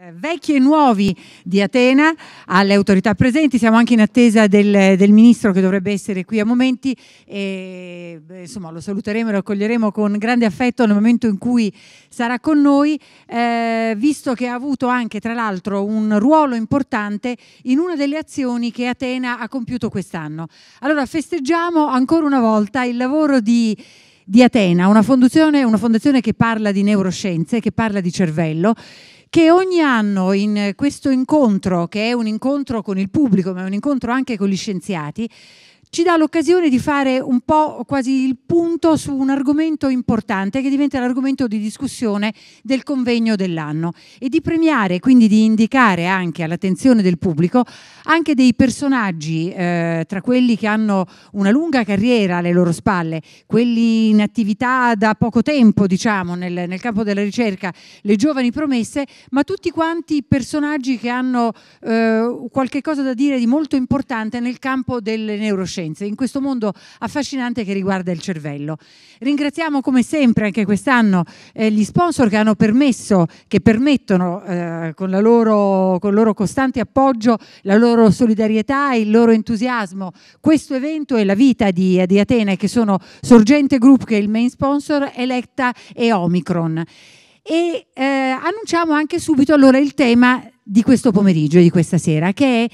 Eh, vecchi e nuovi di Atena, alle autorità presenti, siamo anche in attesa del, del ministro che dovrebbe essere qui a momenti e insomma, lo saluteremo e lo accoglieremo con grande affetto nel momento in cui sarà con noi, eh, visto che ha avuto anche tra l'altro un ruolo importante in una delle azioni che Atena ha compiuto quest'anno. Allora festeggiamo ancora una volta il lavoro di di Atena, una fondazione, una fondazione, che parla di neuroscienze, che parla di cervello, che ogni anno in questo incontro, che è un incontro con il pubblico ma è un incontro anche con gli scienziati, ci dà l'occasione di fare un po' quasi il punto su un argomento importante che diventa l'argomento di discussione del convegno dell'anno e di premiare, quindi di indicare anche all'attenzione del pubblico anche dei personaggi eh, tra quelli che hanno una lunga carriera alle loro spalle, quelli in attività da poco tempo, diciamo, nel, nel campo della ricerca, le giovani promesse, ma tutti quanti personaggi che hanno eh, qualche cosa da dire di molto importante nel campo delle neuroscienze neuroscienze, in questo mondo affascinante che riguarda il cervello. Ringraziamo come sempre anche quest'anno eh, gli sponsor che hanno permesso, che permettono eh, con, loro, con il loro costante appoggio, la loro solidarietà e il loro entusiasmo questo evento e la vita di, di Atene, che sono Sorgente Group, che è il main sponsor, Electa e Omicron e eh, annunciamo anche subito allora il tema di questo pomeriggio, di questa sera, che è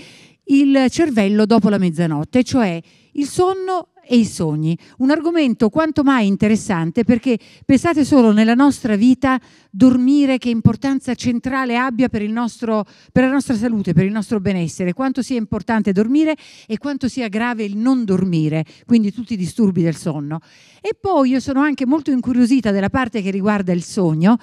il cervello dopo la mezzanotte, cioè il sonno e i sogni. Un argomento quanto mai interessante perché pensate solo nella nostra vita dormire che importanza centrale abbia per, nostro, per, la nostra salute, per il nostro benessere, quanto sia importante dormire e quanto sia grave il non dormire, quindi tutti i disturbi del sonno. E poi io sono anche molto incuriosita della parte che riguarda il sogno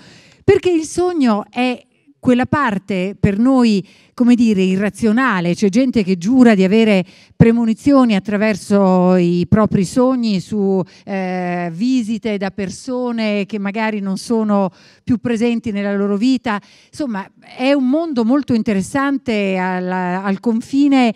perché il sogno è quella parte per noi, come dire, irrazionale, c'è cioè gente che giura di avere premonizioni attraverso i propri sogni su eh, visite da persone che magari non sono più presenti nella loro vita. Insomma, è un mondo molto interessante al, al confine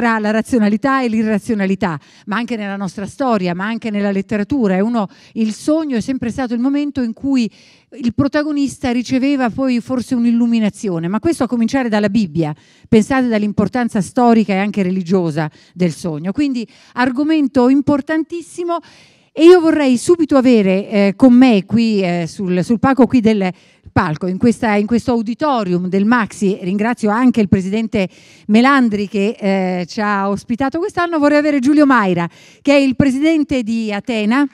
tra la razionalità e l'irrazionalità, ma anche nella nostra storia, ma anche nella letteratura. Uno, il sogno è sempre stato il momento in cui il protagonista riceveva poi forse un'illuminazione, ma questo a cominciare dalla Bibbia, pensate dall'importanza storica e anche religiosa del sogno. Quindi argomento importantissimo. E io vorrei subito avere eh, con me qui eh, sul, sul palco qui del palco, in, questa, in, questo auditorium del Maxi. Ringrazio anche il presidente Melandri che eh, ci ha ospitato quest'anno. Vorrei avere Giulio Maira, che è il presidente di Atena.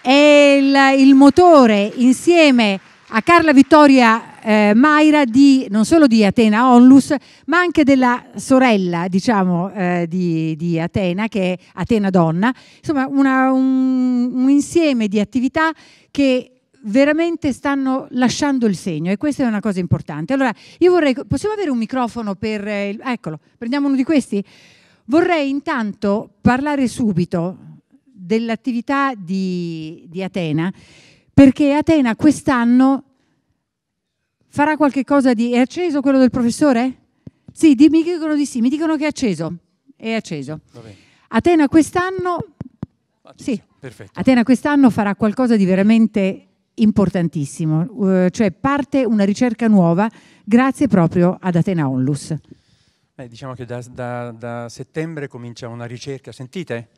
È il, il motore insieme a Carla Vittoria eh, Maira di, non solo di Atena Onlus, ma anche della sorella, diciamo, eh, di, di, Atena, che è Atena Donna. Insomma, una, un, un insieme di attività che veramente stanno lasciando il segno e questa è una cosa importante. Allora, io vorrei, possiamo avere un microfono per, eh, il, eccolo, prendiamo uno di questi? Vorrei intanto parlare subito dell'attività di, di Atena, perché Atena quest'anno farà qualche cosa di... È acceso quello del professore? Sì, mi dicono di sì, mi dicono che è acceso. È acceso. Atena quest'anno... Sì, Perfetto. Atena quest'anno farà qualcosa di veramente importantissimo, uh, cioè parte una ricerca nuova grazie proprio ad Atena Onlus. Beh, diciamo che da, da, da, settembre comincia una ricerca, sentite?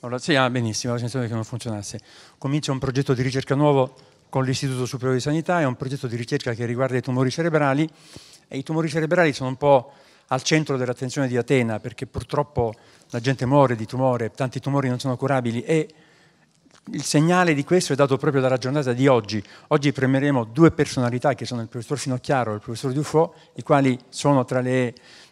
Allora, sì, ah, benissimo, la sensazione che non funzionasse. Comincia un progetto di ricerca nuovo con l'Istituto Superiore di Sanità, è un progetto di ricerca che riguarda i tumori cerebrali e i tumori cerebrali sono un po' al centro dell'attenzione di Atena perché purtroppo la gente muore di tumore, tanti tumori non sono curabili e il segnale di questo è dato proprio dalla giornata di oggi. Oggi premeremo due personalità che sono il professor Finocchiaro e il professor Dufault, i quali sono tra,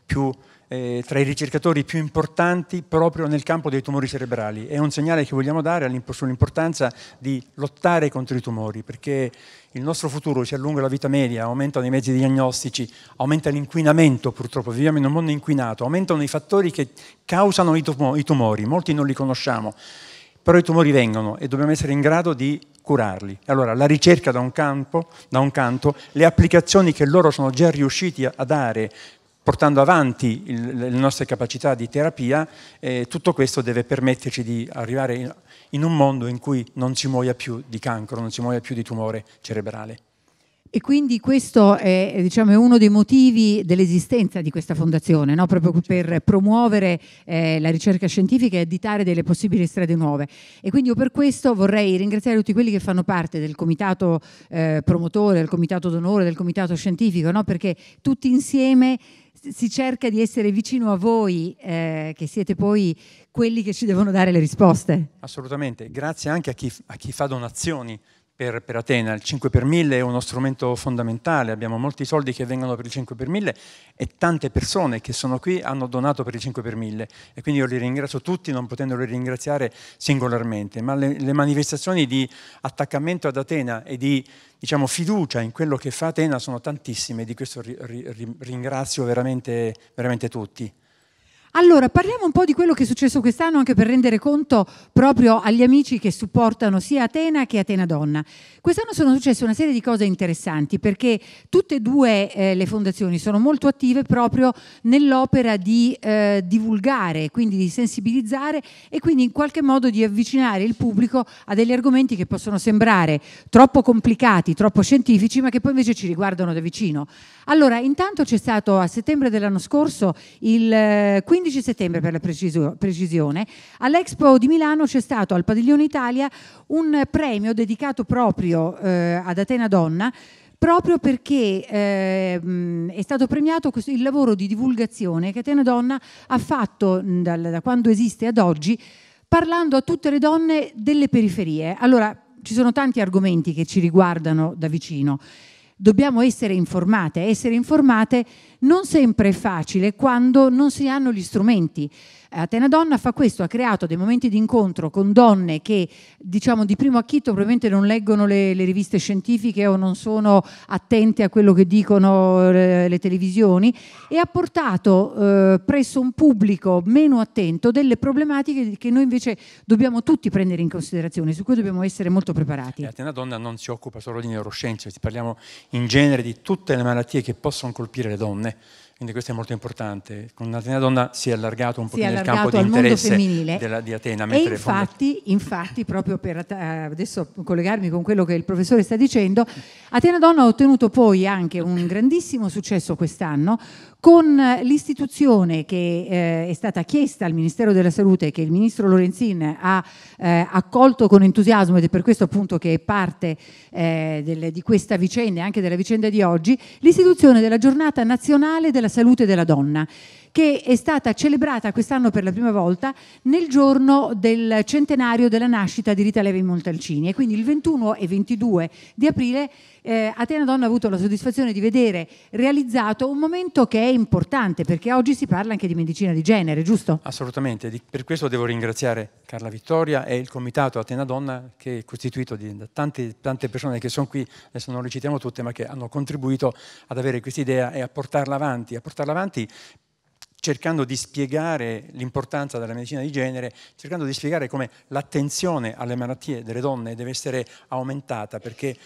più, eh, tra i ricercatori più importanti proprio nel campo dei tumori cerebrali. È un segnale che vogliamo dare sull'importanza di lottare contro i tumori, perché il nostro futuro si allunga la vita media, aumentano i mezzi diagnostici, aumenta l'inquinamento purtroppo, viviamo in un mondo inquinato, aumentano i fattori che causano i tumori, molti non li conosciamo però i tumori vengono e dobbiamo essere in grado di curarli. Allora la ricerca da un, campo, da un canto, le applicazioni che loro sono già riusciti a dare portando avanti il, le nostre capacità di terapia, eh, tutto questo deve permetterci di arrivare in, in un mondo in cui non si muoia più di cancro, non si muoia più di tumore cerebrale. E quindi questo è diciamo, uno dei motivi dell'esistenza di questa fondazione, no? proprio per promuovere eh, la ricerca scientifica e additare delle possibili strade nuove. E quindi io per questo vorrei ringraziare tutti quelli che fanno parte del comitato eh, promotore, del comitato d'onore, del comitato scientifico, no? perché tutti insieme si cerca di essere vicino a voi, eh, che siete poi quelli che ci devono dare le risposte. Assolutamente, grazie anche a chi, a chi fa donazioni, per, per, Atena. Il 5 per 1000 è uno strumento fondamentale, abbiamo molti soldi che vengono per il 5 per 1000 e tante persone che sono qui hanno donato per il 5 per 1000 e quindi io li ringrazio tutti non potendoli ringraziare singolarmente, ma le, le manifestazioni di attaccamento ad Atena e di diciamo, fiducia in quello che fa Atena sono tantissime, di questo ri, ri, ringrazio veramente, veramente tutti. Allora, parliamo un po' di quello che è successo quest'anno anche per rendere conto proprio agli amici che supportano sia Atena che Atena Donna. Quest'anno sono successe una serie di cose interessanti perché tutte e due eh, le fondazioni sono molto attive proprio nell'opera di eh, divulgare, quindi di sensibilizzare e quindi in qualche modo di avvicinare il pubblico a degli argomenti che possono sembrare troppo complicati, troppo scientifici, ma che poi invece ci riguardano da vicino. Allora, intanto c'è stato a settembre dell'anno scorso il eh, 15 settembre per la precisione, all'Expo di Milano c'è stato al Padiglione Italia un premio dedicato proprio eh, ad Atena Donna proprio perché eh, è stato premiato questo, il lavoro di divulgazione che Atena Donna ha fatto dal, da quando esiste ad oggi, parlando a tutte le donne delle periferie. Allora, ci sono tanti argomenti che ci riguardano da vicino dobbiamo essere informate. Essere informate non sempre è facile quando non si hanno gli strumenti. Atena Donna fa questo, ha creato dei momenti di incontro con donne che diciamo di primo acchito probabilmente non leggono le, le riviste scientifiche o non sono attente a quello che dicono le, eh, le televisioni e ha portato eh, presso un pubblico meno attento delle problematiche che noi invece dobbiamo tutti prendere in considerazione, su cui dobbiamo essere molto preparati. Atena Donna non si occupa solo di neuroscienze, parliamo in genere di tutte le malattie che possono colpire le donne. Quindi questo è molto importante. Con Atena Donna si è allargato un po' il campo di interesse della, di Atena. E infatti, infatti, proprio per eh, adesso collegarmi con quello che il professore sta dicendo, Atena Donna ha ottenuto poi anche un grandissimo successo quest'anno con l'istituzione che eh, è stata chiesta al Ministero della Salute, che il Ministro Lorenzin ha eh, accolto con entusiasmo ed è per questo appunto che è parte eh, del, di questa vicenda e anche della vicenda di oggi, l'istituzione della giornata nazionale della salute della donna che è stata celebrata quest'anno per la prima volta nel giorno del centenario della nascita di Rita Levi Montalcini e quindi il 21 e 22 di aprile eh, Atena Donna ha avuto la soddisfazione di vedere realizzato un momento che è importante perché oggi si parla anche di medicina di genere, giusto? Assolutamente, per questo devo ringraziare Carla Vittoria e il comitato Atena Donna che è costituito di tante, tante persone che sono qui, adesso non le citiamo tutte, ma che hanno contribuito ad avere questa idea e a portarla avanti, a portarla avanti cercando di spiegare l'importanza della medicina di genere, cercando di spiegare come l'attenzione alle malattie delle donne deve essere aumentata perché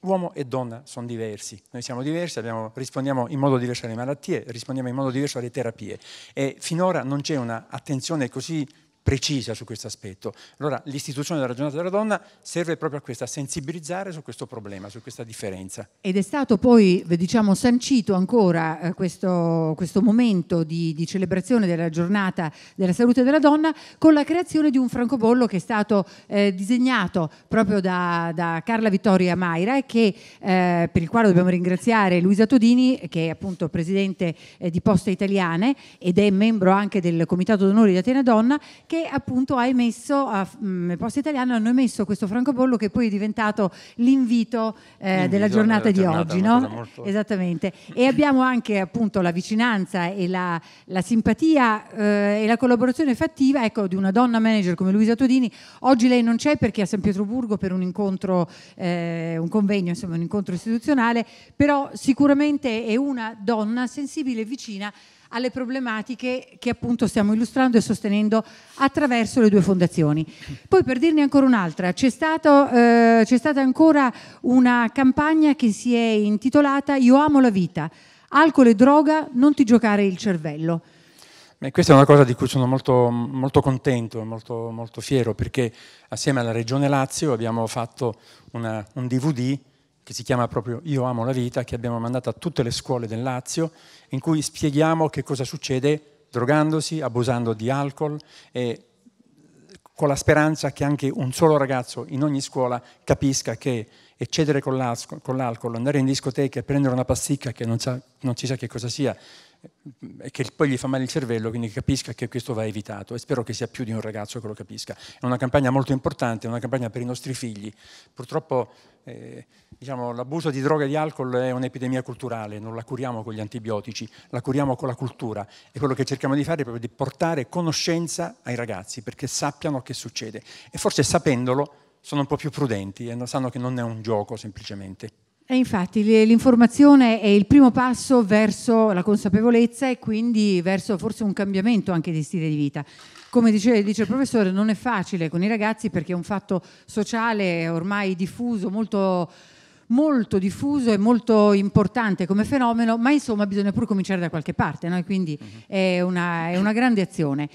uomo e donna sono diversi, noi siamo diversi, abbiamo, rispondiamo in modo diverso alle malattie, rispondiamo in modo diverso alle terapie e finora non c'è un'attenzione così precisa su questo aspetto. Allora l'istituzione della giornata della donna serve proprio a questo, a sensibilizzare su questo problema, su questa differenza. Ed è stato poi eh, diciamo, sancito ancora eh, questo, questo, momento di, di, celebrazione della giornata della salute della donna con la creazione di un francobollo che è stato eh, disegnato proprio da, da, Carla Vittoria Maira e che, eh, per il quale dobbiamo ringraziare Luisa Todini che è appunto presidente eh, di Poste Italiane ed è membro anche del Comitato d'Onore di Atena Donna che perché appunto hai messo, a, mh, mm, Poste Italiano hanno emesso questo francobollo che poi è diventato l'invito, eh, della giornata, della giornata di oggi, no? Molto... Esattamente. E abbiamo anche appunto la vicinanza e la, la simpatia eh, e la collaborazione fattiva ecco, di una donna manager come Luisa Todini. Oggi lei non c'è perché è a San Pietroburgo per un incontro, eh, un convegno, insomma un incontro istituzionale, però sicuramente è una donna sensibile e vicina alle problematiche che appunto stiamo illustrando e sostenendo attraverso le due fondazioni. Poi per dirne ancora un'altra, c'è, eh, stata ancora una campagna che si è intitolata Io amo la vita, alcol e droga, non ti giocare il cervello. Beh, questa è una cosa di cui sono molto, molto contento, molto, molto fiero, perché assieme alla Regione Lazio abbiamo fatto una, un DVD che si chiama proprio Io amo la vita, che abbiamo mandato a tutte le scuole del Lazio, in cui spieghiamo che cosa succede drogandosi, abusando di alcol e con la speranza che anche un solo ragazzo in ogni scuola capisca che eccedere con l'alcol, andare in discoteca e prendere una pasticca che non, sa, non si sa che cosa sia, e che poi gli fa male il cervello, quindi capisca che questo va evitato e spero che sia più di un ragazzo che lo capisca. È una campagna molto importante, è una campagna per i nostri figli. Purtroppo eh, diciamo, l'abuso di droga e di alcol è un'epidemia culturale, non la curiamo con gli antibiotici, la curiamo con la cultura e quello che cerchiamo di fare è proprio di portare conoscenza ai ragazzi perché sappiano che succede e forse sapendolo sono un po' più prudenti e sanno che non è un gioco semplicemente. E infatti l'informazione è il primo passo verso la consapevolezza e quindi verso forse un cambiamento anche di stile di vita. Come dice, dice il professore, non è facile con i ragazzi perché è un fatto sociale ormai diffuso, molto, molto diffuso e molto importante come fenomeno, ma insomma bisogna pure cominciare da qualche parte, no? quindi mhm. è, una, è una grande azione.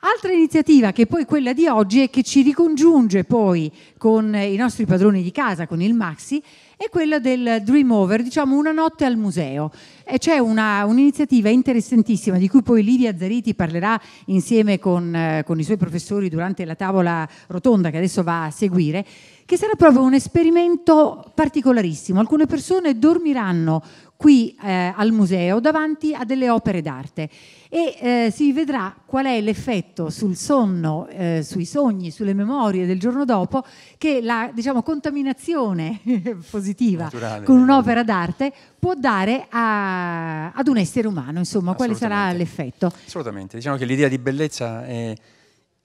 Altra iniziativa che è poi quella di oggi e che ci ricongiunge poi con i nostri padroni di casa, con il Maxi, è quella del Dream Over, diciamo una notte al museo. E c'è una, un'iniziativa interessantissima di cui poi Livia Zariti parlerà insieme con, eh, con i suoi professori durante la tavola rotonda che adesso va a seguire che sarà proprio un esperimento particolarissimo. Alcune persone dormiranno qui eh, al museo davanti a delle opere d'arte e eh, si vedrà qual è l'effetto sul sonno, eh, sui sogni, sulle memorie del giorno dopo che la diciamo, contaminazione positiva Naturale, con un'opera d'arte può dare a, ad un essere umano, insomma, quale sarà l'effetto. Assolutamente, diciamo che l'idea di bellezza è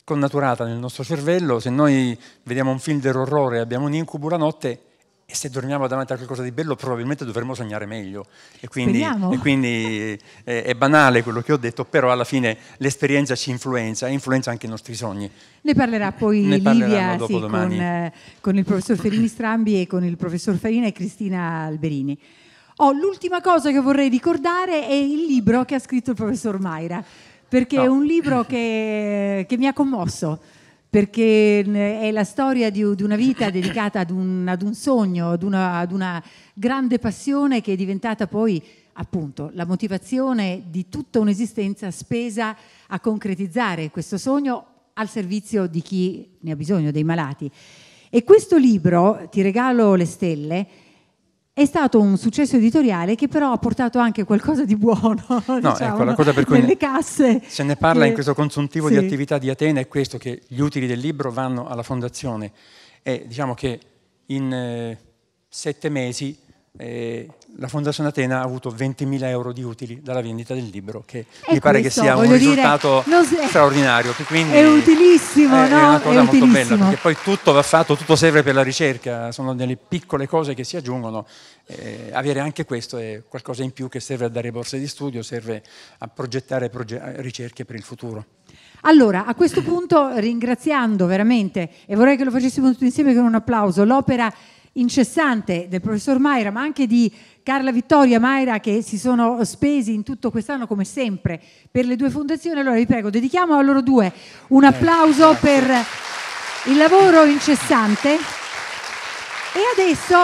connaturata nel nostro cervello, se noi vediamo un film dell'orrore e abbiamo un incubo la notte, e se dormiamo davanti a qualcosa di bello probabilmente dovremmo sognare meglio. E quindi, e quindi è, eh, è, banale quello che ho detto, però alla fine l'esperienza ci influenza, e influenza anche i nostri sogni. Ne parlerà poi ne Livia sì, con, eh, con, il professor Ferini Strambi e con il professor Farina e Cristina Alberini. Oh, l'ultima cosa che vorrei ricordare è il libro che ha scritto il professor Maira perché no. è un libro che, che mi ha commosso perché mm, è la storia di, una vita dedicata ad un, ad un sogno, ad una, ad una, grande passione che è diventata poi appunto la motivazione di tutta un'esistenza spesa a concretizzare questo sogno al servizio di chi ne ha bisogno, dei malati. E questo libro, Ti regalo le stelle, è stato un successo editoriale che però ha portato anche qualcosa di buono no, diciamo, ecco, la diciamo, cosa per cui nelle casse. Se ne parla che... in eh, questo consuntivo sì. di attività di Atene è questo che gli utili del libro vanno alla fondazione e diciamo che in eh, sette mesi eh, la Fondazione Atena ha avuto 20.000 euro di utili dalla vendita del libro, che e mi pare questo, che sia un risultato dire, straordinario. è utilissimo, è, no? è una cosa è molto bella, perché poi tutto va fatto, tutto serve per la ricerca, sono delle piccole cose che si aggiungono. Eh, avere anche questo è qualcosa in più che serve a dare borse di studio, serve a progettare proge- ricerche per il futuro. Allora, a questo punto ringraziando veramente, e vorrei che lo facessimo tutti insieme con un applauso, l'opera incessante del professor Maira, ma anche di Carla Vittoria Maira che si sono spesi in tutto quest'anno come sempre per le due fondazioni. Allora vi prego, dedichiamo a loro due un applauso per il lavoro incessante. E adesso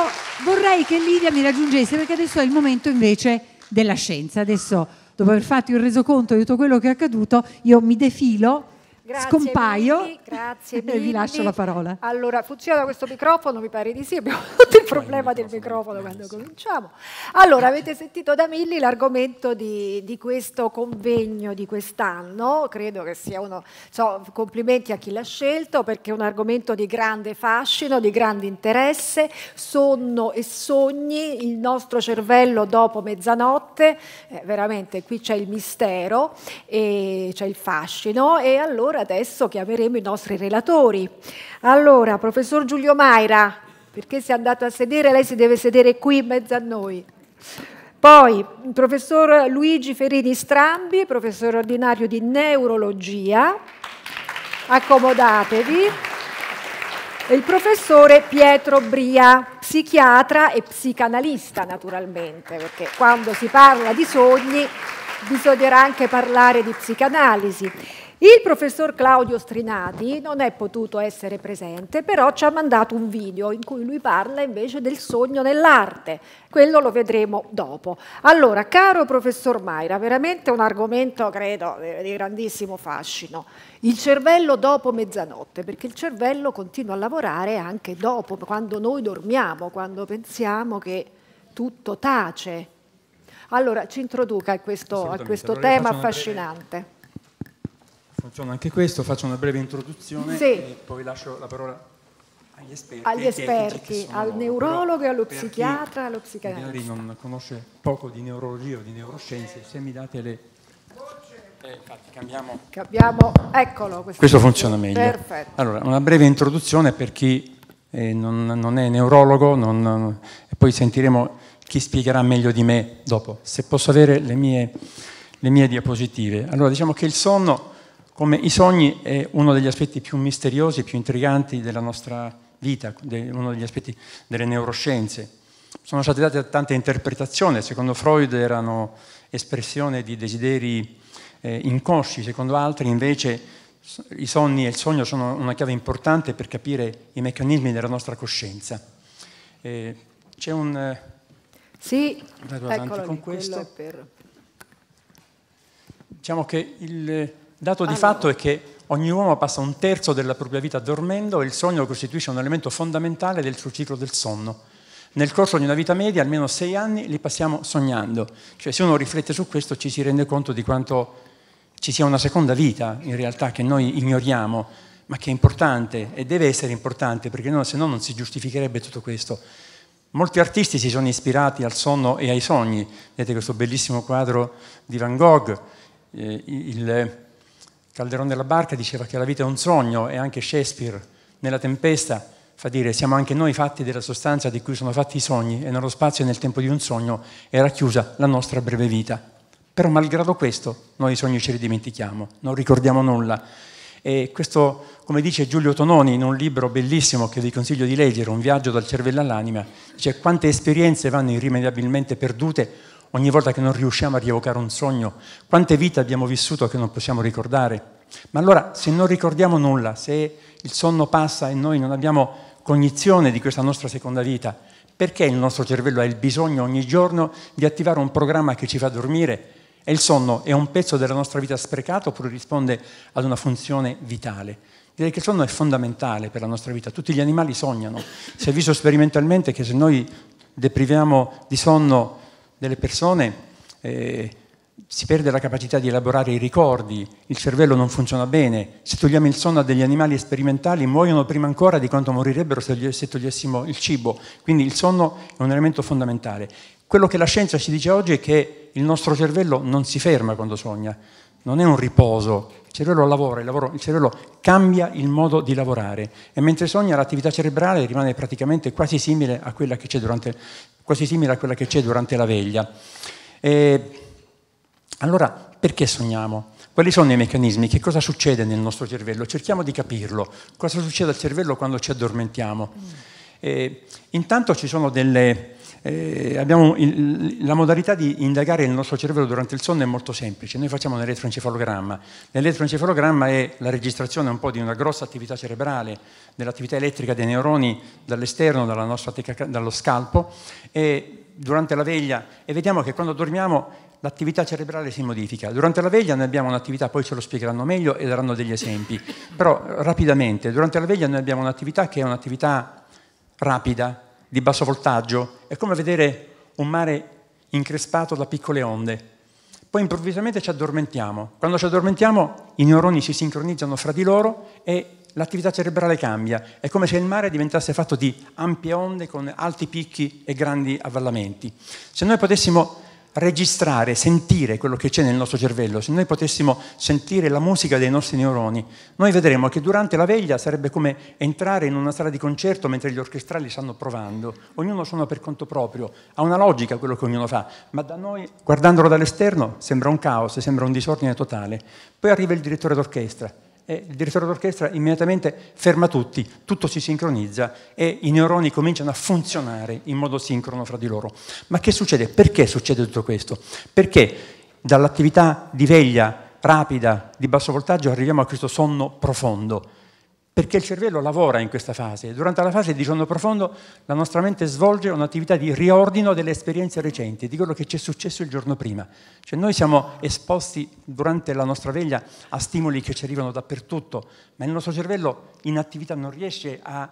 vorrei che Lidia mi raggiungesse perché adesso è il momento invece della scienza. Adesso, dopo aver fatto il resoconto di tutto quello che è accaduto, io mi defilo Grazie scompaio Billy, grazie Billy. e vi lascio la parola. Allora, funziona questo microfono? Mi pare di sì, abbiamo avuto il problema del microfono quando cominciamo. Allora, avete sentito da Milli l'argomento di, di, questo convegno di quest'anno, credo che sia uno, so, complimenti a chi l'ha scelto perché è un argomento di grande fascino, di grande interesse, sonno e sogni, il nostro cervello dopo mezzanotte, eh, veramente qui c'è il mistero, e c'è il fascino e allora allora adesso chiameremo i nostri relatori. Allora, professor Giulio Maira, perché si è andato a sedere? Lei si deve sedere qui in mezzo a noi. Poi il professor Luigi Ferini Strambi, professore ordinario di neurologia. Accomodatevi. E il professore Pietro Bria, psichiatra e psicanalista naturalmente, perché quando si parla di sogni bisognerà anche parlare di psicanalisi. Il professor Claudio Strinati non è potuto essere presente, però ci ha mandato un video in cui lui parla invece del sogno nell'arte. Quello lo vedremo dopo. Allora, caro professor Maira, veramente un argomento, credo, eh, di grandissimo fascino. Il cervello dopo mezzanotte, perché il cervello continua a lavorare anche dopo, quando noi dormiamo, quando pensiamo che tutto tace. Allora, ci introduca a questo, a questo tema affascinante. Funziona anche questo, faccio una breve introduzione sì. e poi lascio la parola agli esperti. Agli esperti al neurologo, allo psichiatra, allo psichiatra. Magari non conosce poco di neurologia o di neuroscienze, se mi date le... Eh, infatti, cambiamo. cambiamo. Eccolo. Questo, questo funziona meglio. Perfetto. Allora, una breve introduzione per chi eh, non, non, è neurologo, non, non, e poi sentiremo chi spiegherà meglio di me dopo. Se posso avere le mie, le mie diapositive. Allora, diciamo che il sonno come i sogni è uno degli aspetti più misteriosi e più intriganti della nostra vita, uno degli aspetti delle neuroscienze. Sono state date tante interpretazioni, secondo Freud erano espressione di desideri eh, inconsci, secondo altri invece i sogni e il sogno sono una chiave importante per capire i meccanismi della nostra coscienza. Eh, c'è un... Eh, sì, vado avanti con questo. Per... Diciamo che il dato di allora. fatto è che ogni uomo passa un terzo della propria vita dormendo e il sogno costituisce un elemento fondamentale del suo ciclo del sonno. Nel corso di una vita media almeno sei anni li passiamo sognando, cioè se uno riflette su questo ci si rende conto di quanto ci sia una seconda vita in realtà che noi ignoriamo, ma che è importante e deve essere importante perché no, se no non si giustificherebbe tutto questo. Molti artisti si sono ispirati al sonno e ai sogni, vedete questo bellissimo quadro di Van Gogh, eh, il, Calderone della Barca diceva che la vita è un sogno e anche Shakespeare nella tempesta fa dire siamo anche noi fatti della sostanza di cui sono fatti i sogni e nello spazio e nel tempo di un sogno è racchiusa la nostra breve vita. Però malgrado questo noi i sogni ce li dimentichiamo, non ricordiamo nulla. E questo, come dice Giulio Tononi in un libro bellissimo che vi consiglio di leggere, Un viaggio dal cervello all'anima, dice quante esperienze vanno irrimediabilmente perdute ogni volta che non riusciamo a rievocare un sogno, quante vite abbiamo vissuto che non possiamo ricordare. Ma allora se non ricordiamo nulla, se il sonno passa e noi non abbiamo cognizione di questa nostra seconda vita, perché il nostro cervello ha il bisogno ogni giorno di attivare un programma che ci fa dormire? E il sonno è un pezzo della nostra vita sprecato oppure risponde ad una funzione vitale? Direi che il sonno è fondamentale per la nostra vita. Tutti gli animali sognano. Si è visto sperimentalmente che se noi depriviamo di sonno delle persone eh, si perde la capacità di elaborare i ricordi, il cervello non funziona bene, se togliamo il sonno a degli animali sperimentali muoiono prima ancora di quanto morirebbero se togliessimo il cibo, quindi il sonno è un elemento fondamentale. Quello che la scienza ci dice oggi è che il nostro cervello non si ferma quando sogna, non è un riposo, il cervello lavora, il, lavoro, il, cervello cambia il modo di lavorare e mentre sogna l'attività cerebrale rimane praticamente quasi simile a quella che c'è durante, che c'è durante la veglia. E allora, perché sogniamo? Quali sono i meccanismi? Che cosa succede nel nostro cervello? Cerchiamo di capirlo. Cosa succede al cervello quando ci addormentiamo? E, intanto ci sono delle eh, abbiamo il, la modalità di indagare il nostro cervello durante il sonno è molto semplice, noi facciamo un elettroencefalogramma. L'elettroencefalogramma è la registrazione un po' di una grossa attività cerebrale, dell'attività elettrica dei neuroni dall'esterno, dalla nostra teca, dallo scalpo, e durante la veglia, e vediamo che quando dormiamo l'attività cerebrale si modifica. Durante la veglia noi abbiamo un'attività, poi ce lo spiegheranno meglio e daranno degli esempi, però rapidamente, durante la veglia noi abbiamo un'attività che è un'attività rapida, di basso voltaggio, è come vedere un mare increspato da piccole onde. Poi improvvisamente ci addormentiamo. Quando ci addormentiamo i neuroni si sincronizzano fra di loro e l'attività cerebrale cambia. È come se il mare diventasse fatto di ampie onde con alti picchi e grandi avvallamenti. Se noi potessimo registrare, sentire quello che c'è nel nostro cervello, se noi potessimo sentire la musica dei nostri neuroni, noi vedremo che durante la veglia sarebbe come entrare in una sala di concerto mentre gli orchestrali stanno provando, ognuno suona per conto proprio, ha una logica quello che ognuno fa, ma da noi, guardandolo dall'esterno, sembra un caos, sembra un disordine totale. Poi arriva il direttore d'orchestra, e il direttore d'orchestra immediatamente ferma tutti, tutto si sincronizza e i neuroni cominciano a funzionare in modo sincrono fra di loro. Ma che succede? Perché succede tutto questo? Perché dall'attività di veglia rapida, di basso voltaggio, arriviamo a questo sonno profondo perché il cervello lavora in questa fase. Durante la fase di sonno profondo la nostra mente svolge un'attività di riordino delle esperienze recenti, di quello che ci è successo il giorno prima. Cioè noi siamo esposti durante la nostra veglia a stimoli che ci arrivano dappertutto, ma il nostro cervello in attività non riesce a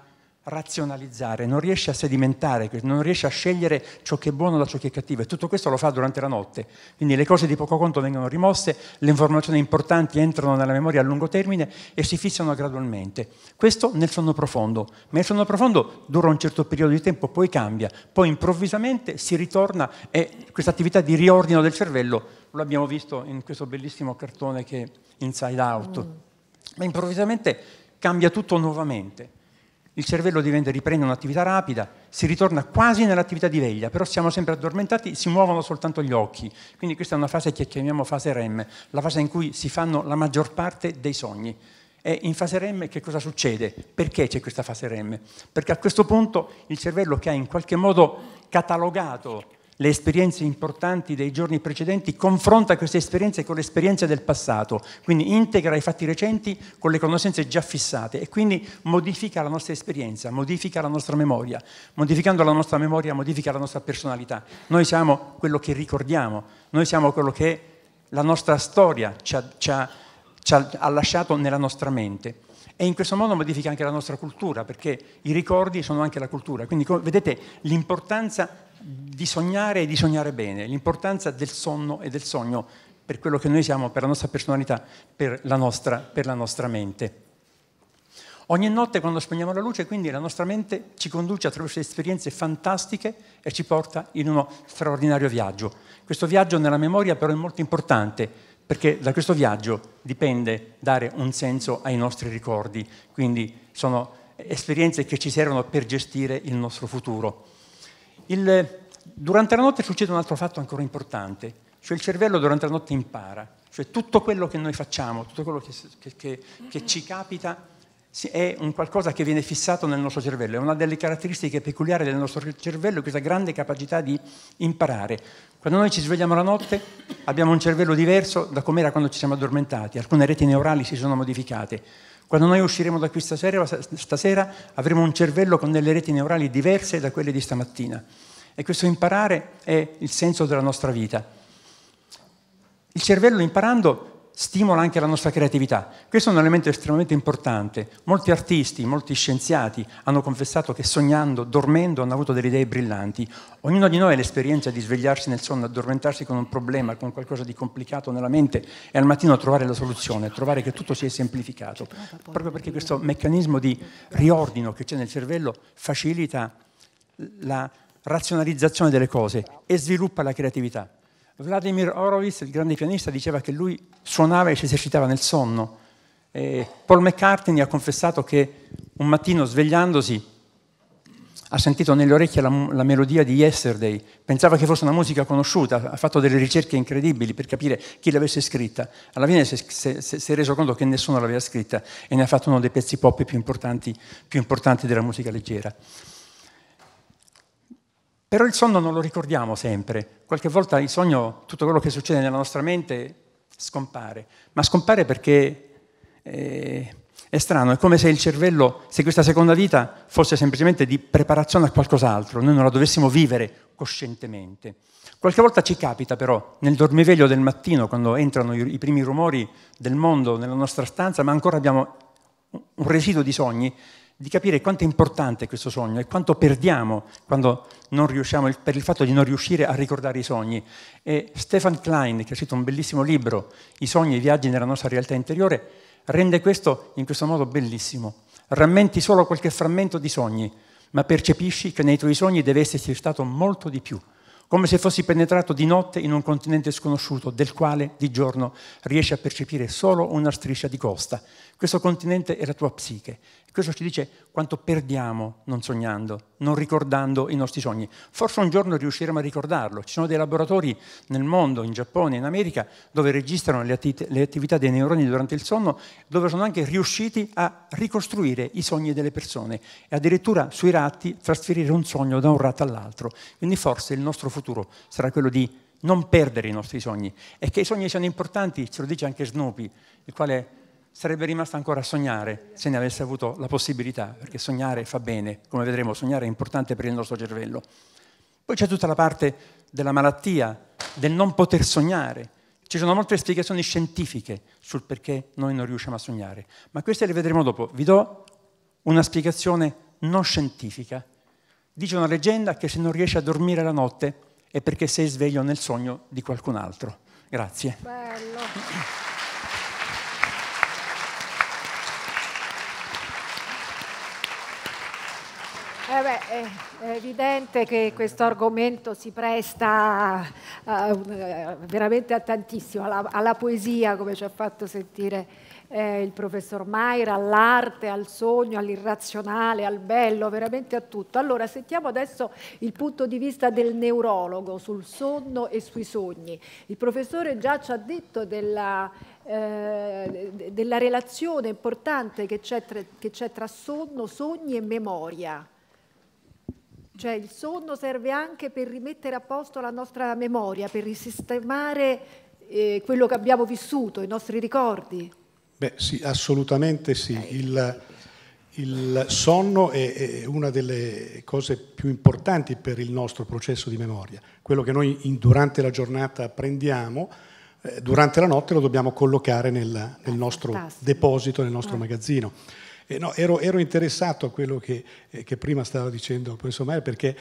razionalizzare, non riesce a sedimentare, non riesce a scegliere ciò che è buono da ciò che è cattivo e tutto questo lo fa durante la notte. Quindi le cose di poco conto vengono rimosse, le informazioni importanti entrano nella memoria a lungo termine e si fissano gradualmente. Questo nel sonno profondo, ma il sonno profondo dura un certo periodo di tempo, poi cambia, poi improvvisamente si ritorna e questa attività di riordino del cervello lo abbiamo visto in questo bellissimo cartone che è Inside Out. Mm. Ma improvvisamente cambia tutto nuovamente il cervello diventa, riprende un'attività rapida, si ritorna quasi nell'attività di veglia, però siamo sempre addormentati, si muovono soltanto gli occhi. Quindi questa è una fase che chiamiamo fase REM, la fase in cui si fanno la maggior parte dei sogni. E in fase REM che cosa succede? Perché c'è questa fase REM? Perché a questo punto il cervello che ha in qualche modo catalogato le esperienze importanti dei giorni precedenti, confronta queste esperienze con le esperienze del passato, quindi integra i fatti recenti con le conoscenze già fissate e quindi modifica la nostra esperienza, modifica la nostra memoria. Modificando la nostra memoria modifica la nostra personalità. Noi siamo quello che ricordiamo, noi siamo quello che la nostra storia ci ha, ci ha, ci ha lasciato nella nostra mente e in questo modo modifica anche la nostra cultura, perché i ricordi sono anche la cultura. Quindi vedete l'importanza di sognare e di sognare bene, l'importanza del sonno e del sogno per quello che noi siamo, per la nostra personalità, per la nostra, per la nostra mente. Ogni notte quando spegniamo la luce, quindi la nostra mente ci conduce attraverso esperienze fantastiche e ci porta in uno straordinario viaggio. Questo viaggio nella memoria però è molto importante perché da questo viaggio dipende dare un senso ai nostri ricordi, quindi sono esperienze che ci servono per gestire il nostro futuro. Il, durante la notte succede un altro fatto ancora importante, cioè il cervello durante la notte impara, cioè tutto quello che noi facciamo, tutto quello che, che, che, che ci capita è un qualcosa che viene fissato nel nostro cervello, è una delle caratteristiche peculiari del nostro cervello questa grande capacità di imparare. Quando noi ci svegliamo la notte abbiamo un cervello diverso da com'era quando ci siamo addormentati, alcune reti neurali si sono modificate. Quando noi usciremo da qui stasera, stasera avremo un cervello con delle reti neurali diverse da quelle di stamattina. E questo imparare è il senso della nostra vita. Il cervello imparando stimola anche la nostra creatività. Questo è un elemento estremamente importante. Molti artisti, molti scienziati hanno confessato che sognando, dormendo, hanno avuto delle idee brillanti. Ognuno di noi ha l'esperienza di svegliarsi nel sonno, addormentarsi con un problema, con qualcosa di complicato nella mente e al mattino trovare la soluzione, trovare che tutto si è semplificato. Proprio perché questo meccanismo di riordino che c'è nel cervello facilita la razionalizzazione delle cose e sviluppa la creatività. Vladimir Horowitz, il grande pianista, diceva che lui suonava e si esercitava nel sonno. E Paul McCartney ha confessato che un mattino svegliandosi ha sentito nelle orecchie la, la, melodia di Yesterday, pensava che fosse una musica conosciuta, ha fatto delle ricerche incredibili per capire chi l'avesse scritta. Alla fine si, si, si è reso conto che nessuno l'aveva scritta e ne ha fatto uno dei pezzi pop più importanti, più importanti della musica leggera. Però il sonno non lo ricordiamo sempre, qualche volta il sogno, tutto quello che succede nella nostra mente scompare, ma scompare perché eh, è strano, è come se il cervello, se questa seconda vita fosse semplicemente di preparazione a qualcos'altro, noi non la dovessimo vivere coscientemente. Qualche volta ci capita però, nel dormiveglio del mattino, quando entrano i, i primi rumori del mondo nella nostra stanza, ma ancora abbiamo un residuo di sogni, di capire quanto è importante questo sogno e quanto perdiamo riusciamo, per il fatto di non riuscire a ricordare i sogni. E Stefan Klein, che ha scritto un bellissimo libro, I sogni e i viaggi nella nostra realtà interiore, rende questo in questo modo bellissimo. Rammenti solo qualche frammento di sogni, ma percepisci che nei tuoi sogni deve esserci stato molto di più come se fossi penetrato di notte in un continente sconosciuto, del quale di giorno riesci a percepire solo una striscia di costa. Questo continente è la tua psiche. Questo ci dice quanto perdiamo non sognando, non ricordando i nostri sogni. Forse un giorno riusciremo a ricordarlo. Ci sono dei laboratori nel mondo, in Giappone, in America, dove registrano le, attività dei neuroni durante il sonno, dove sono anche riusciti a ricostruire i sogni delle persone e addirittura sui ratti trasferire un sogno da un ratto all'altro. Quindi forse il nostro futuro sarà quello di non perdere i nostri sogni. E che i sogni siano importanti, ce lo dice anche Snoopy, il quale sarebbe rimasta ancora a sognare se ne avesse avuto la possibilità, perché sognare fa bene, come vedremo, sognare è importante per il nostro cervello. Poi c'è tutta la parte della malattia, del non poter sognare. Ci sono molte spiegazioni scientifiche sul perché noi non riusciamo a sognare, ma queste le vedremo dopo. Vi do una spiegazione non scientifica. Dice una leggenda che se non riesci a dormire la notte è perché sei sveglio nel sogno di qualcun altro. Grazie. Bello. Eh beh, è evidente che questo argomento si presta uh, veramente a tantissimo, alla, alla, poesia, come ci ha fatto sentire eh, il professor Maira, all'arte, al sogno, all'irrazionale, al bello, veramente a tutto. Allora, sentiamo adesso il punto di vista del neurologo sul sonno e sui sogni. Il professore già ci ha detto della eh, della relazione importante che c'è, tra, che c'è tra sonno, sogni e memoria. Cioè il sonno serve anche per rimettere a posto la nostra memoria, per risistemare eh, quello che abbiamo vissuto, i nostri ricordi. Beh sì, assolutamente sì. Il, il sonno è, è, una delle cose più importanti per il nostro processo di memoria. Quello che noi in, durante la giornata apprendiamo, eh, durante la notte lo dobbiamo collocare nel, nel ah, nostro deposito, nel nostro ah. magazzino. Eh, no, ero, ero, interessato a quello che, eh, che prima stava dicendo il professor Maia perché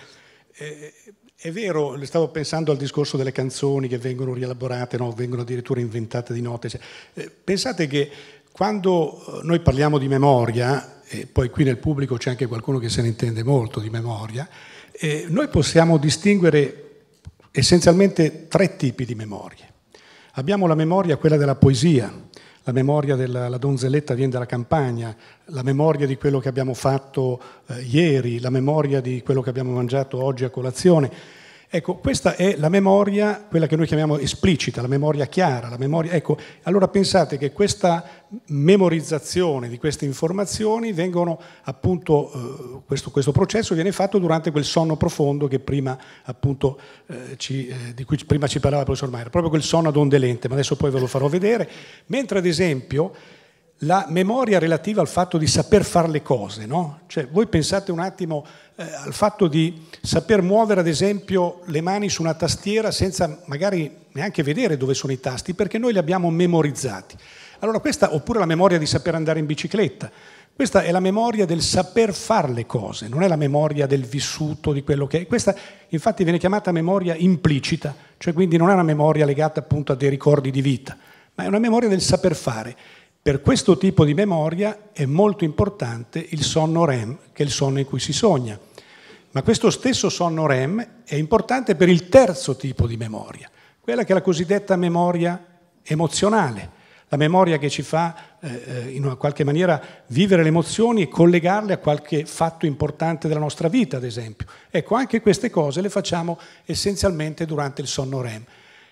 eh, è vero, stavo pensando al discorso delle canzoni che vengono rielaborate, no? vengono addirittura inventate di notte. Cioè, eh, pensate che quando eh, noi parliamo di memoria, e poi qui nel pubblico c'è anche qualcuno che se ne intende molto di memoria, eh, noi possiamo distinguere essenzialmente tre tipi di memorie. Abbiamo la memoria, quella della poesia, la memoria della donzelletta viene dalla campagna, la memoria di quello che abbiamo fatto eh, ieri, la memoria di quello che abbiamo mangiato oggi a colazione Ecco, questa è la memoria, quella che noi chiamiamo esplicita, la memoria chiara, la memoria... Ecco, allora pensate che questa memorizzazione di queste informazioni vengono appunto, eh, questo, questo, processo viene fatto durante quel sonno profondo prima, appunto, eh, ci, eh, di cui prima ci parlava il professor Mayer, proprio quel sonno ad onde lente, ma adesso poi ve lo farò vedere, mentre ad esempio la memoria relativa al fatto di saper fare le cose, no? Cioè, voi pensate un attimo eh, al fatto di saper muovere ad esempio le mani su una tastiera senza magari neanche vedere dove sono i tasti perché noi li abbiamo memorizzati. Allora questa, oppure la memoria di saper andare in bicicletta, questa è la memoria del saper fare le cose, non è la memoria del vissuto, di quello che è. Questa infatti viene chiamata memoria implicita, cioè quindi non è una memoria legata appunto a dei ricordi di vita, ma è una memoria del saper fare. Per questo tipo di memoria è molto importante il sonno REM, che è il sonno in cui si sogna. Ma questo stesso sonno REM è importante per il terzo tipo di memoria, quella che è la cosiddetta memoria emozionale, la memoria che ci fa eh, eh in qualche maniera vivere le emozioni e collegarle a qualche fatto importante della nostra vita, ad esempio. Ecco, anche queste cose le facciamo essenzialmente durante il sonno REM.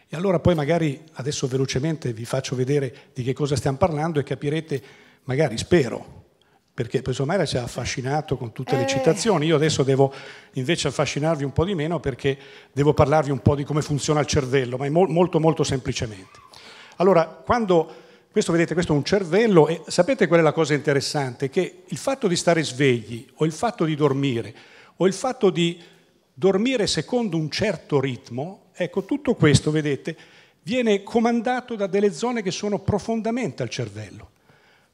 E allora poi magari adesso velocemente vi faccio vedere di che cosa stiamo parlando e capirete, magari spero, perché Peso Mera ci ha affascinato con tutte le eh. citazioni, io adesso devo invece affascinarvi un po' di meno perché devo parlarvi un po' di come funziona il cervello, ma è molto molto semplicemente. Allora, quando questo vedete, questo è un cervello e sapete qual è la cosa interessante? Che il fatto di stare svegli o il fatto di dormire o il fatto di dormire secondo un certo ritmo Ecco, tutto questo, vedete, viene comandato da delle zone che sono profondamente al cervello.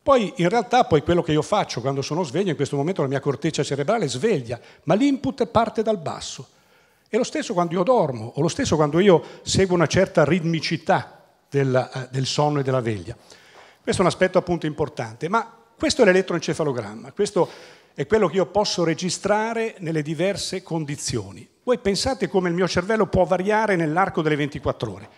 Poi in realtà poi quello che io faccio quando sono sveglio, in questo momento la mia corteccia cerebrale sveglia, ma l'input parte dal basso. E lo stesso quando io dormo, o lo stesso quando io seguo una certa ritmicità del, eh, del sonno e della veglia. Questo è un aspetto appunto importante, ma questo è l'elettroencefalogramma, questo è quello che io posso registrare nelle diverse condizioni. Voi pensate come il mio cervello può variare nell'arco delle 24 ore.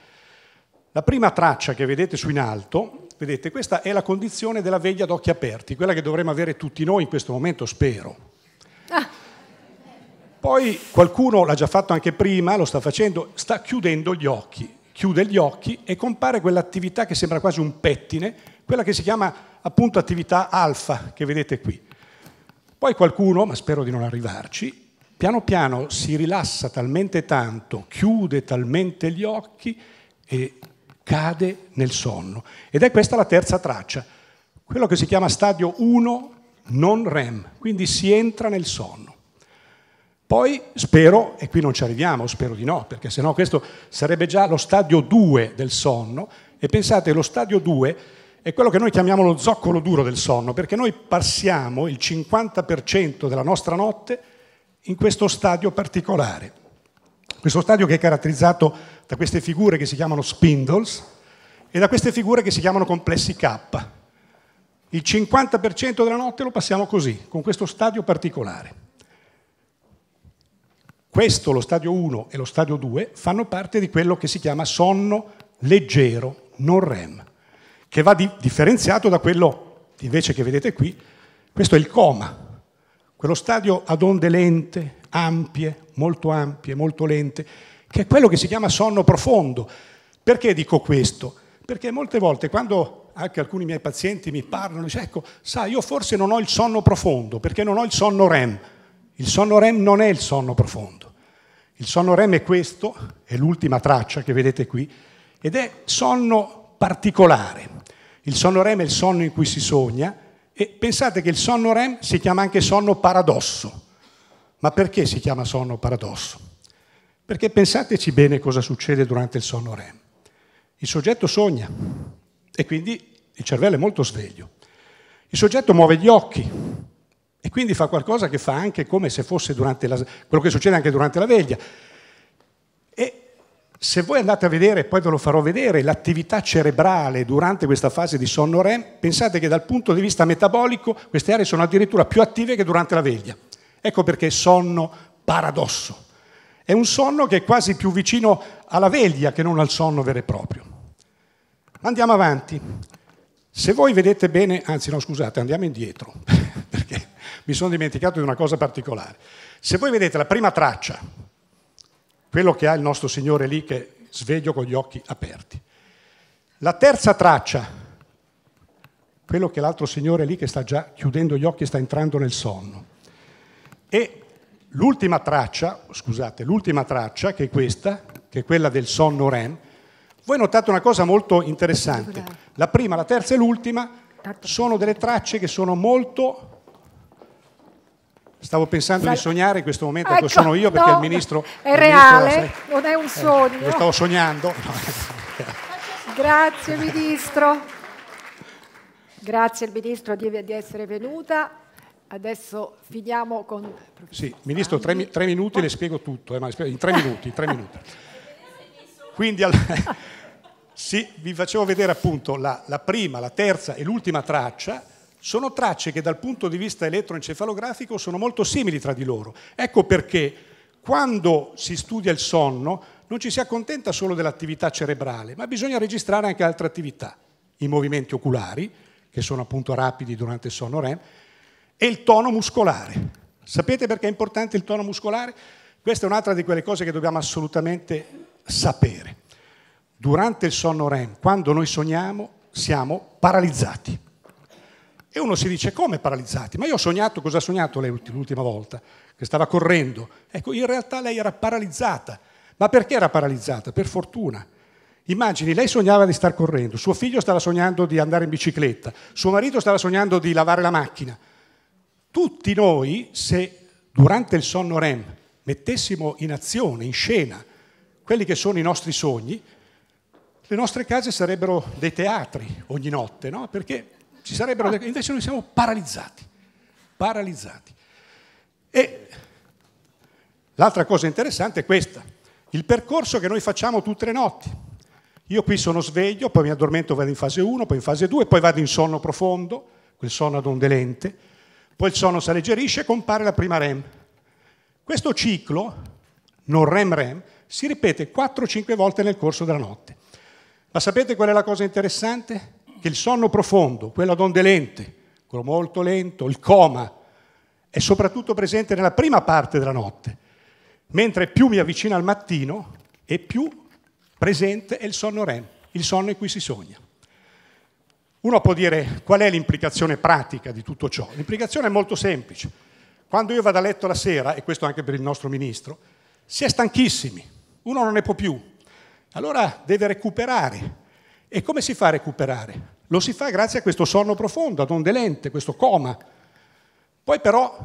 La prima traccia che vedete su in alto, vedete, questa è la condizione della veglia ad occhi aperti, quella che dovremmo avere tutti noi in questo momento, spero. Ah. Poi qualcuno l'ha già fatto anche prima, lo sta facendo, sta chiudendo gli occhi, chiude gli occhi e compare quell'attività che sembra quasi un pettine, quella che si chiama appunto attività alfa, che vedete qui. Poi qualcuno, ma spero di non arrivarci, piano piano si rilassa talmente tanto, chiude talmente gli occhi e cade nel sonno. Ed è questa la terza traccia, quello che si chiama stadio 1 non REM, quindi si entra nel sonno. Poi spero, e qui non ci arriviamo, spero di no, perché sennò questo sarebbe già lo stadio 2 del sonno, e pensate, lo stadio 2 è quello che noi chiamiamo lo zoccolo duro del sonno, perché noi passiamo il 50% della nostra notte in questo stadio particolare. Questo stadio che è caratterizzato da queste figure che si chiamano spindles e da queste figure che si chiamano complessi K. Il 50% della notte lo passiamo così, con questo stadio particolare. Questo, lo stadio 1 e lo stadio 2, fanno parte di quello che si chiama sonno leggero, non REM, che va di differenziato da quello invece che vedete qui, questo è il coma, quello stadio ad onde lente, ampie, molto ampie, molto lente, che è quello che si chiama sonno profondo. Perché dico questo? Perché molte volte quando anche alcuni miei pazienti mi parlano, dice ecco, sai, io forse non ho il sonno profondo, perché non ho il sonno REM. Il sonno REM non è il sonno profondo. Il sonno REM è questo, è l'ultima traccia che vedete qui, ed è sonno particolare. Il sonno REM è il sonno in cui si sogna, e pensate che il sonno REM si chiama anche sonno paradosso. Ma perché si chiama sonno paradosso? Perché pensateci bene cosa succede durante il sonno REM. Il soggetto sogna e quindi il cervello è molto sveglio. Il soggetto muove gli occhi e quindi fa qualcosa che fa anche come se fosse durante la, quello che succede anche durante la veglia. E se voi andate a vedere, poi ve lo farò vedere, l'attività cerebrale durante questa fase di sonno REM, pensate che dal punto di vista metabolico queste aree sono addirittura più attive che durante la veglia. Ecco perché è sonno paradosso. È un sonno che è quasi più vicino alla veglia che non al sonno vero e proprio. Andiamo avanti. Se voi vedete bene, anzi no scusate, andiamo indietro, perché mi sono dimenticato di una cosa particolare. Se voi vedete la prima traccia, quello che ha il nostro Signore lì che sveglio con gli occhi aperti. La terza traccia, quello che l'altro Signore lì che sta già chiudendo gli occhi e sta entrando nel sonno. E l'ultima traccia, scusate, l'ultima traccia che è questa, che è quella del sonno REM, voi notate una cosa molto interessante. La prima, la terza e l'ultima sono delle tracce che sono molto Stavo pensando di sognare in questo momento, ecco, sono io perché no, il ministro... È reale, ministro, non è un eh, sogno. Eh, lo stavo sognando. Grazie ministro. Grazie al ministro di, di essere venuta. Adesso finiamo con... Sì, ministro, tre, tre minuti le spiego tutto, eh, ma, in tre minuti, tre minuti. Quindi al, sì, vi facevo vedere appunto la, la prima, la terza e l'ultima traccia sono tracce che dal punto di vista elettroencefalografico sono molto simili tra di loro. Ecco perché quando si studia il sonno non ci si accontenta solo dell'attività cerebrale, ma bisogna registrare anche altre attività, i movimenti oculari, che sono appunto rapidi durante il sonno REM, e il tono muscolare. Sapete perché è importante il tono muscolare? Questa è un'altra di quelle cose che dobbiamo assolutamente sapere. Durante il sonno REM, quando noi sogniamo, siamo paralizzati e uno si dice come paralizzati? Ma io ho sognato, cosa ha sognato lei l'ultima volta? Che stava correndo. Ecco, in realtà lei era paralizzata. Ma perché era paralizzata? Per fortuna. Immagini, lei sognava di star correndo, suo figlio stava sognando di andare in bicicletta, suo marito stava sognando di lavare la macchina. Tutti noi, se durante il sonno REM mettessimo in azione, in scena, quelli che sono i nostri sogni, le nostre case sarebbero dei teatri ogni notte, no? Perché ci sarebbero delle... invece noi siamo paralizzati, paralizzati. E l'altra cosa interessante è questa, il percorso che noi facciamo tutte le notti. Io qui sono sveglio, poi mi addormento, vado in fase 1, poi in fase 2, poi vado in sonno profondo, quel sonno ad onde lente, poi il sonno si alleggerisce e compare la prima REM. Questo ciclo, non REM-REM, si ripete 4-5 volte nel corso della notte. Ma sapete qual è la cosa interessante? che il sonno profondo, quello ad onde lente, quello molto lento, il coma, è soprattutto presente nella prima parte della notte, mentre più mi avvicina al mattino e più presente è il sonno REM, il sonno in cui si sogna. Uno può dire qual è l'implicazione pratica di tutto ciò. L'implicazione è molto semplice. Quando io vado a letto la sera, e questo anche per il nostro ministro, si è stanchissimi, uno non ne può più. Allora deve recuperare e come si fa a recuperare? Lo si fa grazie a questo sonno profondo, ad onde lente, questo coma. Poi però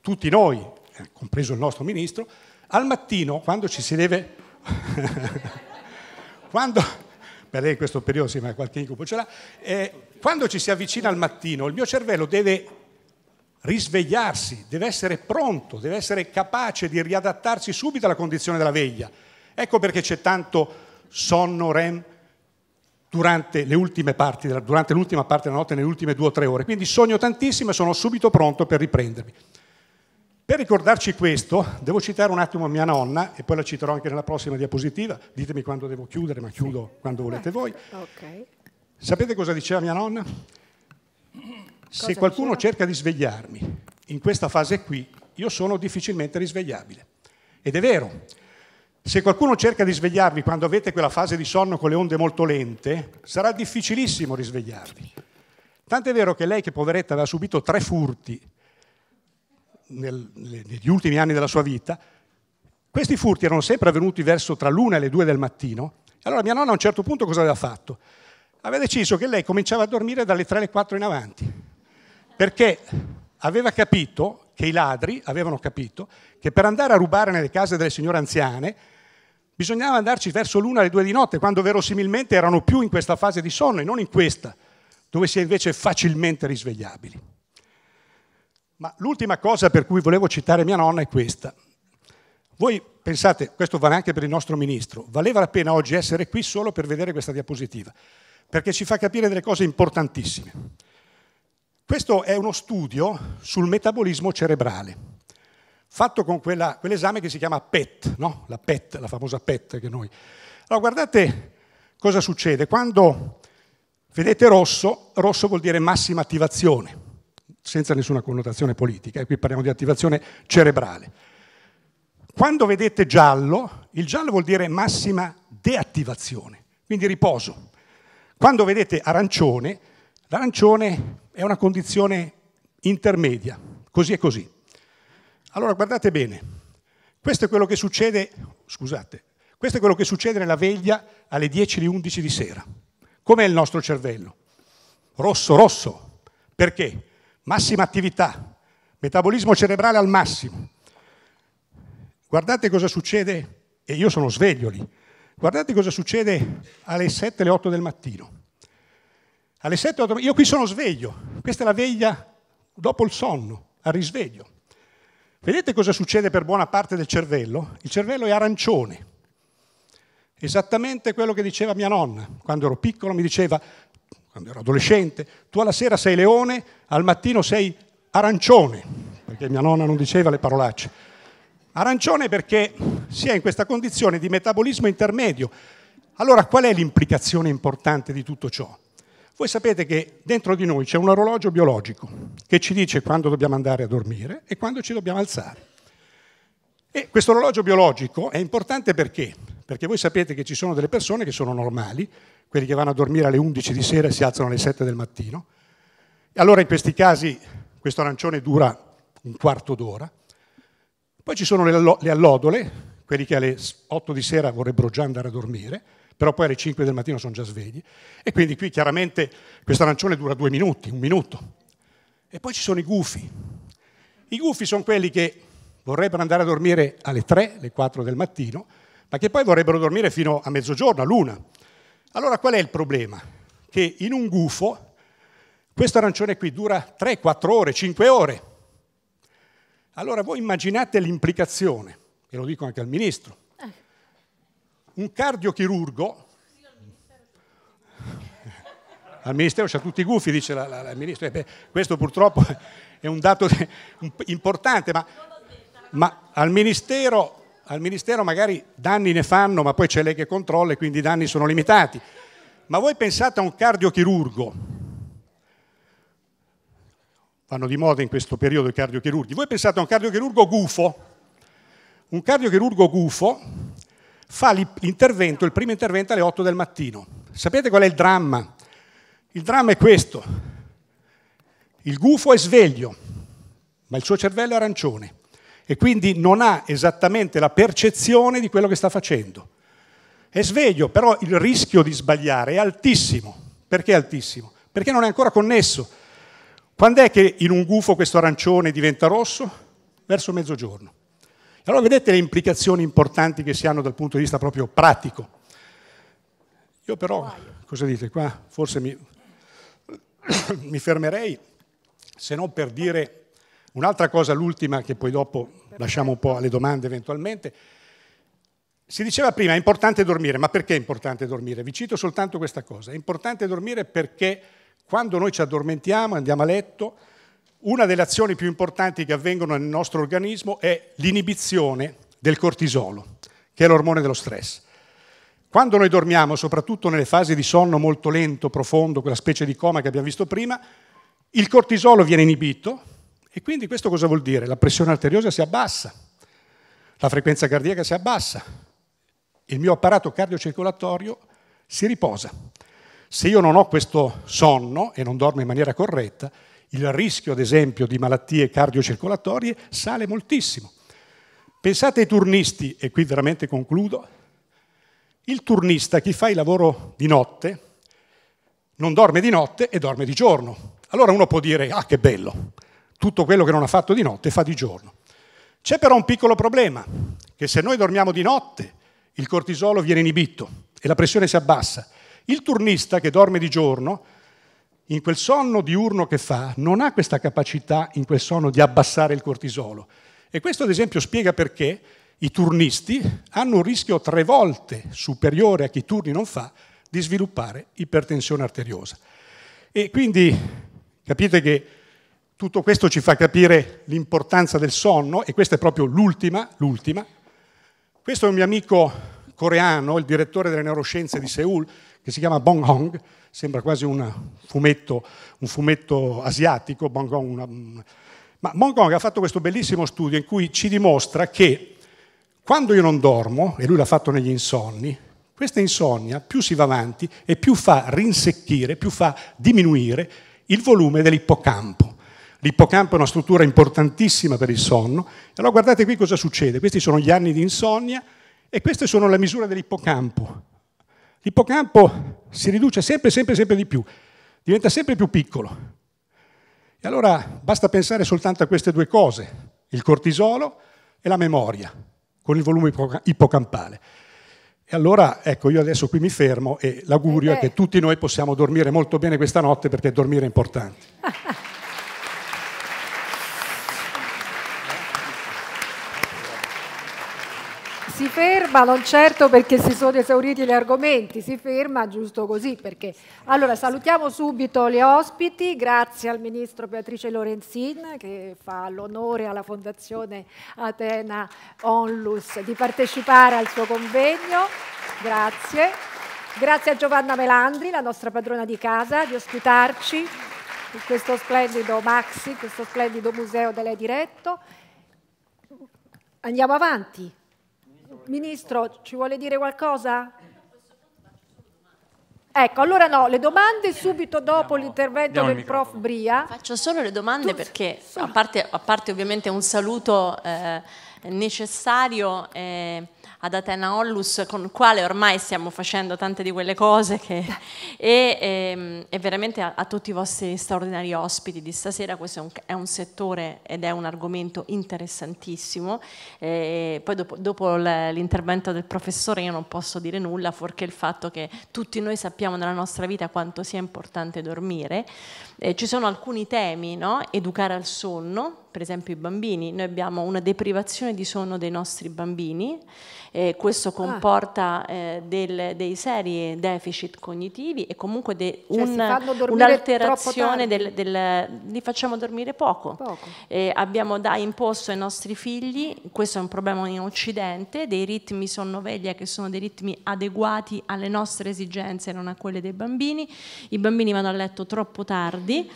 tutti noi, eh, compreso il nostro ministro, al mattino, quando ci si deve... quando... Per lei in questo periodo sì, ma qualche incubo ce l'ha. Eh, quando ci si avvicina al mattino, il mio cervello deve risvegliarsi, deve essere pronto, deve essere capace di riadattarsi subito alla condizione della veglia. Ecco perché c'è tanto sonno REM durante, le l'ultima parte della notte, nelle ultime due o tre ore. Quindi sogno tantissimo e sono subito pronto per riprendermi. Per ricordarci questo, devo citare un attimo mia nonna, e poi la citerò anche nella prossima diapositiva, ditemi quando devo chiudere, ma chiudo sì. quando volete voi. Okay. Sapete cosa diceva mia nonna? Cosa Se qualcuno diceva? cerca di svegliarmi in questa fase qui, io sono difficilmente risvegliabile. Ed è vero, se qualcuno cerca di svegliarvi quando avete quella fase di sonno con le onde molto lente, sarà difficilissimo risvegliarvi. Tant'è vero che lei, che poveretta aveva subito tre furti nel, negli ultimi anni della sua vita, questi furti erano sempre avvenuti verso tra l'una e le due del mattino. Allora mia nonna a un certo punto cosa aveva fatto? Aveva deciso che lei cominciava a dormire dalle tre alle quattro in avanti, perché aveva capito che i ladri avevano capito che per andare a rubare nelle case delle signore anziane bisognava andarci verso l'una alle due di notte, quando verosimilmente erano più in questa fase di sonno e non in questa, dove si è invece facilmente risvegliabili. Ma l'ultima cosa per cui volevo citare mia nonna è questa. Voi pensate, questo vale anche per il nostro ministro, valeva la pena oggi essere qui solo per vedere questa diapositiva, perché ci fa capire delle cose importantissime. Questo è uno studio sul metabolismo cerebrale, fatto con quella, quell'esame che si chiama PET, no? la PET, la famosa PET che noi... Allora guardate cosa succede. Quando vedete rosso, rosso vuol dire massima attivazione, senza nessuna connotazione politica, e qui parliamo di attivazione cerebrale. Quando vedete giallo, il giallo vuol dire massima deattivazione, quindi riposo. Quando vedete arancione, l'arancione è una condizione intermedia, così e così. Allora guardate bene, questo è quello che succede, scusate, questo è quello che succede nella veglia alle 10-11 di sera. Com'è il nostro cervello? Rosso, rosso. Perché? Massima attività, metabolismo cerebrale al massimo. Guardate cosa succede, e io sono sveglio lì, guardate cosa succede alle 7, alle 8 del mattino. Alle 7 8, io qui sono sveglio, questa è la veglia dopo il sonno, al risveglio. Vedete cosa succede per buona parte del cervello? Il cervello è arancione. Esattamente quello che diceva mia nonna quando ero piccolo, mi diceva, quando ero adolescente, tu alla sera sei leone, al mattino sei arancione, perché mia nonna non diceva le parolacce. Arancione perché si è in questa condizione di metabolismo intermedio. Allora qual è l'implicazione importante di tutto ciò? Voi sapete che dentro di noi c'è un orologio biologico che ci dice quando dobbiamo andare a dormire e quando ci dobbiamo alzare. E questo orologio biologico è importante perché? Perché voi sapete che ci sono delle persone che sono normali, quelli che vanno a dormire alle 11 di sera e si alzano alle 7 del mattino. E allora in questi casi questo arancione dura un quarto d'ora. Poi ci sono le allodole, quelli che alle 8 di sera vorrebbero già andare a dormire però poi alle 5 del mattino sono già svegli. E quindi qui chiaramente questo arancione dura due minuti, un minuto. E poi ci sono i gufi. I gufi sono quelli che vorrebbero andare a dormire alle 3, alle 4 del mattino, ma che poi vorrebbero dormire fino a mezzogiorno, a luna. Allora qual è il problema? Che in un gufo questo arancione qui dura 3, 4 ore, 5 ore. Allora voi immaginate l'implicazione, e lo dico anche al ministro, un cardiochirurgo, al Ministero c'ha tutti i gufi, dice la, la, la Ministra, eh, Beh, questo purtroppo è un dato importante, ma, ma al, ministero, al Ministero magari danni ne fanno, ma poi c'è lei che controlla e quindi i danni sono limitati. Ma voi pensate a un cardiochirurgo, vanno di moda in questo periodo i cardiochirurghi, voi pensate a un cardiochirurgo gufo, un cardiochirurgo gufo fa l'intervento, il primo intervento alle 8 del mattino. Sapete qual è il dramma? Il dramma è questo. Il gufo è sveglio, ma il suo cervello è arancione e quindi non ha esattamente la percezione di quello che sta facendo. È sveglio, però il rischio di sbagliare è altissimo. Perché è altissimo? Perché non è ancora connesso. Quando è che in un gufo questo arancione diventa rosso? Verso mezzogiorno. Allora vedete le implicazioni importanti che si hanno dal punto di vista proprio pratico. Io però, cosa dite qua? Forse mi, mi fermerei, se non per dire un'altra cosa, l'ultima, che poi dopo lasciamo un po' alle domande eventualmente. Si diceva prima, è importante dormire, ma perché è importante dormire? Vi cito soltanto questa cosa, è importante dormire perché quando noi ci addormentiamo, andiamo a letto, una delle azioni più importanti che avvengono nel nostro organismo è l'inibizione del cortisolo, che è l'ormone dello stress. Quando noi dormiamo, soprattutto nelle fasi di sonno molto lento, profondo, quella specie di coma che abbiamo visto prima, il cortisolo viene inibito e quindi questo cosa vuol dire? La pressione arteriosa si abbassa, la frequenza cardiaca si abbassa, il mio apparato cardiocircolatorio si riposa. Se io non ho questo sonno e non dormo in maniera corretta, il rischio, ad esempio, di malattie cardiocircolatorie sale moltissimo. Pensate ai turnisti, e qui veramente concludo, il turnista, chi fa il lavoro di notte, non dorme di notte e dorme di giorno. Allora uno può dire, ah che bello, tutto quello che non ha fatto di notte fa di giorno. C'è però un piccolo problema, che se noi dormiamo di notte il cortisolo viene inibito e la pressione si abbassa. Il turnista che dorme di giorno in quel sonno diurno che fa, non ha questa capacità in quel sonno di abbassare il cortisolo. E questo ad esempio spiega perché i turnisti hanno un rischio tre volte superiore a chi turni non fa di sviluppare ipertensione arteriosa. E quindi capite che tutto questo ci fa capire l'importanza del sonno e questa è proprio l'ultima, l'ultima. Questo è un mio amico coreano, il direttore delle neuroscienze di Seoul, che si chiama Bong Hong, sembra quasi una, fumetto, un fumetto asiatico, Hong Kong, una... ma Hong Kong ha fatto questo bellissimo studio in cui ci dimostra che quando io non dormo, e lui l'ha fatto negli insonni, questa insonnia più si va avanti e più fa rinsecchire, più fa diminuire il volume dell'ippocampo. L'ippocampo è una struttura importantissima per il sonno. Allora guardate qui cosa succede. Questi sono gli anni di insonnia e queste sono le misure dell'ippocampo. L'ippocampo si riduce sempre, sempre, sempre di più, diventa sempre più piccolo. E allora basta pensare soltanto a queste due cose, il cortisolo e la memoria, con il volume ippocampale. E allora, ecco, io adesso qui mi fermo e l'augurio eh è che tutti noi possiamo dormire molto bene questa notte perché dormire è importante. si ferma non certo perché si sono esauriti gli argomenti, si ferma giusto così perché... Allora salutiamo subito gli ospiti, grazie al Ministro Beatrice Lorenzin che fa l'onore alla Fondazione Atena Onlus di partecipare al suo convegno, grazie. Grazie a Giovanna Melandri, la nostra padrona di casa, di ospitarci in questo splendido Maxi, in questo splendido museo da lei diretto. Andiamo avanti. Ministro, ci vuole dire qualcosa? Ecco, allora no, le domande subito dopo l'intervento del prof Bria. Faccio solo le domande perché, a parte, a parte ovviamente un saluto eh, necessario, eh, ad Atena Ollus con il quale ormai stiamo facendo tante di quelle cose che, e, e, ehm, e, veramente a, a, tutti i vostri straordinari ospiti di stasera, questo è un, è un settore ed è un argomento interessantissimo, e poi dopo, dopo l'intervento del professore io non posso dire nulla, fuorché il fatto che tutti noi sappiamo nella nostra vita quanto sia importante dormire. Eh, ci sono alcuni temi, no? educare al sonno, per esempio i bambini, noi abbiamo una deprivazione di sonno dei nostri bambini, eh, questo ah. comporta eh, del, dei seri deficit cognitivi e comunque de, cioè, un'alterazione del, del, li facciamo dormire poco. poco. Eh, abbiamo da imposto ai nostri figli, questo è un problema in Occidente, dei ritmi sonno-veglia che sono dei ritmi adeguati alle nostre esigenze e non a quelle dei bambini, i bambini vanno a letto troppo tardi tardi,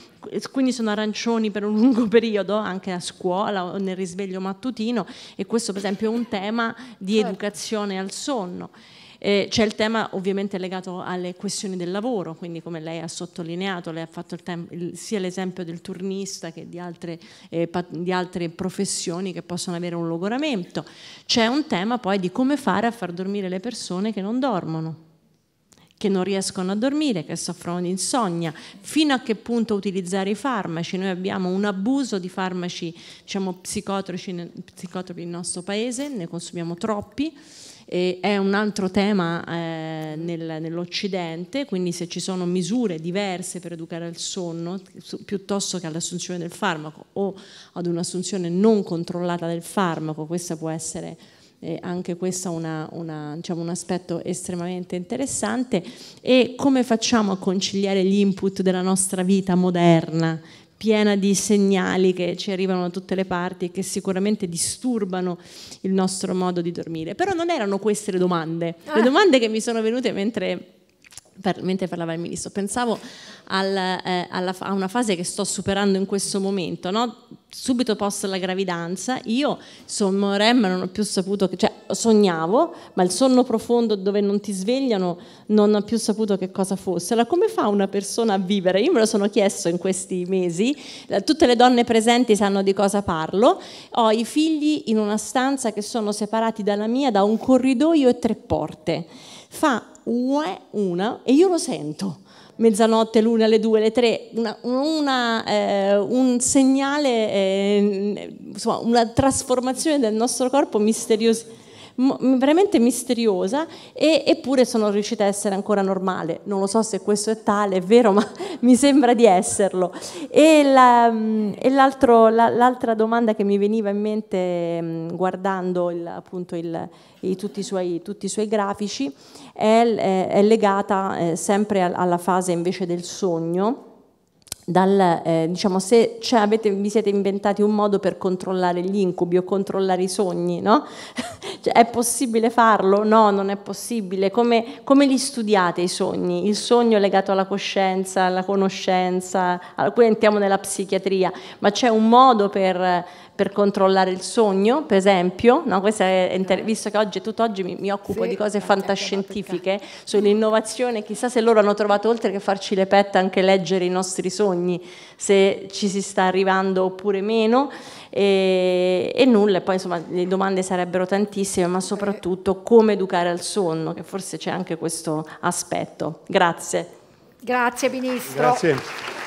quindi sono arancioni per un lungo periodo, anche a scuola o nel risveglio mattutino, e questo per esempio è un tema di certo. educazione al sonno. Eh, c'è il tema ovviamente legato alle questioni del lavoro, quindi come lei ha sottolineato, lei ha fatto il tem- il, sia l'esempio del turnista che di altre, eh, pat- di altre, professioni che possono avere un logoramento. C'è un tema poi di come fare a far dormire le persone che non dormono che non riescono a dormire, che soffrono di insonnia, fino a che punto utilizzare i farmaci. Noi abbiamo un abuso di farmaci diciamo, psicotropi nel nostro paese, ne consumiamo troppi. E è un altro tema eh, nel, nell'Occidente, quindi se ci sono misure diverse per educare al sonno su, piuttosto che all'assunzione del farmaco o ad un'assunzione non controllata del farmaco, questa può essere eh, anche questo è una, una, diciamo, un aspetto estremamente interessante, e come facciamo a conciliare gli input della nostra vita moderna piena di segnali che ci arrivano da tutte le parti e che sicuramente disturbano il nostro modo di dormire. Però non erano queste le domande. Le ah. domande che mi sono venute mentre per, mentre parlava il ministro, pensavo al, eh, alla, a una fase che sto superando in questo momento, no? subito post la gravidanza, io sono REM, non ho più saputo, che, cioè sognavo, ma il sonno profondo dove non ti svegliano non ho più saputo che cosa fosse. Allora come fa una persona a vivere? Io me lo sono chiesto in questi mesi, eh, tutte le donne presenti sanno di cosa parlo, ho i figli in una stanza che sono separati dalla mia da un corridoio e tre porte. Fa uè, una, e io lo sento. Mezzanotte, l'una, le due, le tre, una, una, eh, un segnale, eh, insomma, una trasformazione del nostro corpo misteriosa veramente misteriosa e, eppure sono riuscita a essere ancora normale. Non lo so se questo è tale, è vero, ma mi sembra di esserlo. E, l'altra la, domanda che mi veniva in mente guardando il, appunto il, i, tutti, i suoi, tutti, i suoi, grafici è, è, è legata eh, sempre alla fase invece del sogno dal, eh, diciamo, se cioè, avete, vi siete inventati un modo per controllare gli incubi o controllare i sogni, no? cioè, è possibile farlo? No, non è possibile. Come, come, li studiate i sogni? Il sogno legato alla coscienza, alla conoscenza, a cui entriamo nella psichiatria, ma c'è un modo per, per controllare il sogno, per esempio, no, inter- visto che oggi, tutt'oggi mi, mi occupo sì, di cose fantascientifiche sull'innovazione, chissà se loro hanno trovato oltre che farci le pette anche leggere i nostri sogni, se ci si sta arrivando oppure meno. E, e, nulla, poi insomma le domande sarebbero tantissime, ma soprattutto eh. come educare al sonno, che forse c'è anche questo aspetto. Grazie. Grazie Ministro. Grazie.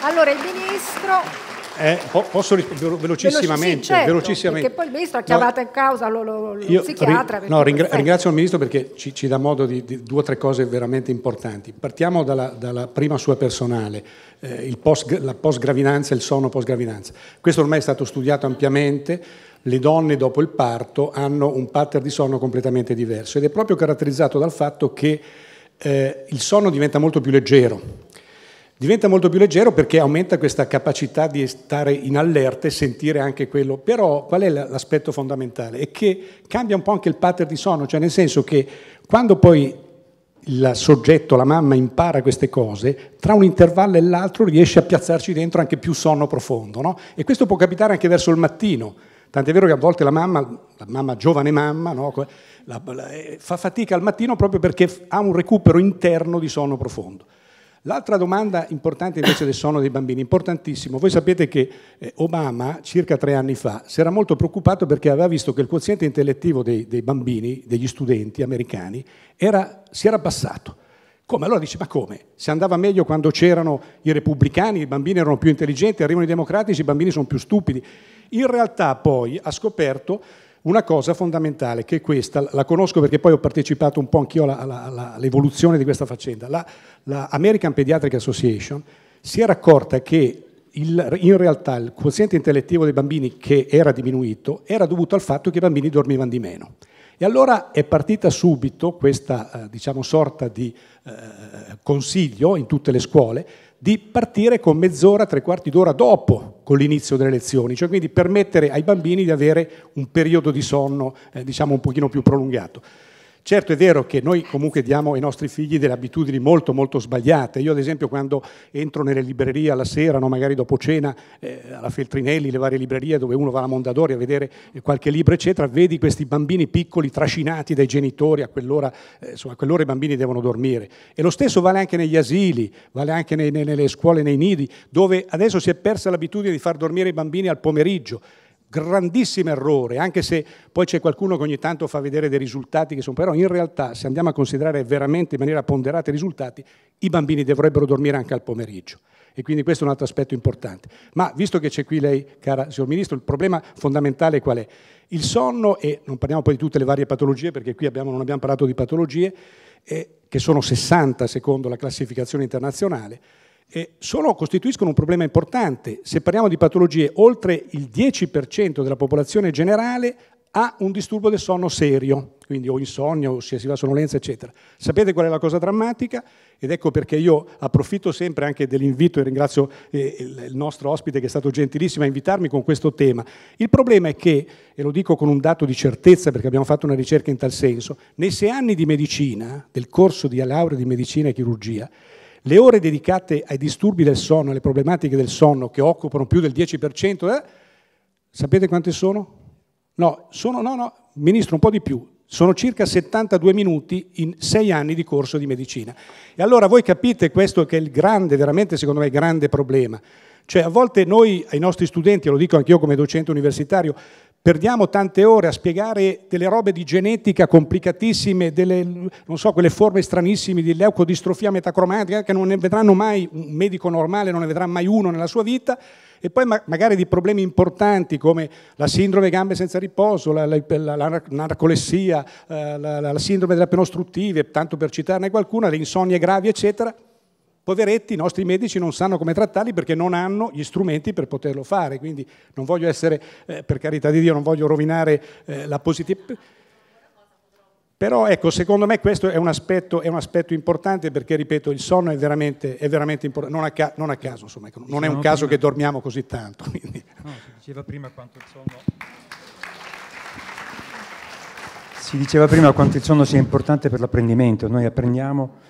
Allora il Ministro eh, posso velocissimamente, certo, velocissimamente. Perché poi il ministro ha chiamato no, in causa lo, lo, lo io, psichiatra. Ri, no, ringra ringrazio il ministro perché ci, ci dà modo di, di, due o tre cose veramente importanti. Partiamo dalla, dalla prima sua personale, eh, post, la post-gravidanza e il sonno post-gravidanza. Questo ormai è stato studiato ampiamente. Le donne dopo il parto hanno un pattern di sonno completamente diverso ed è proprio caratterizzato dal fatto che eh, il sonno diventa molto più leggero Diventa molto più leggero perché aumenta questa capacità di stare in allerta e sentire anche quello. Però qual è l'aspetto fondamentale? È che cambia un po' anche il pattern di sonno, cioè nel senso che quando poi il soggetto, la mamma impara queste cose, tra un intervallo e l'altro riesce a piazzarci dentro anche più sonno profondo. No? E questo può capitare anche verso il mattino. Tant'è vero che a volte la mamma, la mamma giovane mamma, no? la, la, eh, fa fatica al mattino proprio perché ha un recupero interno di sonno profondo. L'altra domanda importante invece del sonno dei bambini, importantissimo. Voi sapete che eh, Obama circa tre anni fa si era molto preoccupato perché aveva visto che il quoziente intellettivo dei, dei bambini, degli studenti americani, era, si era abbassato. Come? Allora dice, ma come? Se andava meglio quando c'erano i repubblicani, i bambini erano più intelligenti, arrivano i democratici, i bambini sono più stupidi. In realtà poi ha scoperto una cosa fondamentale, che è questa, la conosco perché poi ho partecipato un po' anch'io all'evoluzione di questa faccenda, la, la American Pediatric Association si era accorta che il, in realtà il quoziente intellettivo dei bambini che era diminuito era dovuto al fatto che i bambini dormivano di meno. E allora è partita subito questa eh, diciamo, sorta di eh, consiglio in tutte le scuole di partire con mezz'ora, tre quarti d'ora dopo con l'inizio delle lezioni, cioè quindi permettere ai bambini di avere un periodo di sonno eh, diciamo un pochino più prolungato. Certo è vero che noi comunque diamo ai nostri figli delle abitudini molto molto sbagliate. Io ad esempio quando entro nelle librerie alla sera, no, magari dopo cena, eh, alla Feltrinelli, le varie librerie dove uno va alla Mondadori a vedere eh, qualche libro eccetera, vedi questi bambini piccoli trascinati dai genitori a quell'ora, eh, insomma a quell'ora i bambini devono dormire. E lo stesso vale anche negli asili, vale anche nei, nelle scuole, nei nidi, dove adesso si è persa l'abitudine di far dormire i bambini al pomeriggio grandissimo errore, anche se poi c'è qualcuno che ogni tanto fa vedere dei risultati che sono, però in realtà se andiamo a considerare veramente in maniera ponderata i risultati, i bambini dovrebbero dormire anche al pomeriggio e quindi questo è un altro aspetto importante. Ma visto che c'è qui lei, cara signor Ministro, il problema fondamentale qual è? Il sonno, e non parliamo poi di tutte le varie patologie, perché qui abbiamo, non abbiamo parlato di patologie, eh, che sono 60 secondo la classificazione internazionale, eh, sono, costituiscono un problema importante. Se parliamo di patologie, oltre il 10% della popolazione generale ha un disturbo del sonno serio, quindi o insonnia, o sia sonnolenza, eccetera. Sapete qual è la cosa drammatica? Ed ecco perché io approfitto sempre anche dell'invito e ringrazio eh, il nostro ospite che è stato gentilissimo a invitarmi con questo tema. Il problema è che, e lo dico con un dato di certezza perché abbiamo fatto una ricerca in tal senso, nei sei anni di medicina, del corso di laurea di medicina e chirurgia, le ore dedicate ai disturbi del sonno, alle problematiche del sonno che occupano più del 10%, eh, sapete quante sono? No, sono, no, no, ministro, un po' di più. Sono circa 72 minuti in sei anni di corso di medicina. E allora voi capite questo che è il grande, veramente secondo me, grande problema. Cioè a volte noi, ai nostri studenti, e lo dico anche io come docente universitario, perdiamo tante ore a spiegare delle robe di genetica complicatissime, delle, so, quelle forme stranissime di leucodistrofia metacromatica che non ne vedranno mai, un medico normale non ne vedrà mai uno nella sua vita, e poi ma magari di problemi importanti come la sindrome gambe senza riposo, la, la, la, la narcolessia, eh, la, la sindrome delle appenostruttive, tanto per citarne qualcuna, le insonnie gravi, eccetera Poveretti, i nostri medici non sanno come trattarli perché non hanno gli strumenti per poterlo fare, quindi non voglio essere, eh, per carità di Dio, non voglio rovinare eh, la positività. Però ecco, secondo me questo è un, aspetto, è un aspetto, importante perché, ripeto, il sonno è veramente, è veramente importante, non a, ca- non a, caso, insomma, ecco, non è un caso che dormiamo così tanto. Quindi. No, si diceva prima quanto il sonno... Si diceva prima quanto il sonno sia importante per l'apprendimento, noi apprendiamo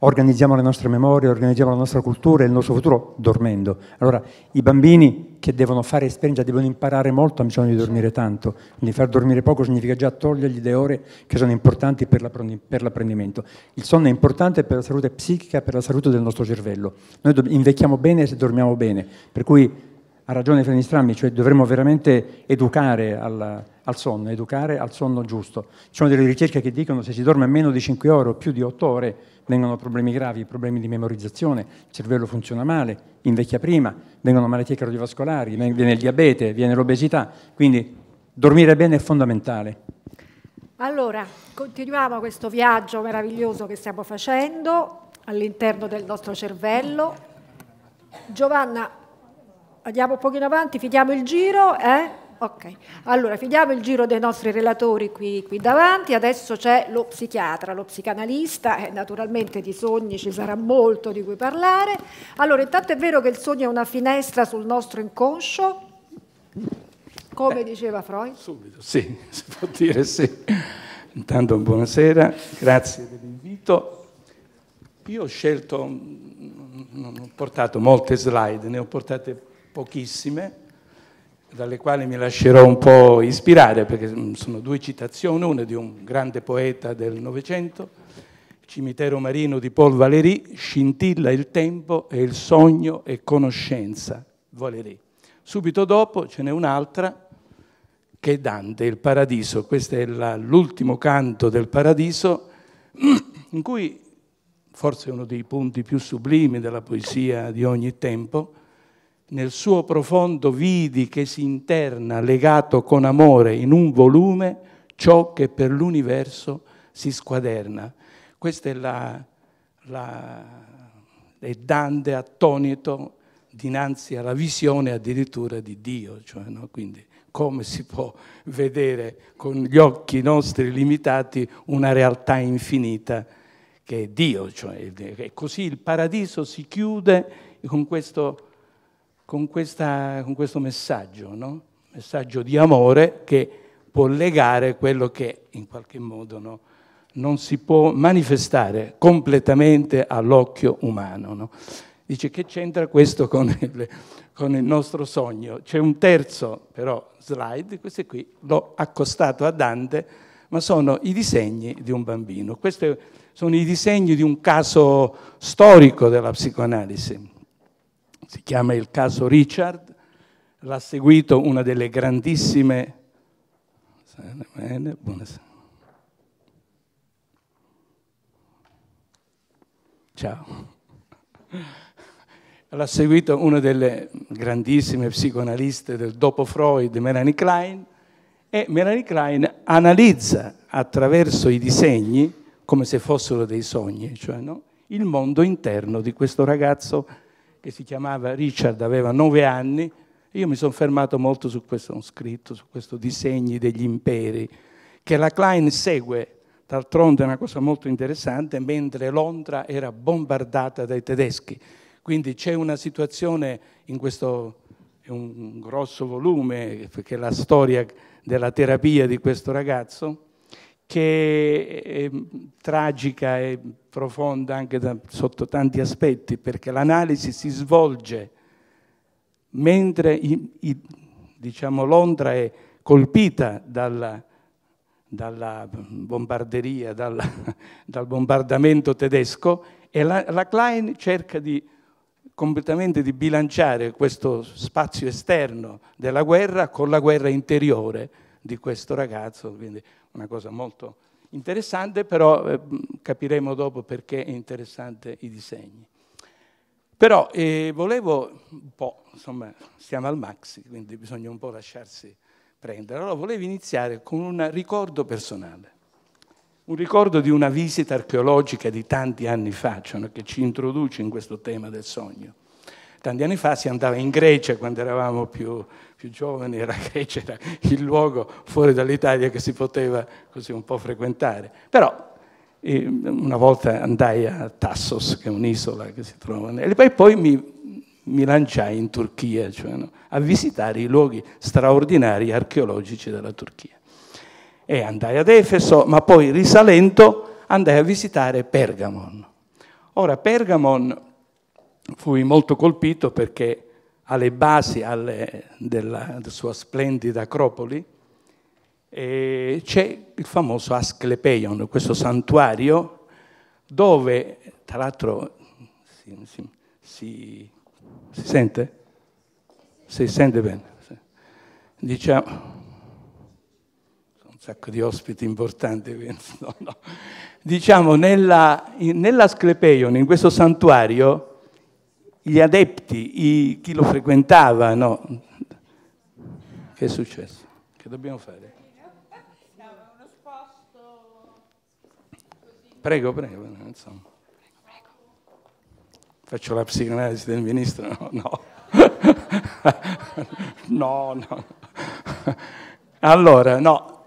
organizziamo le nostre memorie, organizziamo la nostra cultura e il nostro futuro dormendo. Allora i bambini che devono fare esperienza, devono imparare molto, hanno bisogno di dormire tanto, quindi far dormire poco significa già togliergli le ore che sono importanti per, l'apprendimento. Il sonno è importante per la salute psichica, per la salute del nostro cervello. Noi invecchiamo bene se dormiamo bene, per cui ha ragione Fenistrammi, cioè dovremmo veramente educare al, al, sonno, educare al sonno giusto. Ci sono delle ricerche che dicono che se si dorme meno di 5 ore o più di 8 ore vengono problemi gravi, problemi di memorizzazione, il cervello funziona male, invecchia prima, vengono malattie cardiovascolari, viene il diabete, viene l'obesità, quindi dormire bene è fondamentale. Allora, continuiamo questo viaggio meraviglioso che stiamo facendo all'interno del nostro cervello. Giovanna, andiamo un pochino avanti, fidiamo il giro, eh? Ok, allora finiamo il giro dei nostri relatori qui, qui davanti, adesso c'è lo psichiatra, lo psicanalista, e eh, naturalmente di sogni ci sarà molto di cui parlare. Allora, intanto è vero che il sogno è una finestra sul nostro inconscio, come Beh, diceva Freud? Subito, sì, si può dire sì. Intanto buonasera, grazie dell'invito. Io ho scelto, non mm, mm, mm, ho portato molte slide, ne ho portate pochissime dalle quali mi lascerò un po' ispirare, perché mm, sono due citazioni, una di un grande poeta del Novecento, Cimitero marino di Paul Valéry, scintilla il tempo e il sogno e conoscenza, Valéry. Subito dopo ce n'è un'altra che è Dante, il paradiso. Questo è l'ultimo canto del paradiso in cui forse uno dei punti più sublimi della poesia di ogni tempo, nel suo profondo vidi che si interna legato con amore in un volume ciò che per l'universo si squaderna. Questa è la, la è Dante attonito dinanzi alla visione addirittura di Dio, cioè, no? quindi come si può vedere con gli occhi nostri limitati una realtà infinita che è Dio. Cioè, e così il paradiso si chiude con questo con, questa, con questo messaggio, no? messaggio di amore che può legare quello che in qualche modo no? non si può manifestare completamente all'occhio umano. No? Dice che c'entra questo con il, con il, nostro sogno? C'è un terzo però slide, questo qui l'ho accostato a Dante, ma sono i disegni di un bambino. Questi sono i disegni di un caso storico della psicoanalisi si chiama il caso Richard, l'ha seguito una delle grandissime... Ciao. L'ha seguito una delle grandissime psicoanaliste del dopo Freud, Melanie Klein, e Melanie Klein analizza attraverso i disegni, come se fossero dei sogni, cioè, no? il mondo interno di questo ragazzo che si chiamava Richard, aveva nove anni, io mi sono fermato molto su questo scritto, su questo disegni degli imperi, che la Klein segue, d'altronde è una cosa molto interessante, mentre Londra era bombardata dai tedeschi. Quindi c'è una situazione in questo è un grosso volume, che è la storia della terapia di questo ragazzo, che è eh, ehm, tragica e profonda anche da, sotto tanti aspetti, perché l'analisi si svolge mentre i, i, diciamo, Londra è colpita dalla, dalla bombarderia, dalla, dal bombardamento tedesco e la, la Klein cerca di, completamente di bilanciare questo spazio esterno della guerra con la guerra interiore di questo ragazzo. Quindi, una cosa molto interessante, però eh, capiremo dopo perché è interessante i disegni. Però eh, volevo un po', insomma, siamo al maxi, quindi bisogna un po' lasciarsi prendere. Allora volevo iniziare con un ricordo personale, un ricordo di una visita archeologica di tanti anni fa, cioè, che ci introduce in questo tema del sogno. Tanti anni fa si andava in Grecia, quando eravamo più, più giovani, era Grecia, era il luogo fuori dall'Italia che si poteva così un po' frequentare. Però eh, una volta andai a Tassos, che è un'isola che si trova, e poi mi, mi lanciai in Turchia, cioè, no, a visitare i luoghi straordinari archeologici della Turchia. E andai ad Efeso, ma poi risalendo andai a visitare Pergamon. Ora, Pergamon fui molto colpito perché alle basi alle, della, della, sua splendida Acropoli eh, c'è il famoso Asclepeion, questo santuario dove, tra l'altro, si, si, si, si, sente? Si sente bene. Diciamo, un sacco di ospiti importanti, no, no. diciamo nella, nell'Asclepeion, in questo santuario, gli adepti, i, chi lo frequentava, no? Che è successo? Che dobbiamo fare? Prego, prego, insomma. Faccio la psicanalisi del ministro? No, no. no, no. Allora, no,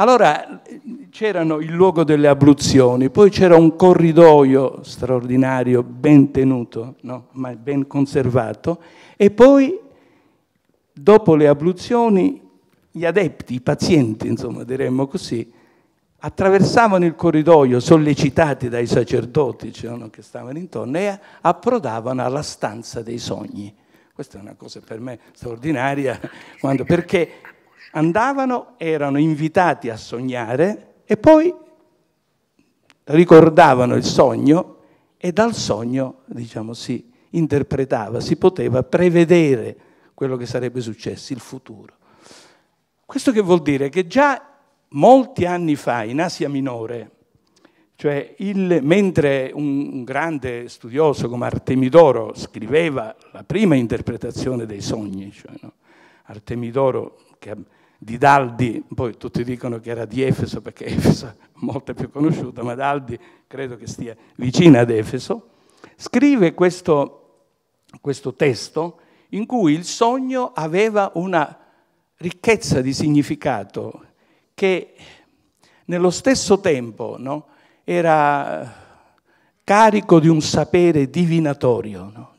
allora c'erano il luogo delle abluzioni, poi c'era un corridoio straordinario, ben tenuto, no? ma ben conservato, e poi dopo le abluzioni gli adepti, i pazienti, insomma diremmo così, attraversavano il corridoio sollecitati dai sacerdoti cioè, che stavano intorno e approdavano alla stanza dei sogni. Questa è una cosa per me straordinaria, quando, perché Andavano, erano invitati a sognare e poi ricordavano il sogno e dal sogno, diciamo, si interpretava, si poteva prevedere quello che sarebbe successo, il futuro. Questo che vuol dire? Che già molti anni fa, in Asia Minore, cioè il, mentre un, un, grande studioso come Artemidoro scriveva la prima interpretazione dei sogni, cioè, no? Artemidoro che di Daldi, poi tutti dicono che era di Efeso perché Efeso è molto più conosciuta, ma Daldi credo che stia vicina ad Efeso, scrive questo, questo testo in cui il sogno aveva una ricchezza di significato che nello stesso tempo no, era carico di un sapere divinatorio, no?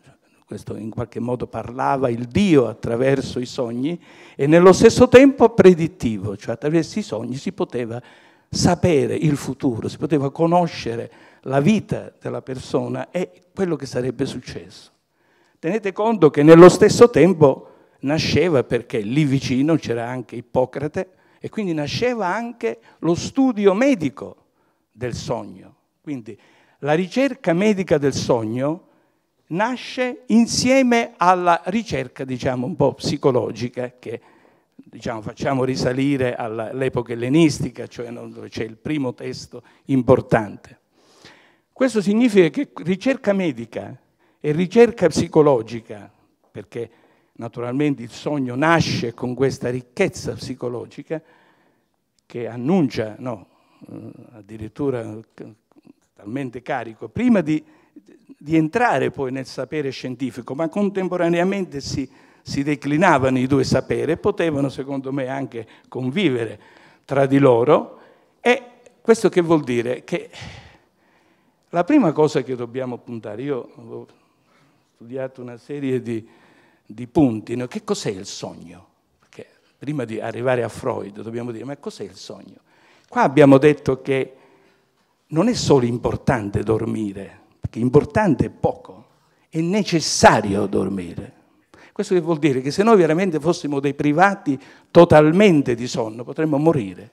questo in qualche modo parlava il Dio attraverso i sogni, e nello stesso tempo predittivo, cioè attraverso i sogni si poteva sapere il futuro, si poteva conoscere la vita della persona e quello che sarebbe successo. Tenete conto che nello stesso tempo nasceva, perché lì vicino c'era anche Ippocrate, e quindi nasceva anche lo studio medico del sogno. Quindi la ricerca medica del sogno nasce insieme alla ricerca, diciamo, un po' psicologica che diciamo, facciamo risalire all'epoca ellenistica, cioè dove c'è il primo testo importante. Questo significa che ricerca medica e ricerca psicologica, perché naturalmente il sogno nasce con questa ricchezza psicologica che annuncia, no, eh, addirittura talmente carico, prima di di entrare poi nel sapere scientifico, ma contemporaneamente si, si declinavano i due sapere e potevano, secondo me, anche convivere tra di loro. E questo che vuol dire? Che la prima cosa che dobbiamo puntare, io ho studiato una serie di, di punti, no? che cos'è il sogno? Perché prima di arrivare a Freud dobbiamo dire ma cos'è il sogno? Qua abbiamo detto che non è solo importante dormire, perché importante è poco, è necessario dormire. Questo che vuol dire che se noi veramente fossimo dei privati totalmente di sonno potremmo morire.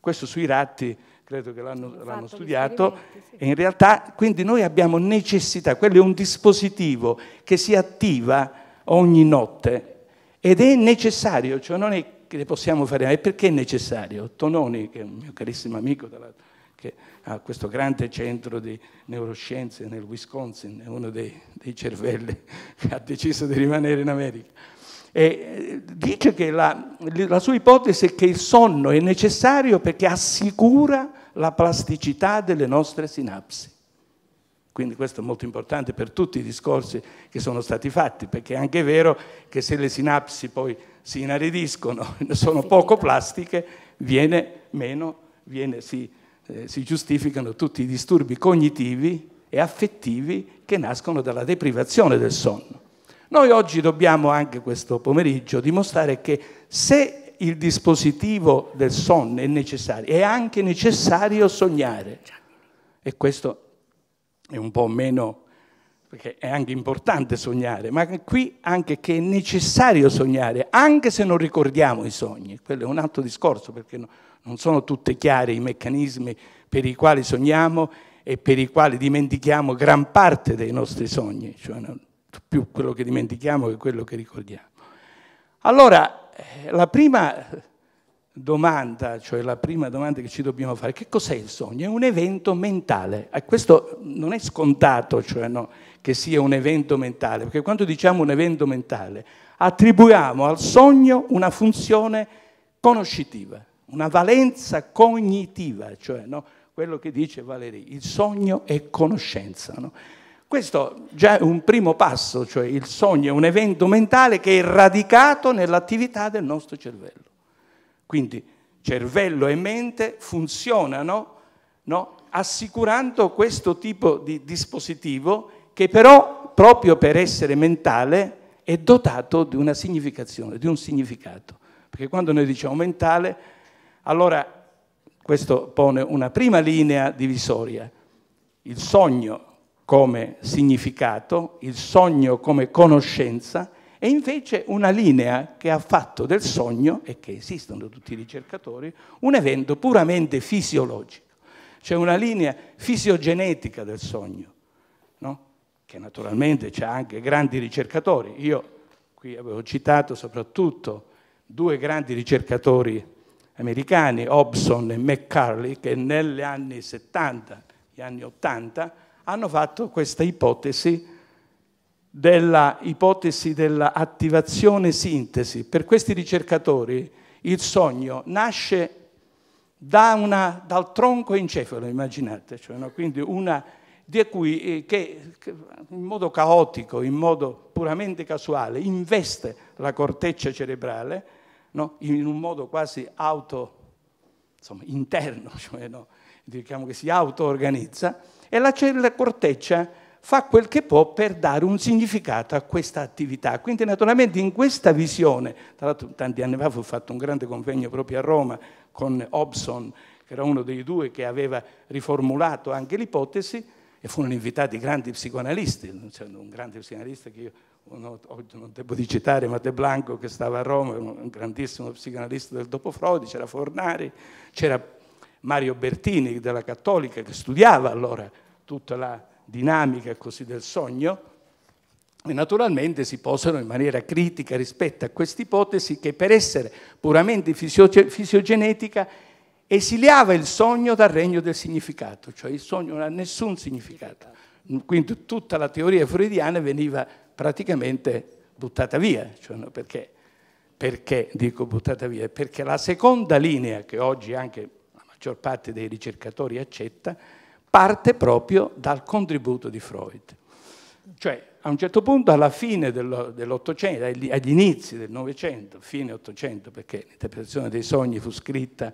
Questo sui ratti credo che l'hanno, l'hanno studiato, sì. e in realtà quindi noi abbiamo necessità, quello è un dispositivo che si attiva ogni notte ed è necessario, cioè non è che possiamo fare, è perché è necessario. Tononi, che è un mio carissimo amico della che ha questo grande centro di neuroscienze nel Wisconsin, è uno dei, dei cervelli che ha deciso di rimanere in America. E eh, dice che la, la sua ipotesi è che il sonno è necessario perché assicura la plasticità delle nostre sinapsi. Quindi questo è molto importante per tutti i discorsi che sono stati fatti, perché è anche vero che se le sinapsi poi si inaridiscono, sono poco plastiche, viene meno, viene, si, eh, si giustificano tutti i disturbi cognitivi e affettivi che nascono dalla deprivazione del sonno. Noi oggi dobbiamo anche questo pomeriggio dimostrare che se il dispositivo del sonno è necessario, è anche necessario sognare. E questo è un po' meno perché è anche importante sognare, ma qui anche che è necessario sognare, anche se non ricordiamo i sogni. Quello è un altro discorso, perché no, non sono tutti chiari i meccanismi per i quali sogniamo e per i quali dimentichiamo gran parte dei nostri sogni, cioè più quello che dimentichiamo che quello che ricordiamo. Allora, eh, la prima domanda, cioè la prima domanda che ci dobbiamo fare, che cos'è il sogno? È un evento mentale. Questo non è scontato, cioè no, che sia un evento mentale, perché quando diciamo un evento mentale attribuiamo al sogno una funzione conoscitiva, una valenza cognitiva, cioè no, quello che dice Valerie, il sogno è conoscenza. No? Questo già è un primo passo, cioè il sogno è un evento mentale che è radicato nell'attività del nostro cervello. Quindi cervello e mente funzionano no? assicurando questo tipo di dispositivo che però proprio per essere mentale è dotato di una significazione, di un significato. Perché quando noi diciamo mentale, allora questo pone una prima linea divisoria, il sogno come significato, il sogno come conoscenza e invece una linea che ha fatto del sogno, e che esistono tutti i ricercatori, un evento puramente fisiologico. C'è una linea fisiogenetica del sogno, no? che naturalmente c'ha anche grandi ricercatori. Io qui avevo citato soprattutto due grandi ricercatori americani, Hobson e McCarley, che negli anni 70, gli anni 80, hanno fatto questa ipotesi della ipotesi dell'attivazione sintesi. Per questi ricercatori il sogno nasce da una, dal tronco encefalo, immaginate, cioè, no? quindi una di cui eh, che, che in modo caotico, in modo puramente casuale, investe la corteccia cerebrale no? in un modo quasi auto, insomma, interno, cioè, no? diciamo che si auto-organizza, e la, la corteccia fa quel che può per dare un significato a questa attività. Quindi naturalmente in questa visione, tra l'altro tanti anni fa fu fatto un grande convegno proprio a Roma con Hobson, che era uno dei due che aveva riformulato anche l'ipotesi, e furono invitati grandi psicoanalisti, cioè un grande psicoanalista che io non, non devo di citare, ma De Blanco che stava a Roma, un grandissimo psicoanalista del dopo Frodi, c'era Fornari, c'era Mario Bertini della Cattolica che studiava allora tutta la dinamica così del sogno, e naturalmente si posano in maniera critica rispetto a questa ipotesi che per essere puramente fisiogenetica esiliava il sogno dal regno del significato, cioè il sogno non ha nessun significato. Quindi tutta la teoria freudiana veniva praticamente buttata via, cioè, perché, perché dico buttata via? Perché la seconda linea che oggi anche la maggior parte dei ricercatori accetta parte proprio dal contributo di Freud. Cioè, a un certo punto, alla fine dell'Ottocento, agli inizi del Novecento, fine Ottocento, perché l'interpretazione dei sogni fu scritta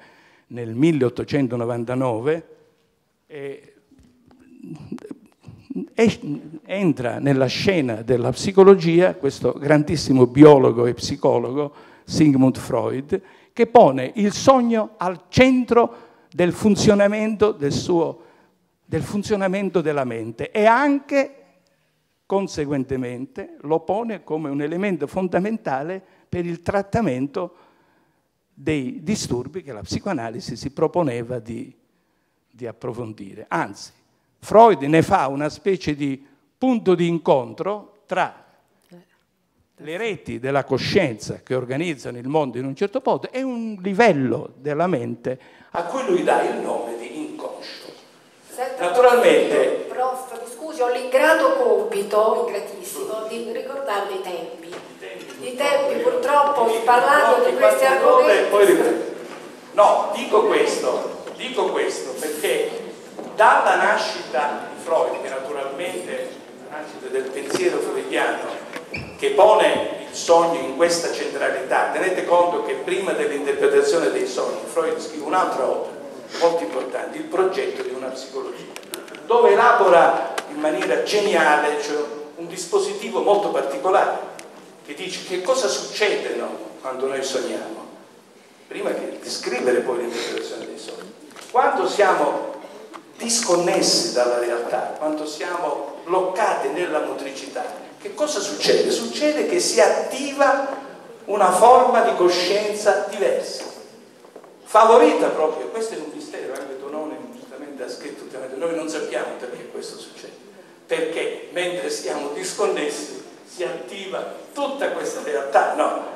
nel 1899, e, entra nella scena della psicologia questo grandissimo biologo e psicologo, Sigmund Freud, che pone il sogno al centro del funzionamento del suo del funzionamento della mente e anche conseguentemente lo pone come un elemento fondamentale per il trattamento dei disturbi che la psicoanalisi si proponeva di, di approfondire. Anzi, Freud ne fa una specie di punto di incontro tra eh, le eh reti della coscienza che organizzano il mondo in un certo modo e un livello della mente a cui lui dà il nome Senta, Naturalmente... Prof, mi scusi, ho l'ingrato compito, ingratissimo, di ricordarle i tempi. I tempi, purtroppo, parlando di questi argomenti... No, dico questo, dico questo perché dalla nascita di Freud, che naturalmente la nascita del pensiero freudiano, che pone il sogno in questa centralità, tenete conto che prima dell'interpretazione dei sogni Freud scrive un'altra opera molto importante, il progetto di una psicologia, dove elabora in maniera geniale cioè, un dispositivo molto particolare che dice che cosa succede no, quando noi sogniamo, prima che descrivere poi l'interpretazione dei sogni. Quando siamo disconnessi dalla realtà, quando siamo bloccati nella motricità, che cosa succede? Succede che si attiva una forma di coscienza diversa, favorita proprio, questo è un succedeva, anche Tonone giustamente ha scritto, noi non sappiamo perché questo succede, perché mentre siamo disconnessi si attiva tutta questa realtà, no,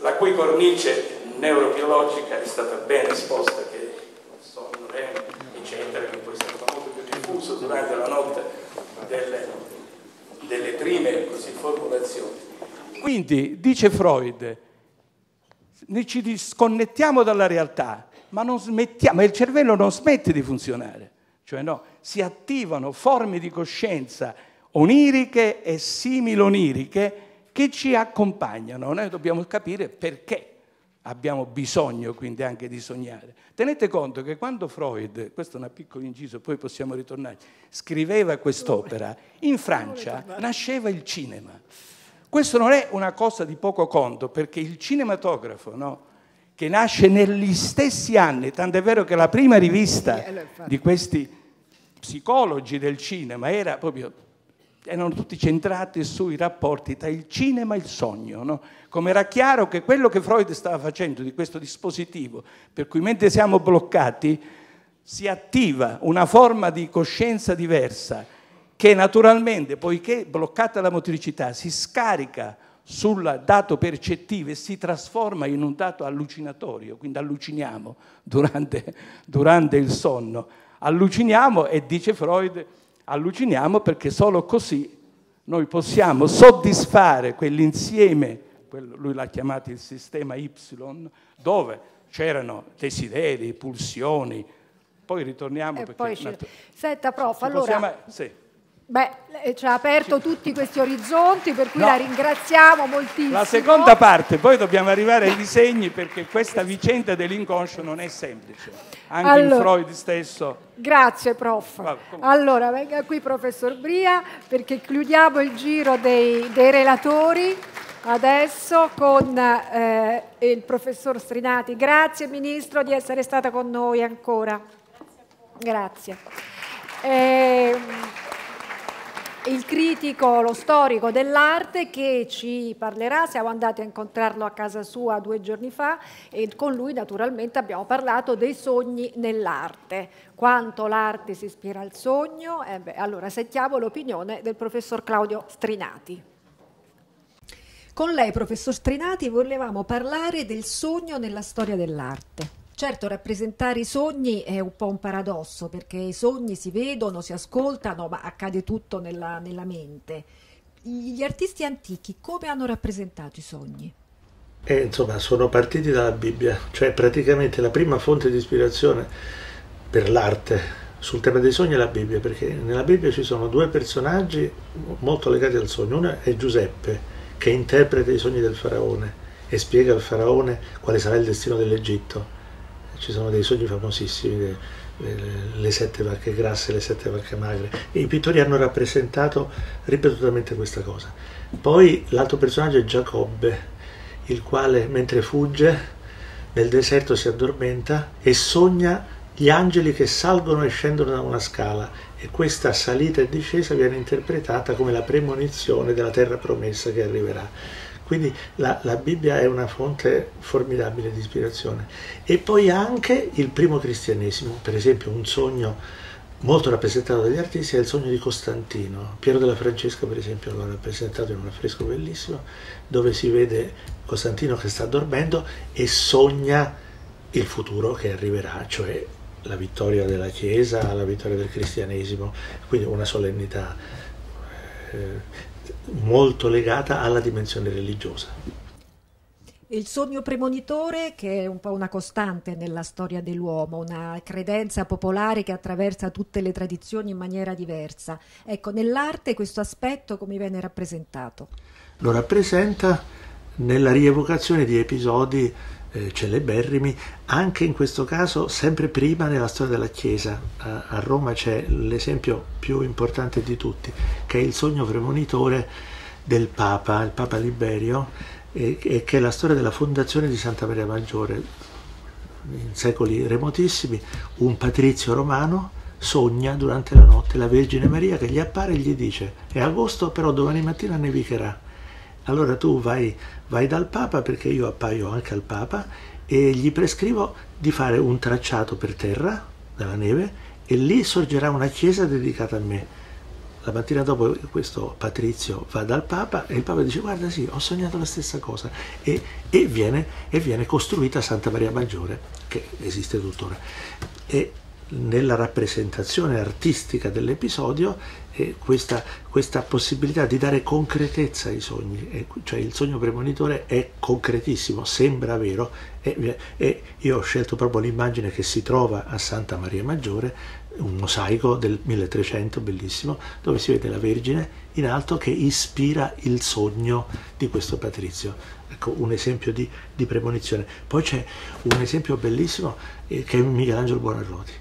la cui cornice neurobiologica è stata ben esposta, che non sonno, REM, eccetera, che poi è stato molto più diffuso durante la notte delle, delle prime così, formulazioni. Quindi, dice Freud, noi ci disconnettiamo dalla realtà ma non smettiamo, il cervello non smette di funzionare, cioè no, si attivano forme di coscienza oniriche e similoniriche che ci accompagnano. Noi dobbiamo capire perché abbiamo bisogno quindi anche di sognare. Tenete conto che quando Freud, questo è un piccolo inciso, poi possiamo ritornare, scriveva quest'opera, in Francia nasceva il cinema. Questo non è una cosa di poco conto, perché il cinematografo, no? che nasce negli stessi anni, tant'è vero che la prima rivista eh, di questi psicologi del cinema era proprio erano tutti centrati sui rapporti tra il cinema e il sogno, no? come era chiaro che quello che Freud stava facendo di questo dispositivo, per cui mentre siamo bloccati si attiva una forma di coscienza diversa che naturalmente, poiché bloccata la motricità, si scarica sul dato percettivo e si trasforma in un dato allucinatorio, quindi alluciniamo durante, durante il sonno. Alluciniamo e dice Freud, alluciniamo perché solo così noi possiamo soddisfare quell'insieme, lui l'ha chiamato il sistema Y, dove c'erano desideri, pulsioni, poi ritorniamo. E perché, poi ci... Senta prof, allora... Possiamo... Sì. Beh, ci ha aperto tutti questi orizzonti, per cui no. la ringraziamo moltissimo. La seconda parte, poi dobbiamo arrivare ai disegni perché questa vicenda dell'inconscio non è semplice, anche allora, in Freud stesso. Grazie prof. allora, venga qui professor Bria perché chiudiamo il giro dei, dei relatori adesso con eh, il professor Strinati. Grazie ministro di essere stata con noi ancora. Grazie. Eh, il critico, lo storico dell'arte che ci parlerà, siamo andati a incontrarlo a casa sua due giorni fa e con lui naturalmente abbiamo parlato dei sogni nell'arte, quanto l'arte si ispira al sogno, eh beh, allora sentiamo l'opinione del professor Claudio Strinati. Con lei, professor Strinati, volevamo parlare del sogno nella storia dell'arte. Certo, rappresentare i sogni è un po' un paradosso, perché i sogni si vedono, si ascoltano, ma accade tutto nella, nella mente. Gli artisti antichi come hanno rappresentato i sogni? E, eh, insomma, sono partiti dalla Bibbia, cioè praticamente la prima fonte di ispirazione per l'arte sul tema dei sogni è la Bibbia, perché nella Bibbia ci sono due personaggi molto legati al sogno. Uno è Giuseppe, che interpreta i sogni del faraone e spiega al faraone quale sarà il destino dell'Egitto ci sono dei sogni famosissimi, le, eh, le, le sette vacche grasse, le sette vacche magre, e i pittori hanno rappresentato ripetutamente questa cosa. Poi l'altro personaggio è Giacobbe, il quale mentre fugge nel deserto si addormenta e sogna gli angeli che salgono e scendono da una scala e questa salita e discesa viene interpretata come la premonizione della terra promessa che arriverà. Quindi la, la Bibbia è una fonte formidabile di ispirazione. E poi anche il primo cristianesimo, per esempio un sogno molto rappresentato dagli artisti è il sogno di Costantino. Piero della Francesca, per esempio, l'ha rappresentato in un affresco bellissimo dove si vede Costantino che sta dormendo e sogna il futuro che arriverà, cioè la vittoria della Chiesa, la vittoria del cristianesimo, quindi una solennità. Eh, molto legata alla dimensione religiosa. Il sogno premonitore, che è un po' una costante nella storia dell'uomo, una credenza popolare che attraversa tutte le tradizioni in maniera diversa. Ecco, nell'arte questo aspetto come viene rappresentato? Lo rappresenta nella rievocazione di episodi eh, celeberrimi, anche in questo caso sempre prima nella storia della Chiesa. A, a Roma c'è l'esempio più importante di tutti, che è il sogno premonitore del Papa, il Papa Liberio, e, e che è la storia della fondazione di Santa Maria Maggiore. In secoli remotissimi, un patrizio romano sogna durante la notte la Vergine Maria che gli appare e gli dice è agosto però domani mattina nevicherà. Allora tu vai vai dal Papa perché io appaio anche al Papa e gli prescrivo di fare un tracciato per terra, nella neve, e lì sorgerà una chiesa dedicata a me. La mattina dopo questo Patrizio va dal Papa e il Papa dice guarda sì, ho sognato la stessa cosa e, e, viene, e viene, costruita Santa Maria Maggiore, che esiste tuttora. E nella rappresentazione artistica dell'episodio questa, questa, possibilità di dare concretezza ai sogni, cioè il sogno premonitore è concretissimo, sembra vero e, e io ho scelto proprio l'immagine che si trova a Santa Maria Maggiore, un mosaico del 1300 bellissimo, dove si vede la Vergine in alto che ispira il sogno di questo patrizio. Ecco, un esempio di, di premonizione. Poi c'è un esempio bellissimo eh, che è Michelangelo Buonarroti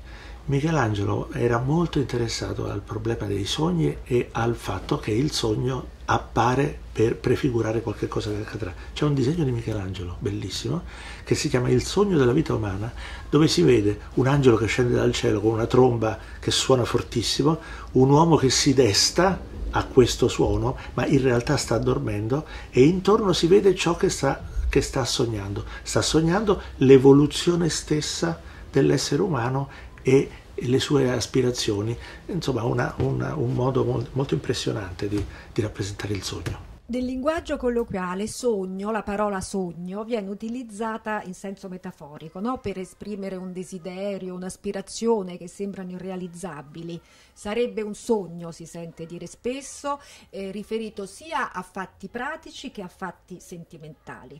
Michelangelo era molto interessato al problema dei sogni e al fatto che il sogno appare per prefigurare qualche cosa che accadrà. C'è un disegno di Michelangelo, bellissimo, che si chiama Il sogno della vita umana, dove si vede un angelo che scende dal cielo con una tromba che suona fortissimo, un uomo che si desta a questo suono, ma in realtà sta dormendo e intorno si vede ciò che sta, che sta sognando. Sta sognando l'evoluzione stessa dell'essere umano e le sue aspirazioni, insomma una, una, un modo molto impressionante di, di rappresentare il sogno. Nel linguaggio colloquiale sogno, la parola sogno, viene utilizzata in senso metaforico no? per esprimere un desiderio, un'aspirazione che sembrano irrealizzabili. Sarebbe un sogno, si sente dire spesso, eh, riferito sia a fatti pratici che a fatti sentimentali.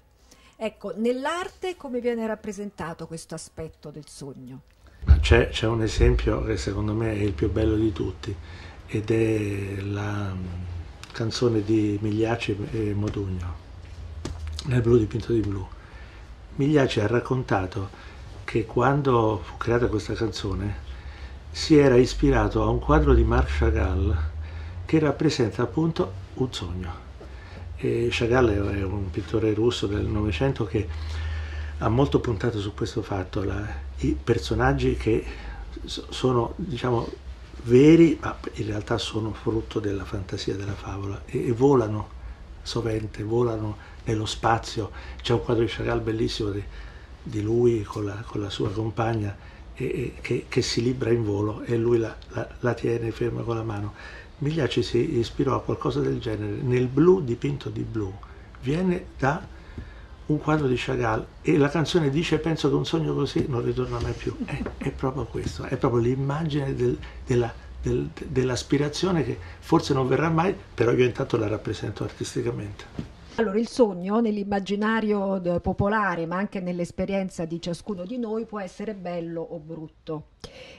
Ecco, nell'arte come viene rappresentato questo aspetto del sogno? C'è, c'è un esempio che secondo me è il più bello di tutti ed è la mm, canzone di Migliacci e Modugno, nel blu dipinto di blu. Migliacci ha raccontato che quando fu creata questa canzone si era ispirato a un quadro di Marc Chagall che rappresenta appunto un sogno. E Chagall è un pittore russo del Novecento che ha molto puntato su questo fatto, la, i personaggi che sono diciamo veri, ma in realtà sono frutto della fantasia, della favola, e, e volano sovente, volano nello spazio. C'è un quadro di Chagall bellissimo di, di lui con la, con la, sua compagna e, e, che, che, si libra in volo e lui la, la, la tiene ferma con la mano. Migliacci si ispirò a qualcosa del genere nel blu dipinto di blu. Viene da un quadro di Chagall e la canzone dice penso che un sogno così non ritorna mai più. È, è proprio questo, è proprio l'immagine del, della, del, dell'aspirazione che forse non verrà mai, però io intanto la rappresento artisticamente. Allora il sogno nell'immaginario eh, popolare ma anche nell'esperienza di ciascuno di noi può essere bello o brutto.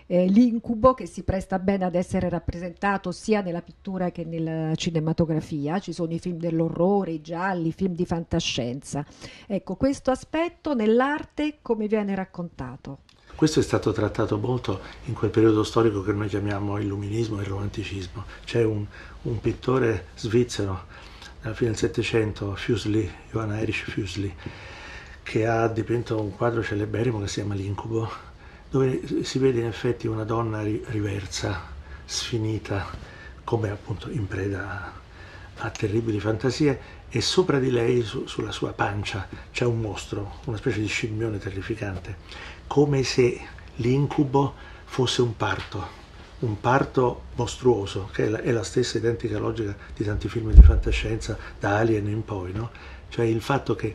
Eh, l'incubo che si presta bene ad essere rappresentato sia nella pittura che nella cinematografia, ci sono i film dell'orrore, i gialli, i film di fantascienza. Ecco, questo aspetto nell'arte come viene raccontato? Questo è stato trattato molto in quel periodo storico che noi chiamiamo illuminismo e romanticismo. C'è un, un pittore svizzero alla fine del Settecento, Fuseli, Johann Heinrich Fuseli, che ha dipinto un quadro celeberrimo che si chiama L'incubo, dove si vede in effetti una donna ri- riversa, sfinita, come appunto in preda a, a terribili fantasie, e sopra di lei, su, sulla sua pancia, c'è un mostro, una specie di scimmione terrificante, come se l'incubo fosse un parto un parto mostruoso, che è la, è la, stessa identica logica di tanti film di fantascienza da Alien in poi, no? cioè il fatto che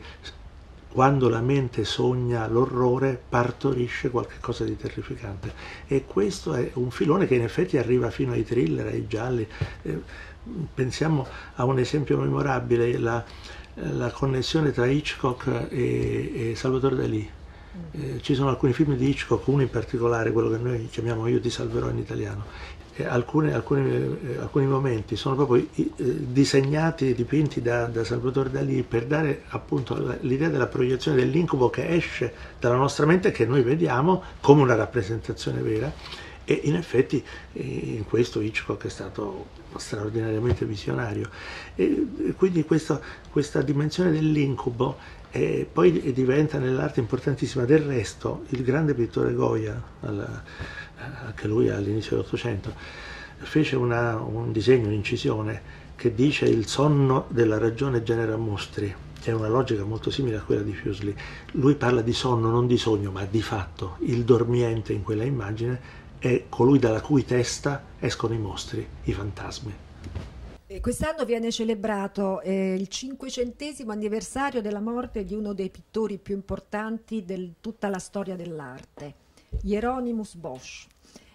quando la mente sogna l'orrore partorisce qualcosa di terrificante e questo è un filone che in effetti arriva fino ai thriller, ai gialli. Eh, pensiamo a un esempio memorabile, la, la connessione tra Hitchcock e, e Salvatore Dalì eh, ci sono alcuni film di Hitchcock, uno in particolare, quello che noi chiamiamo Io ti salverò in italiano, eh, Alcune, alcune, eh, alcuni momenti sono proprio eh, disegnati dipinti da, da, Salvatore Dalì per dare appunto l'idea della proiezione dell'incubo che esce dalla nostra mente e che noi vediamo come una rappresentazione vera e in effetti in questo Hitchcock è stato straordinariamente visionario e quindi questa, questa dimensione dell'incubo e poi diventa nell'arte importantissima. Del resto, il grande pittore Goya, anche lui all'inizio dell'Ottocento, fece una, un disegno, un'incisione che dice il sonno della ragione genera mostri, è una logica molto simile a quella di Fuseli. Lui parla di sonno, non di sogno, ma di fatto. Il dormiente in quella immagine è colui dalla cui testa escono i mostri, i fantasmi. Eh, quest'anno viene celebrato eh, il cinquecentesimo anniversario della morte di uno dei pittori più importanti di tutta la storia dell'arte, Hieronymus Bosch.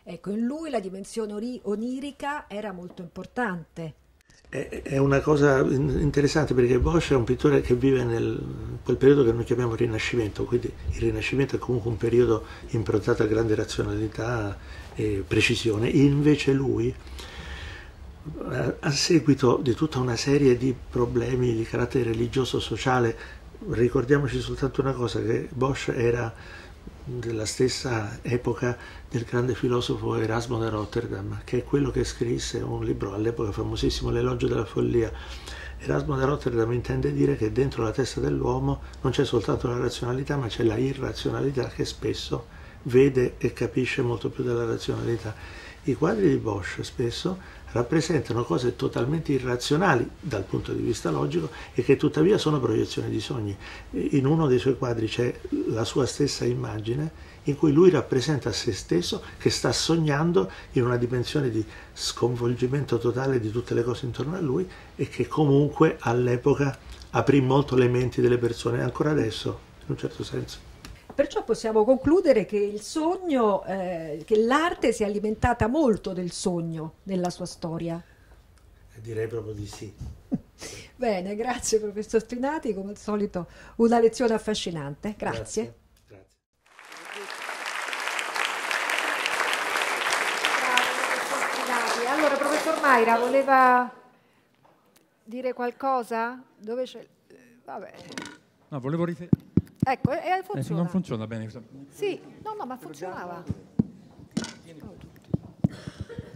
Ecco, in lui la dimensione onirica era molto importante. È, è una cosa interessante perché Bosch è un pittore che vive nel quel periodo che noi chiamiamo Rinascimento, quindi il Rinascimento è comunque un periodo improntato a grande razionalità e precisione, invece lui eh, a seguito di tutta una serie di problemi di carattere religioso-sociale, ricordiamoci soltanto una cosa, che Bosch era della stessa epoca del grande filosofo Erasmo da Rotterdam, che è quello che scrisse un libro all'epoca famosissimo, L'elogio della follia. Erasmo da Rotterdam intende dire che dentro la testa dell'uomo non c'è soltanto la razionalità, ma c'è la irrazionalità che spesso vede e capisce molto più della razionalità. I quadri di Bosch spesso rappresentano cose totalmente irrazionali dal punto di vista logico e che tuttavia sono proiezioni di sogni. In uno dei suoi quadri c'è la sua stessa immagine in cui lui rappresenta se stesso che sta sognando in una dimensione di sconvolgimento totale di tutte le cose intorno a lui e che comunque all'epoca aprì molto le menti delle persone, ancora adesso in un certo senso. Perciò possiamo concludere che il sogno, eh, che l'arte si è alimentata molto del sogno nella sua storia. Eh, direi proprio di sì. Bene, grazie professor Trinati, come al solito una lezione affascinante. grazie. grazie. Allora, professor Maira, voleva dire qualcosa? Dove c'è... Eh, vabbè. No, volevo riferire... Ecco, e funziona. Eh, non funziona bene. Sì, no, no, ma funzionava.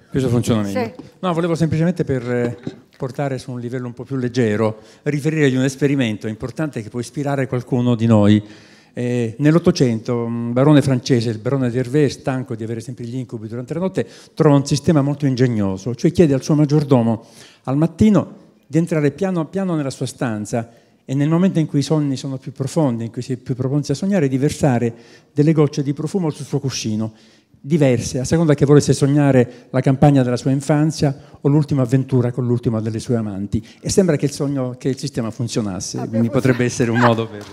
Questo funziona meglio. Sì. No, volevo semplicemente per eh, portare su un livello un po' più leggero, riferire di un esperimento importante che può ispirare qualcuno di noi. Eh, Nell'Ottocento un barone francese, il barone d'Hervé, stanco di avere sempre gli incubi durante la notte, trova un sistema molto ingegnoso, cioè chiede al suo maggiordomo al mattino di entrare piano piano nella sua stanza e nel momento in cui i sonni sono più profondi, in cui si è più propensi a sognare, di versare delle gocce di profumo sul suo cuscino, diverse, a seconda che volesse sognare la campagna della sua infanzia o l'ultima avventura con l'ultima delle sue amanti. E sembra che il, sogno, che il sistema funzionasse, quindi potrebbe essere un modo per...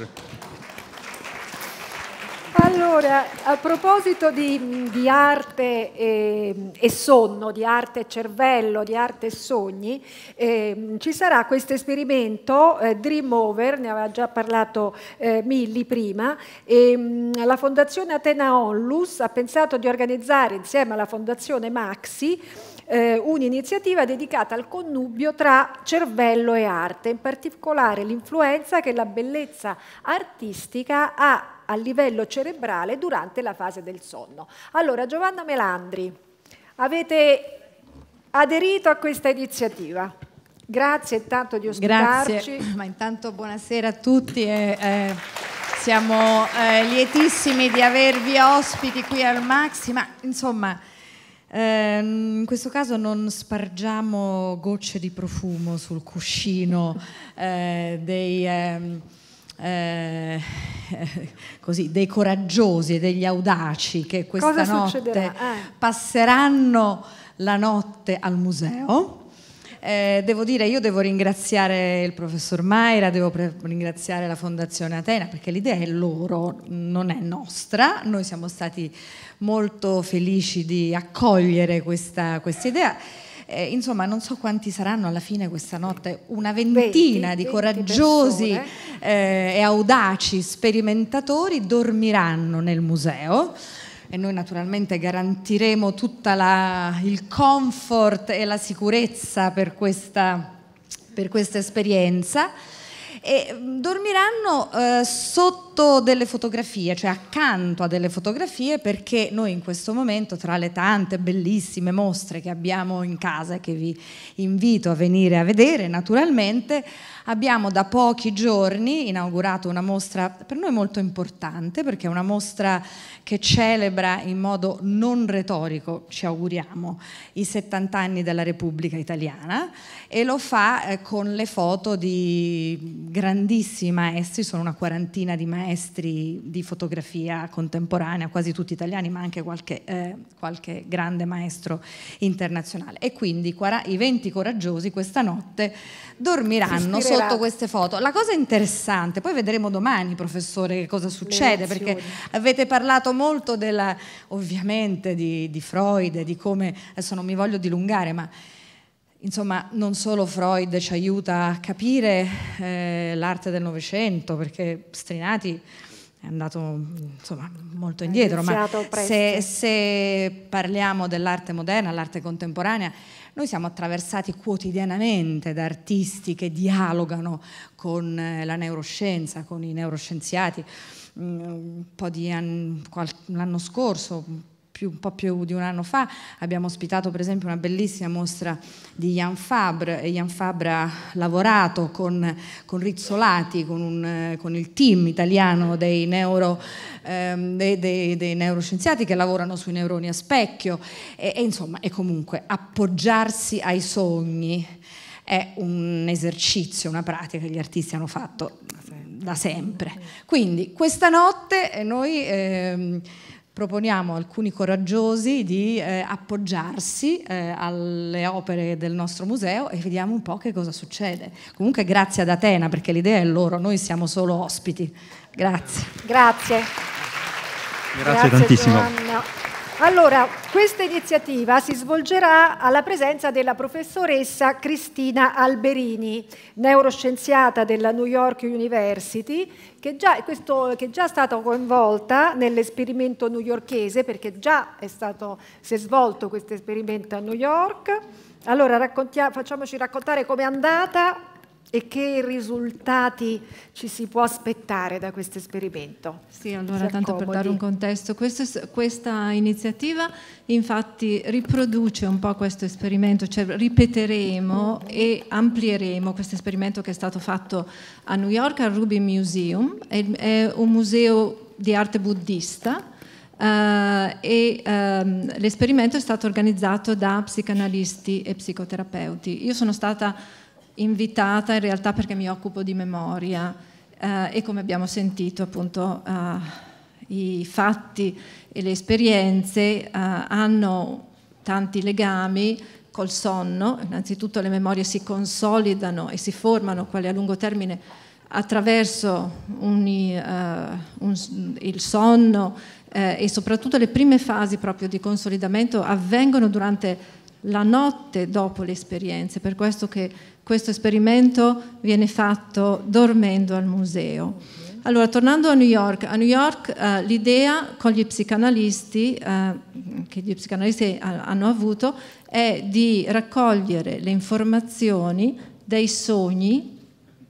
Allora, a proposito di, di arte e, ehm, e, sonno, di arte e cervello, di arte e sogni, eh, ci sarà questo esperimento eh, Dream Over, ne aveva già parlato eh, Milli prima, e, ehm, mh, la Fondazione Atena Onlus ha pensato di organizzare insieme alla Fondazione Maxi eh, un'iniziativa dedicata al connubio tra cervello e arte, in particolare l'influenza che la bellezza artistica ha a livello cerebrale durante la fase del sonno. Allora, Giovanna Melandri, avete aderito a questa iniziativa. Grazie tanto di ospitarci. Grazie, ma intanto buonasera a tutti. E, eh, siamo eh, lietissimi di avervi ospiti qui al Maxi, ma insomma... Eh, in questo caso non spargiamo gocce di profumo sul cuscino eh, dei, eh, eh, così, dei coraggiosi e degli audaci che questa Cosa notte eh. passeranno la notte al museo. Eh, devo dire, io devo ringraziare il professor Maira, devo ringraziare la Fondazione Atena perché l'idea è loro, non è nostra. Noi siamo stati molto felici di accogliere questa, questa idea eh, insomma non so quanti saranno alla fine questa notte, una ventina 20, di coraggiosi eh, e audaci sperimentatori dormiranno nel museo e noi naturalmente garantiremo tutto il comfort e la sicurezza per questa, per questa esperienza e mm, dormiranno eh, sotto sotto delle fotografie, cioè accanto a delle fotografie, perché noi in questo momento, tra le tante bellissime mostre che abbiamo in casa e che vi invito a venire a vedere, naturalmente, abbiamo da pochi giorni inaugurato una mostra per noi molto importante, perché è una mostra che celebra in modo non retorico, ci auguriamo, i 70 anni della Repubblica Italiana e lo fa eh, con le foto di grandissimi maestri, sono una quarantina di maestri maestri di fotografia contemporanea, quasi tutti italiani, ma anche qualche, eh, qualche grande maestro internazionale. E quindi i 20 coraggiosi questa notte dormiranno sotto queste foto. La cosa interessante, poi vedremo domani, professore, che cosa succede, perché avete parlato molto della, ovviamente di, di Freud, di come, adesso non mi voglio dilungare, ma Insomma, non solo Freud ci aiuta a capire eh, l'arte del Novecento, perché Strinati è andato insomma, molto indietro, ma se, se parliamo dell'arte moderna, l'arte contemporanea, noi siamo attraversati quotidianamente da artisti che dialogano con eh, la neuroscienza, con i neuroscienziati. Mm, un po' di l'anno scorso, più, un po' più di un anno fa abbiamo ospitato per esempio una bellissima mostra di Jan Fabre e Jan Fabre ha lavorato con, con Rizzolati, con, un, con, il team italiano dei, neuro, ehm, dei, dei, dei, neuroscienziati che lavorano sui neuroni a specchio e, e insomma è comunque appoggiarsi ai sogni è un esercizio, una pratica che gli artisti hanno fatto da sempre. Quindi questa notte noi... Ehm, proponiamo alcuni coraggiosi di eh, appoggiarsi eh, alle opere del nostro museo e vediamo un po' che cosa succede. Comunque grazie ad Atena perché l'idea è loro, noi siamo solo ospiti. Grazie. Grazie. Grazie, grazie tantissimo. Giovanna. Allora, questa iniziativa si svolgerà alla presenza della professoressa Cristina Alberini, neuroscienziata della New York University, che già, questo, che già è stata coinvolta nell'esperimento newyorkese, perché già stato, si è svolto questo esperimento a New York. Allora, facciamoci raccontare com'è andata e che risultati ci si può aspettare da questo esperimento? Sì, allora tanto per dare un contesto, questo, questa iniziativa infatti riproduce un po' questo esperimento, cioè ripeteremo e amplieremo questo esperimento che è stato fatto a New York al Ruby Museum, è un museo di arte buddista. Uh, e um, l'esperimento è stato organizzato da psicanalisti e psicoterapeuti. Io sono stata invitata in realtà perché mi occupo di memoria eh, e come abbiamo sentito appunto eh, i fatti e le esperienze eh, hanno tanti legami col sonno, innanzitutto le memorie si consolidano e si formano quali a lungo termine attraverso un, eh, un, il sonno eh, e soprattutto le prime fasi proprio di consolidamento avvengono durante la notte dopo le esperienze, per questo che questo esperimento viene fatto dormendo al museo. Allora, tornando a New York, a New York eh, l'idea con gli psicanalisti, eh, che gli psicanalisti hanno avuto, è di raccogliere le informazioni dei sogni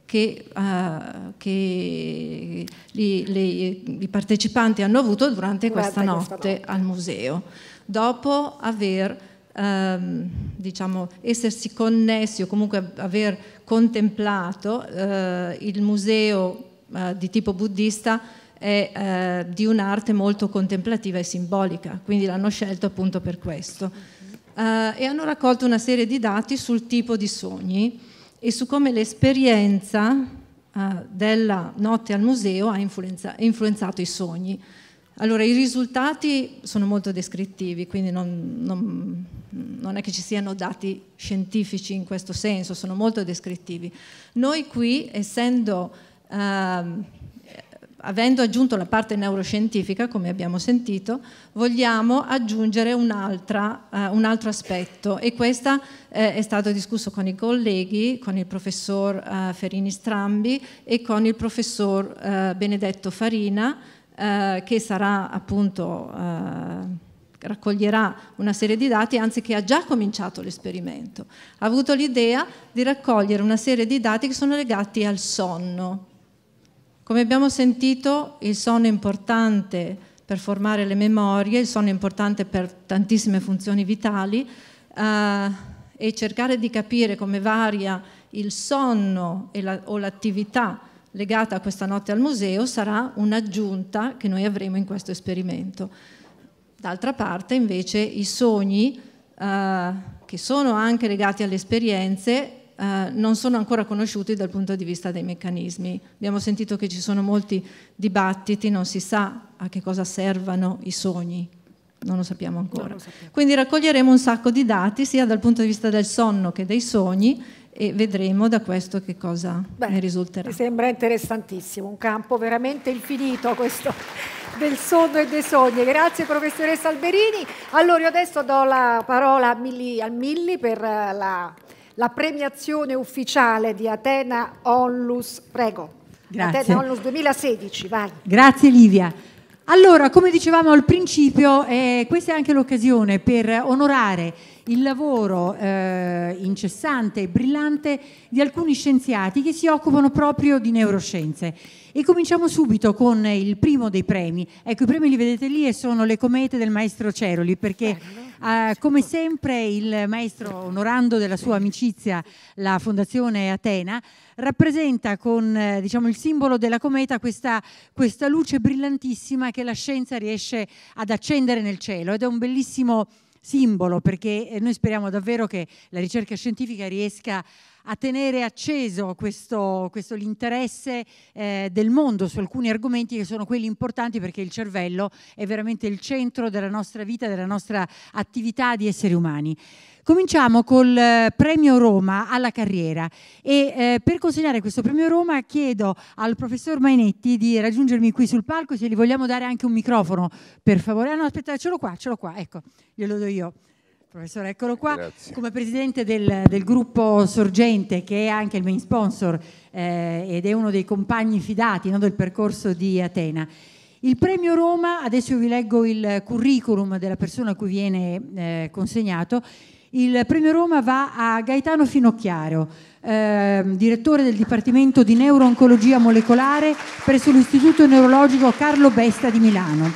che, eh, che li, li, i partecipanti hanno avuto durante questa, durante notte, questa notte al museo, dopo aver ehm, diciamo, essersi connessi o comunque aver contemplato eh, il museo eh, di tipo buddista è eh, di un'arte molto contemplativa e simbolica, quindi l'hanno scelto appunto per questo. Eh, e hanno raccolto una serie di dati sul tipo di sogni e su come l'esperienza eh, della notte al museo ha influenza influenzato i sogni. Allora, i risultati sono molto descrittivi, quindi non, non, non, è che ci siano dati scientifici in questo senso, sono molto descrittivi. Noi qui, essendo, eh, avendo aggiunto la parte neuroscientifica, come abbiamo sentito, vogliamo aggiungere un, eh, un altro aspetto e questo eh, è stato discusso con i colleghi, con il professor eh, Ferini Strambi e con il professor eh, Benedetto Farina, eh, che sarà appunto, eh, raccoglierà una serie di dati, anzi che ha già cominciato l'esperimento. Ha avuto l'idea di raccogliere una serie di dati che sono legati al sonno. Come abbiamo sentito, il sonno è importante per formare le memorie, il sonno è importante per tantissime funzioni vitali. Eh, e cercare di capire come varia il sonno la, o l'attività legata a questa notte al museo sarà un'aggiunta che noi avremo in questo esperimento. D'altra parte invece i sogni eh, che sono anche legati alle esperienze eh, non sono ancora conosciuti dal punto di vista dei meccanismi. Abbiamo sentito che ci sono molti dibattiti, non si sa a che cosa servano i sogni, non lo sappiamo ancora. Lo Quindi raccoglieremo un sacco di dati sia dal punto di vista del sonno che dei sogni e vedremo da questo che cosa Beh, ne risulterà. Mi sembra interessantissimo, un campo veramente infinito questo del sonno e dei sogni. Grazie professoressa Alberini. Allora io adesso do la parola a Milli, al Milli per la, la, premiazione ufficiale di Atena Onlus. Prego. Grazie. Atena Onlus 2016, vai. Grazie Livia. Allora, come dicevamo al principio, eh, questa è anche l'occasione per onorare il lavoro eh, incessante e brillante di alcuni scienziati che si occupano proprio di neuroscienze. E cominciamo subito con il primo dei premi. Ecco, i premi li vedete lì e sono le comete del maestro Ceroli, perché eh, come sempre il maestro, onorando della sua amicizia la Fondazione Atena, rappresenta con eh, diciamo, il simbolo della cometa questa, questa luce brillantissima che la scienza riesce ad accendere nel cielo ed è un bellissimo simbolo, perché eh, noi speriamo davvero che la ricerca scientifica riesca a tenere acceso questo, questo l'interesse eh, del mondo su alcuni argomenti che sono quelli importanti perché il cervello è veramente il centro della nostra vita, della nostra attività di esseri umani. Cominciamo col eh, premio Roma alla carriera e eh, per consegnare questo premio Roma chiedo al professor Mainetti di raggiungermi qui sul palco se gli vogliamo dare anche un microfono per favore. Ah no, aspetta, ce l'ho qua, ce l'ho qua, ecco, glielo do io. Professore, eccolo qua, Grazie. come presidente del, del, gruppo Sorgente, che è anche il main sponsor eh, ed è uno dei compagni fidati no, del percorso di Atena. Il premio Roma, adesso vi leggo il curriculum della persona a cui viene eh, consegnato, il premio Roma va a Gaetano Finocchiaro, eh, direttore del Dipartimento di Neurooncologia Molecolare presso l'Istituto Neurologico Carlo Besta di Milano.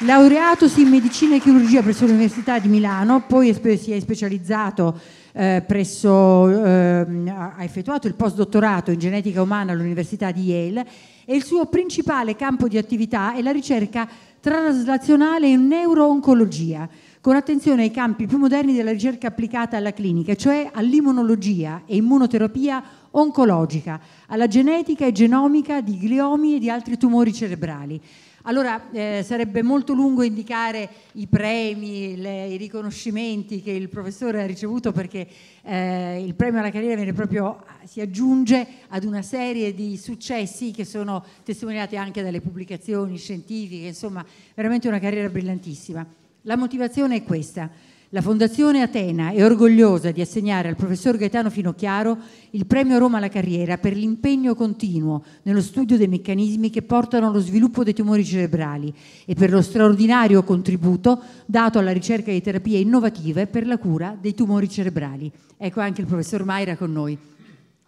Laureatosi in medicina e chirurgia presso l'Università di Milano, poi si è specializzato eh, presso, eh, ha effettuato il postdottorato in genetica umana all'Università di Yale e il suo principale campo di attività è la ricerca traslazionale in neurooncologia con attenzione ai campi più moderni della ricerca applicata alla clinica, cioè all'immunologia e immunoterapia oncologica, alla genetica e genomica di gliomi e di altri tumori cerebrali. Allora eh, sarebbe molto lungo indicare i premi, le, i riconoscimenti che il professore ha ricevuto perché eh, il premio alla carriera proprio, si aggiunge ad una serie di successi che sono testimoniati anche dalle pubblicazioni scientifiche, insomma veramente una carriera brillantissima. La motivazione è questa. La Fondazione Atena è orgogliosa di assegnare al professor Gaetano Finocchiaro il premio Roma alla carriera per l'impegno continuo nello studio dei meccanismi che portano allo sviluppo dei tumori cerebrali e per lo straordinario contributo dato alla ricerca di terapie innovative per la cura dei tumori cerebrali. Ecco anche il professor Maira con noi.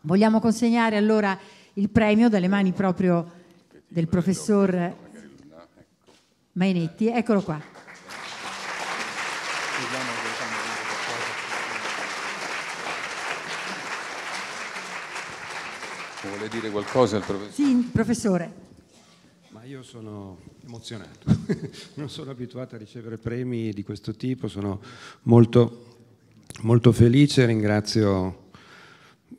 Vogliamo consegnare allora il premio dalle mani proprio del professor Mainetti. Eccolo qua. dire qualcosa il professore? Sì, professore. Ma io sono emozionato, non sono abituato a ricevere premi di questo tipo, sono molto, molto felice, ringrazio...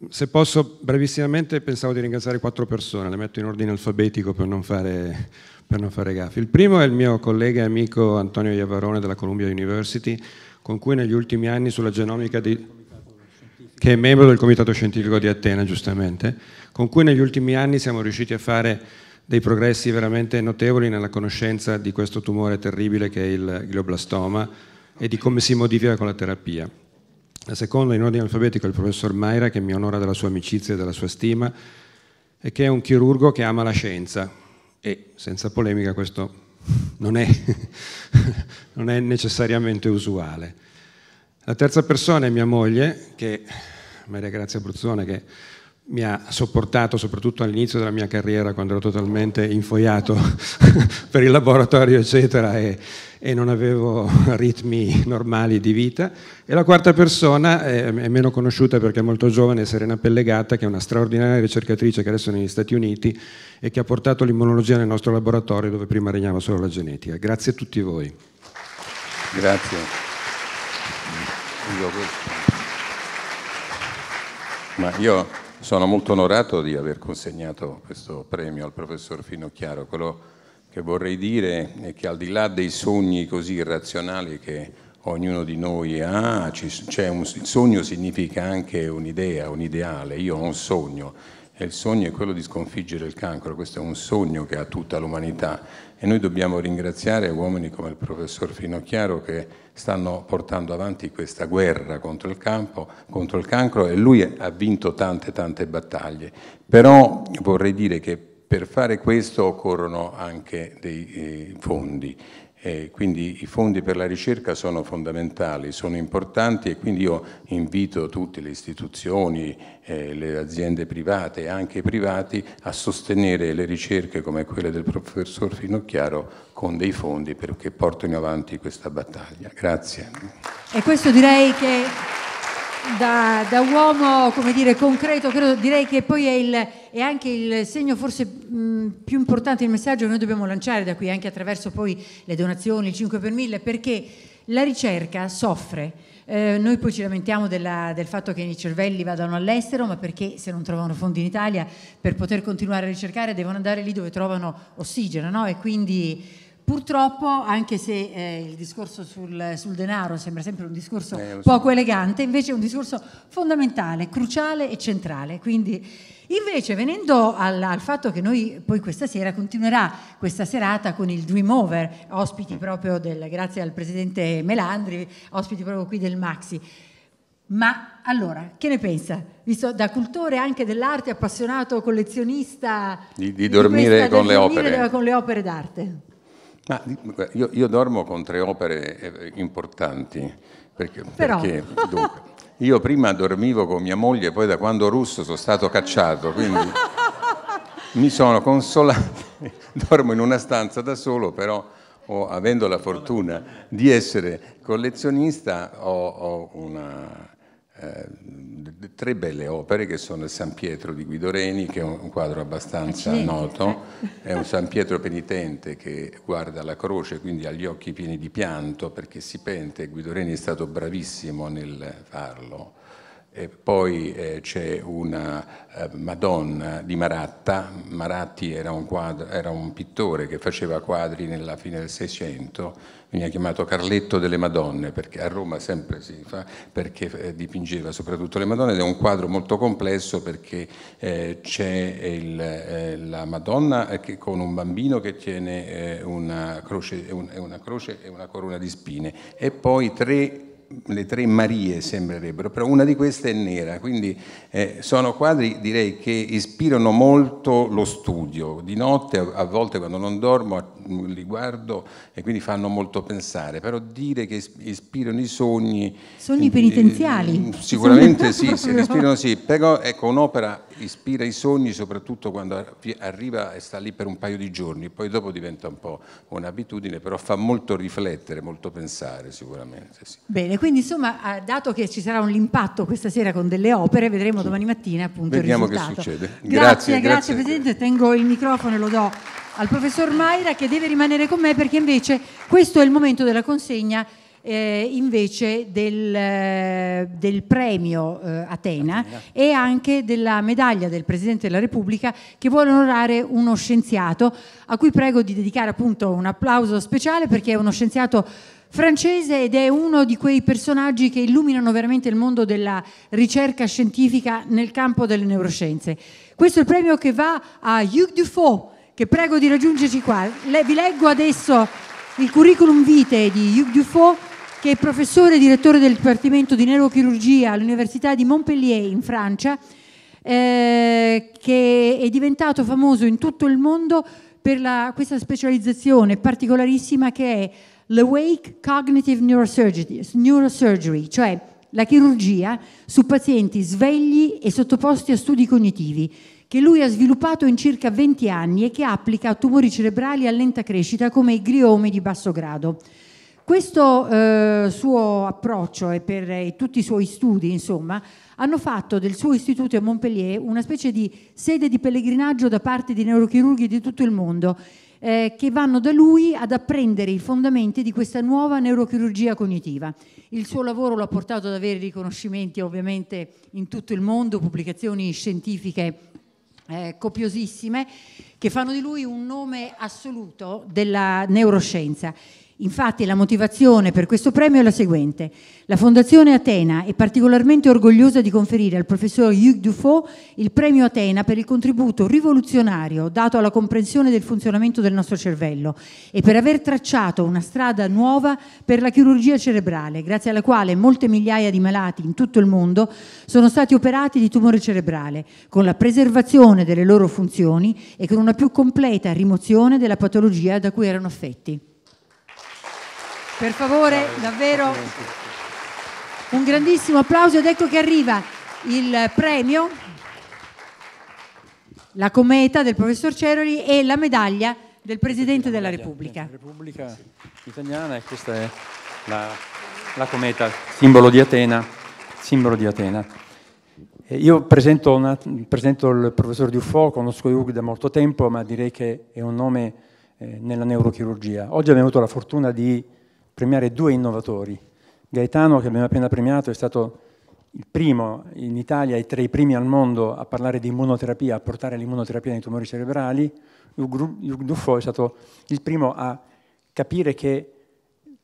Se posso, brevissimamente, pensavo di ringraziare quattro persone, le metto in ordine alfabetico per non fare, per non fare gaffe. Il primo è il mio collega e amico Antonio Iavarone della Columbia University, con cui negli ultimi anni sulla genomica di... che è membro del Comitato Scientifico di Atena, giustamente, con cui negli ultimi anni siamo riusciti a fare dei progressi veramente notevoli nella conoscenza di questo tumore terribile che è il glioblastoma e di come si modifica con la terapia. La seconda in ordine alfabetico è il professor Maira che mi onora della sua amicizia e della sua stima e che è un chirurgo che ama la scienza e senza polemica questo non è, non è necessariamente usuale. La terza persona è mia moglie, che, Maria Grazia Bruzzone, che mi ha sopportato soprattutto all'inizio della mia carriera quando ero totalmente infoiato per il laboratorio eccetera e, e, non avevo ritmi normali di vita e la quarta persona è, è, meno conosciuta perché è molto giovane Serena Pellegata che è una straordinaria ricercatrice che adesso è negli Stati Uniti e che ha portato l'immunologia nel nostro laboratorio dove prima regnava solo la genetica grazie a tutti voi grazie Ma io sono molto onorato di aver consegnato questo premio al professor Finocchiaro. Quello che vorrei dire è che al di là dei sogni così irrazionali che ognuno di noi ha, un, il sogno significa anche un'idea, un ideale. Io ho un sogno e il sogno è quello di sconfiggere il cancro. Questo è un sogno che ha tutta l'umanità e noi dobbiamo ringraziare uomini come il professor Finocchiaro che stanno portando avanti questa guerra contro il, campo, contro il cancro e lui ha vinto tante tante battaglie. Però vorrei dire che per fare questo occorrono anche dei eh, fondi eh, quindi i fondi per la ricerca sono fondamentali, sono importanti e quindi io invito tutte le istituzioni, eh, le aziende private e anche i privati a sostenere le ricerche come quelle del professor Finocchiaro con dei fondi perché portino avanti questa battaglia. Grazie. E questo direi che da, da, uomo come dire, concreto, credo, direi che poi è, il, è anche il segno forse mh, più importante, il messaggio che noi dobbiamo lanciare da qui, anche attraverso poi le donazioni, il 5 per 1000, perché la ricerca soffre. Eh, noi poi ci lamentiamo della, del fatto che i cervelli vadano all'estero, ma perché se non trovano fondi in Italia per poter continuare a ricercare devono andare lì dove trovano ossigeno, no? E quindi Purtroppo, anche se eh, il discorso sul, sul, denaro sembra sempre un discorso eh, poco elegante, invece è un discorso fondamentale, cruciale e centrale. Quindi, invece, venendo al, al, fatto che noi poi questa sera continuerà questa serata con il Dream Over, ospiti proprio del, grazie al presidente Melandri, ospiti proprio qui del Maxi. Ma allora, che ne pensa? Visto da cultore anche dell'arte, appassionato, collezionista di, di dormire, di questa, con, di dormire le con le opere d'arte. Ma, io, io, dormo con tre opere eh, importanti, perché, Però... perché dunque, io prima dormivo con mia moglie, poi da quando russo sono stato cacciato, quindi mi sono consolato, dormo in una stanza da solo, però oh, avendo la fortuna di essere collezionista ho, ho una eh, tre belle opere che sono il San Pietro di Guido Reni, che è un quadro abbastanza noto, è un San Pietro penitente che guarda la croce, quindi ha gli occhi pieni di pianto perché si pente, Guido Reni è stato bravissimo nel farlo e poi eh, c'è una eh, Madonna di Maratta, Maratti era un, quadro, era un, pittore che faceva quadri nella fine del Seicento, veniva chiamato Carletto delle Madonne, perché a Roma sempre si fa, perché eh, dipingeva soprattutto le Madonne ed è un quadro molto complesso perché eh, c'è eh, la Madonna eh, con un bambino che tiene una croce, un, una croce e una corona di spine e poi tre le tre Marie sembrerebbero, però una di queste è nera, quindi eh, sono quadri direi che ispirano molto lo studio, di notte a volte quando non dormo li guardo e quindi fanno molto pensare, però dire che ispirano i sogni... Sogni penitenziali. Eh, sicuramente sì, sì, ispirano sì, però ecco un'opera ispira i sogni soprattutto quando arriva e sta lì per un paio di giorni, poi dopo diventa un po' un'abitudine, però fa molto riflettere, molto pensare sicuramente. Sì. Bene, quindi insomma, dato che ci sarà un impatto questa sera con delle opere, vedremo domani mattina appunto Vediamo il risultato. che succede. Grazie, grazie, grazie, grazie Presidente, tengo il microfono e lo do al professor Maira che deve rimanere con me perché invece questo è il momento della consegna eh, invece del, eh, del premio eh, Atena e anche della medaglia del Presidente della Repubblica che vuole onorare uno scienziato a cui prego di dedicare appunto un applauso speciale perché è uno scienziato francese ed è uno di quei personaggi che illuminano veramente il mondo della ricerca scientifica nel campo delle neuroscienze. Questo è il premio che va a Hugues Dufault, che prego di raggiungerci qua. Le, vi leggo adesso il curriculum vitae di Hugues Dufault, che è professore e direttore del Dipartimento di Neurochirurgia all'Università di Montpellier in Francia, eh, che è diventato famoso in tutto il mondo per la, questa specializzazione particolarissima che è l'awake cognitive neurosurgery, neurosurgery, cioè la chirurgia su pazienti svegli e sottoposti a studi cognitivi, che lui ha sviluppato in circa 20 anni e che applica a tumori cerebrali a lenta crescita come i griomi di basso grado. Questo eh, suo approccio e per eh, tutti i suoi studi, insomma, hanno fatto del suo istituto a Montpellier una specie di sede di pellegrinaggio da parte di neurochirurghi di tutto il mondo eh, che vanno da lui ad apprendere i fondamenti di questa nuova neurochirurgia cognitiva. Il suo lavoro l'ha portato ad avere riconoscimenti ovviamente in tutto il mondo, pubblicazioni scientifiche eh, copiosissime che fanno di lui un nome assoluto della neuroscienza. Infatti la motivazione per questo premio è la seguente. La Fondazione Atena è particolarmente orgogliosa di conferire al professor Hugues Dufault il premio Atena per il contributo rivoluzionario dato alla comprensione del funzionamento del nostro cervello e per aver tracciato una strada nuova per la chirurgia cerebrale, grazie alla quale molte migliaia di malati in tutto il mondo sono stati operati di tumore cerebrale, con la preservazione delle loro funzioni e con una più completa rimozione della patologia da cui erano affetti. Per favore, davvero un grandissimo applauso ed ecco che arriva il premio, la cometa del professor Ceroli e la medaglia del Presidente della Repubblica. La Repubblica italiana e questa è la, la cometa, simbolo di Atena. Simbolo di Atena. Eh, io presento, una, presento, il professor Dufo, conosco Hugh da molto tempo, ma direi che è un nome eh, nella neurochirurgia. Oggi abbiamo avuto la fortuna di premiare due innovatori. Gaetano, che abbiamo appena premiato, è stato il primo in Italia e tra i primi al mondo a parlare di immunoterapia, a portare l'immunoterapia nei tumori cerebrali. Hugues Duffo è stato il primo a capire che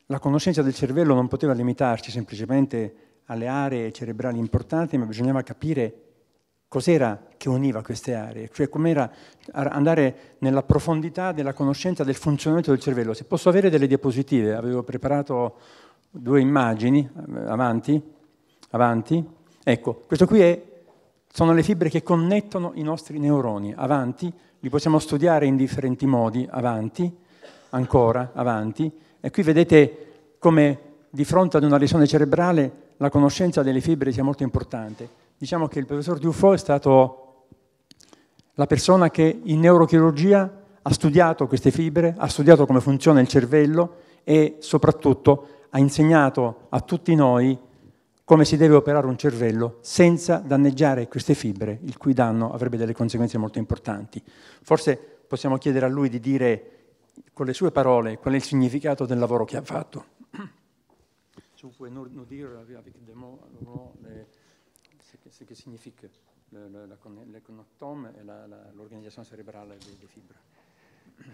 la conoscenza del cervello non poteva limitarsi semplicemente alle aree cerebrali importanti, ma bisognava capire Cos'era che univa queste aree? Cioè com'era andare nella profondità della conoscenza del funzionamento del cervello? Se posso avere delle diapositive, avevo preparato due immagini, eh, avanti, avanti. Ecco, questo qui è, sono le fibre che connettono i nostri neuroni, avanti, li possiamo studiare in differenti modi, avanti, ancora, avanti. E qui vedete come di fronte ad una lesione cerebrale la conoscenza delle fibre sia molto importante diciamo che il professor Dufo è stato la persona che in neurochirurgia ha studiato queste fibre, ha studiato come funziona il cervello e soprattutto ha insegnato a tutti noi come si deve operare un cervello senza danneggiare queste fibre, il cui danno avrebbe delle conseguenze molto importanti. Forse possiamo chiedere a lui di dire con le sue parole qual è il significato del lavoro che ha fatto. cerebrale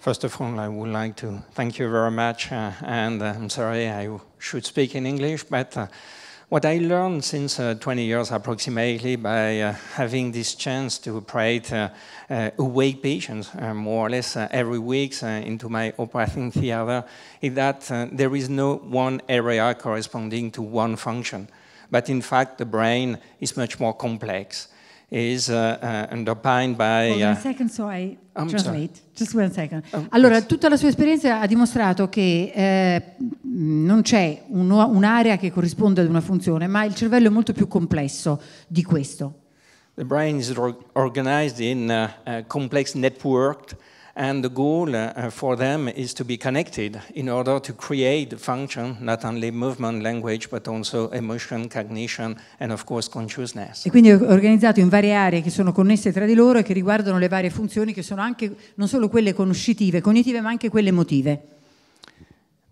First of all, I would like to thank you very much, uh, and uh, I'm sorry I should speak in English, but uh, what I learned since uh, 20 years approximately by uh, having this chance to operate uh, awake patients more or less every week into my operating theater is that there is no one area corresponding to one function. but in fact the brain is much more complex, is uh, uh, underpinned by... Well, oh, uh, second, so I I'm translate. Just one second. Oh, allora, tutta la sua esperienza ha dimostrato che eh, non c'è un'area un che corrisponde ad una funzione, ma il cervello è molto più complesso di questo. The brain is organized in a, a complex network And the goal uh, for them is to be connected in order to create function, not only movement, language, but also emotion, cognition, and of course consciousness. E quindi è organizzato in varie aree che sono connesse tra di loro e che riguardano le varie funzioni che sono anche non solo quelle conoscitive, cognitive, ma anche quelle emotive.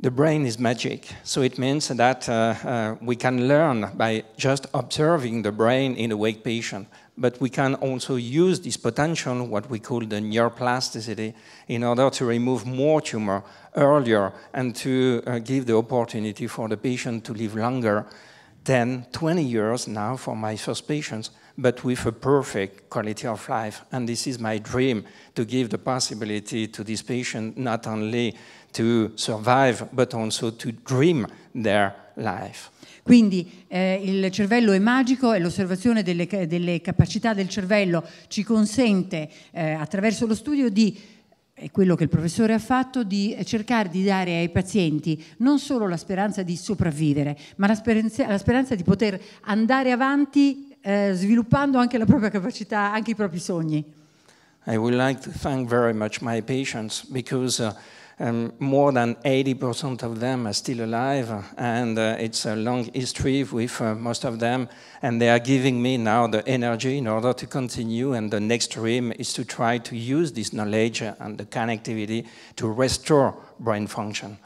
The brain is magic, so it means that uh, uh, we can learn by just observing the brain in a wake patient but we can also use this potential, what we call the neuroplasticity, in order to remove more tumor earlier and to uh, give the opportunity for the patient to live longer than 20 years now for my first patients, but with a perfect quality of life. And this is my dream, to give the possibility to this patient not only to survive, but also to dream their life. Quindi eh, il cervello è magico e l'osservazione delle, delle, capacità del cervello ci consente eh, attraverso lo studio di è quello che il professore ha fatto, di cercare di dare ai pazienti non solo la speranza di sopravvivere, ma la speranza, la speranza di poter andare avanti eh, sviluppando anche la propria capacità, anche i propri sogni. I would like to thank very much my patients because uh, Um, more than 80% of them are still alive, and uh, it's a long history with uh, most of them, and they are giving me now the energy in order to continue, and the next dream is to try to use this knowledge and the connectivity to restore brain function.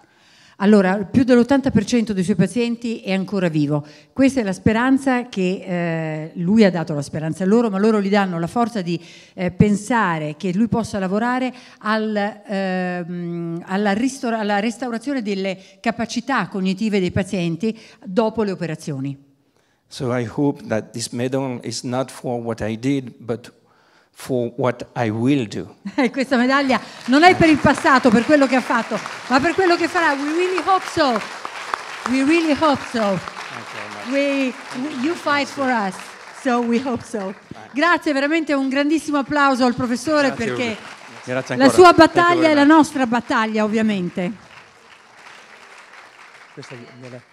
Allora, più dell'80% dei suoi pazienti è ancora vivo. Questa è la speranza che eh, lui ha dato la speranza a loro, ma loro gli danno la forza di eh, pensare che lui possa lavorare al, ehm, alla, ristora- alla restaurazione delle capacità cognitive dei pazienti dopo le operazioni. So I hope that this medal is not for what I did, but for what I will do. Questa medaglia non è per il passato, per quello che ha fatto, ma per quello che farà. We really hope so. We really hope so. We, we, you fight for us, so we hope so. Grazie, veramente un grandissimo applauso al professore Grazie, perché la sua battaglia è la nostra battaglia, ovviamente. Questa è la...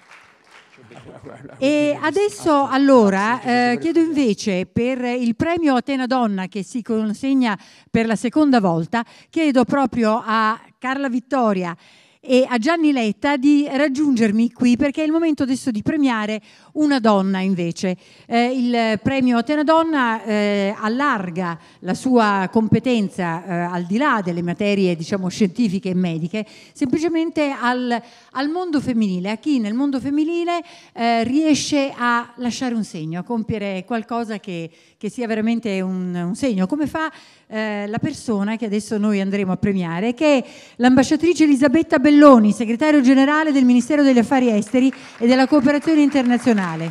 E adesso allora eh, chiedo invece per il premio Atena Donna che si consegna per la seconda volta, chiedo proprio a Carla Vittoria e a Gianni Letta di raggiungermi qui perché è il momento adesso di premiare una donna invece. Eh, il premio Atena Donna eh, allarga la sua competenza eh, al di là delle materie diciamo, scientifiche e mediche, semplicemente al, al mondo femminile, a chi nel mondo femminile eh, riesce a lasciare un segno, a compiere qualcosa che, che sia veramente un, un segno, come fa eh, la persona che adesso noi andremo a premiare, che è l'ambasciatrice Elisabetta Belloni, segretario generale del Ministero degli Affari Esteri e della Cooperazione Internazionale.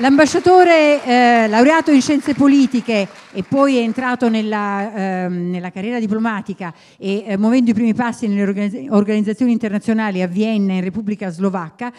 L'ambasciatore eh, laureato in scienze politiche e poi è entrato nella, eh, nella carriera diplomatica e eh, muovendo i primi passi nelle organizzazioni internazionali a Vienna in Repubblica Slovacca,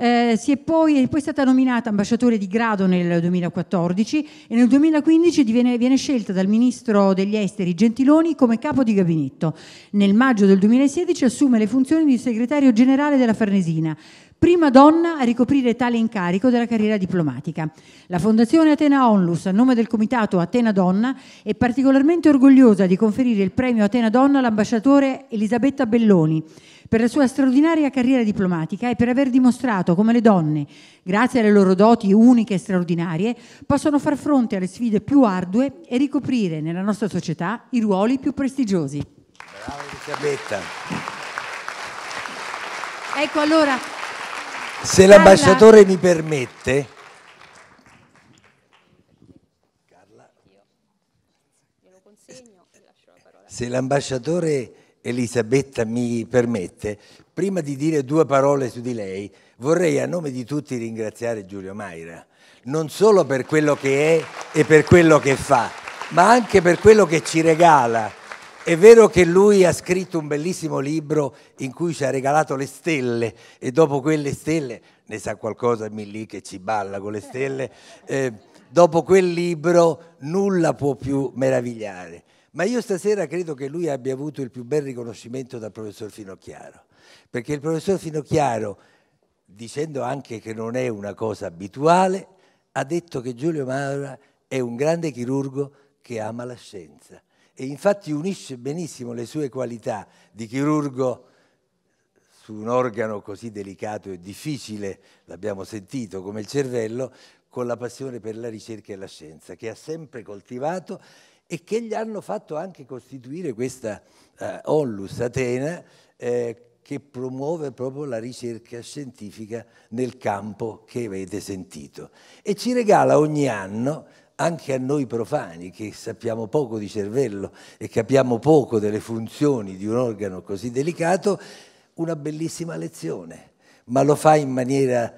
eh, è poi, è poi stata nominata ambasciatore di grado nel 2014 e nel 2015 diviene, viene scelta dal ministro degli esteri Gentiloni come capo di gabinetto. Nel maggio del 2016 assume le funzioni di segretario generale della Farnesina prima donna a ricoprire tale incarico della carriera diplomatica. La Fondazione Atena Onlus, a nome del comitato Atena Donna, è particolarmente orgogliosa di conferire il premio Atena Donna all'ambasciatore Elisabetta Belloni, per la sua straordinaria carriera diplomatica e per aver dimostrato come le donne, grazie alle loro doti uniche e straordinarie, possono far fronte alle sfide più ardue e ricoprire nella nostra società i ruoli più prestigiosi. Brava Elisabetta. Ecco allora. Se Carla... l'ambasciatore mi permette. se l'ambasciatore Elisabetta mi permette, prima di dire due parole su di lei, vorrei a nome di tutti ringraziare Giulio Maira, non solo per quello che è e per quello che fa, ma anche per quello che ci regala. È vero che lui ha scritto un bellissimo libro in cui ci ha regalato le stelle e dopo quelle stelle, ne sa qualcosa Millì che ci balla con le stelle, eh, dopo quel libro nulla può più meravigliare. Ma io stasera credo che lui abbia avuto il più bel riconoscimento dal professor Finocchiaro, perché il professor Finocchiaro, dicendo anche che non è una cosa abituale, ha detto che Giulio Maura è un grande chirurgo che ama la scienza e infatti unisce benissimo le sue qualità di chirurgo su un organo così delicato e difficile, l'abbiamo sentito, come il cervello, con la passione per la ricerca e la scienza, che ha sempre coltivato e che gli hanno fatto anche costituire questa eh, Onlus Atena eh, che promuove proprio la ricerca scientifica nel campo che avete sentito e ci regala ogni anno anche a noi profani che sappiamo poco di cervello e capiamo poco delle funzioni di un organo così delicato, una bellissima lezione, ma lo fa in maniera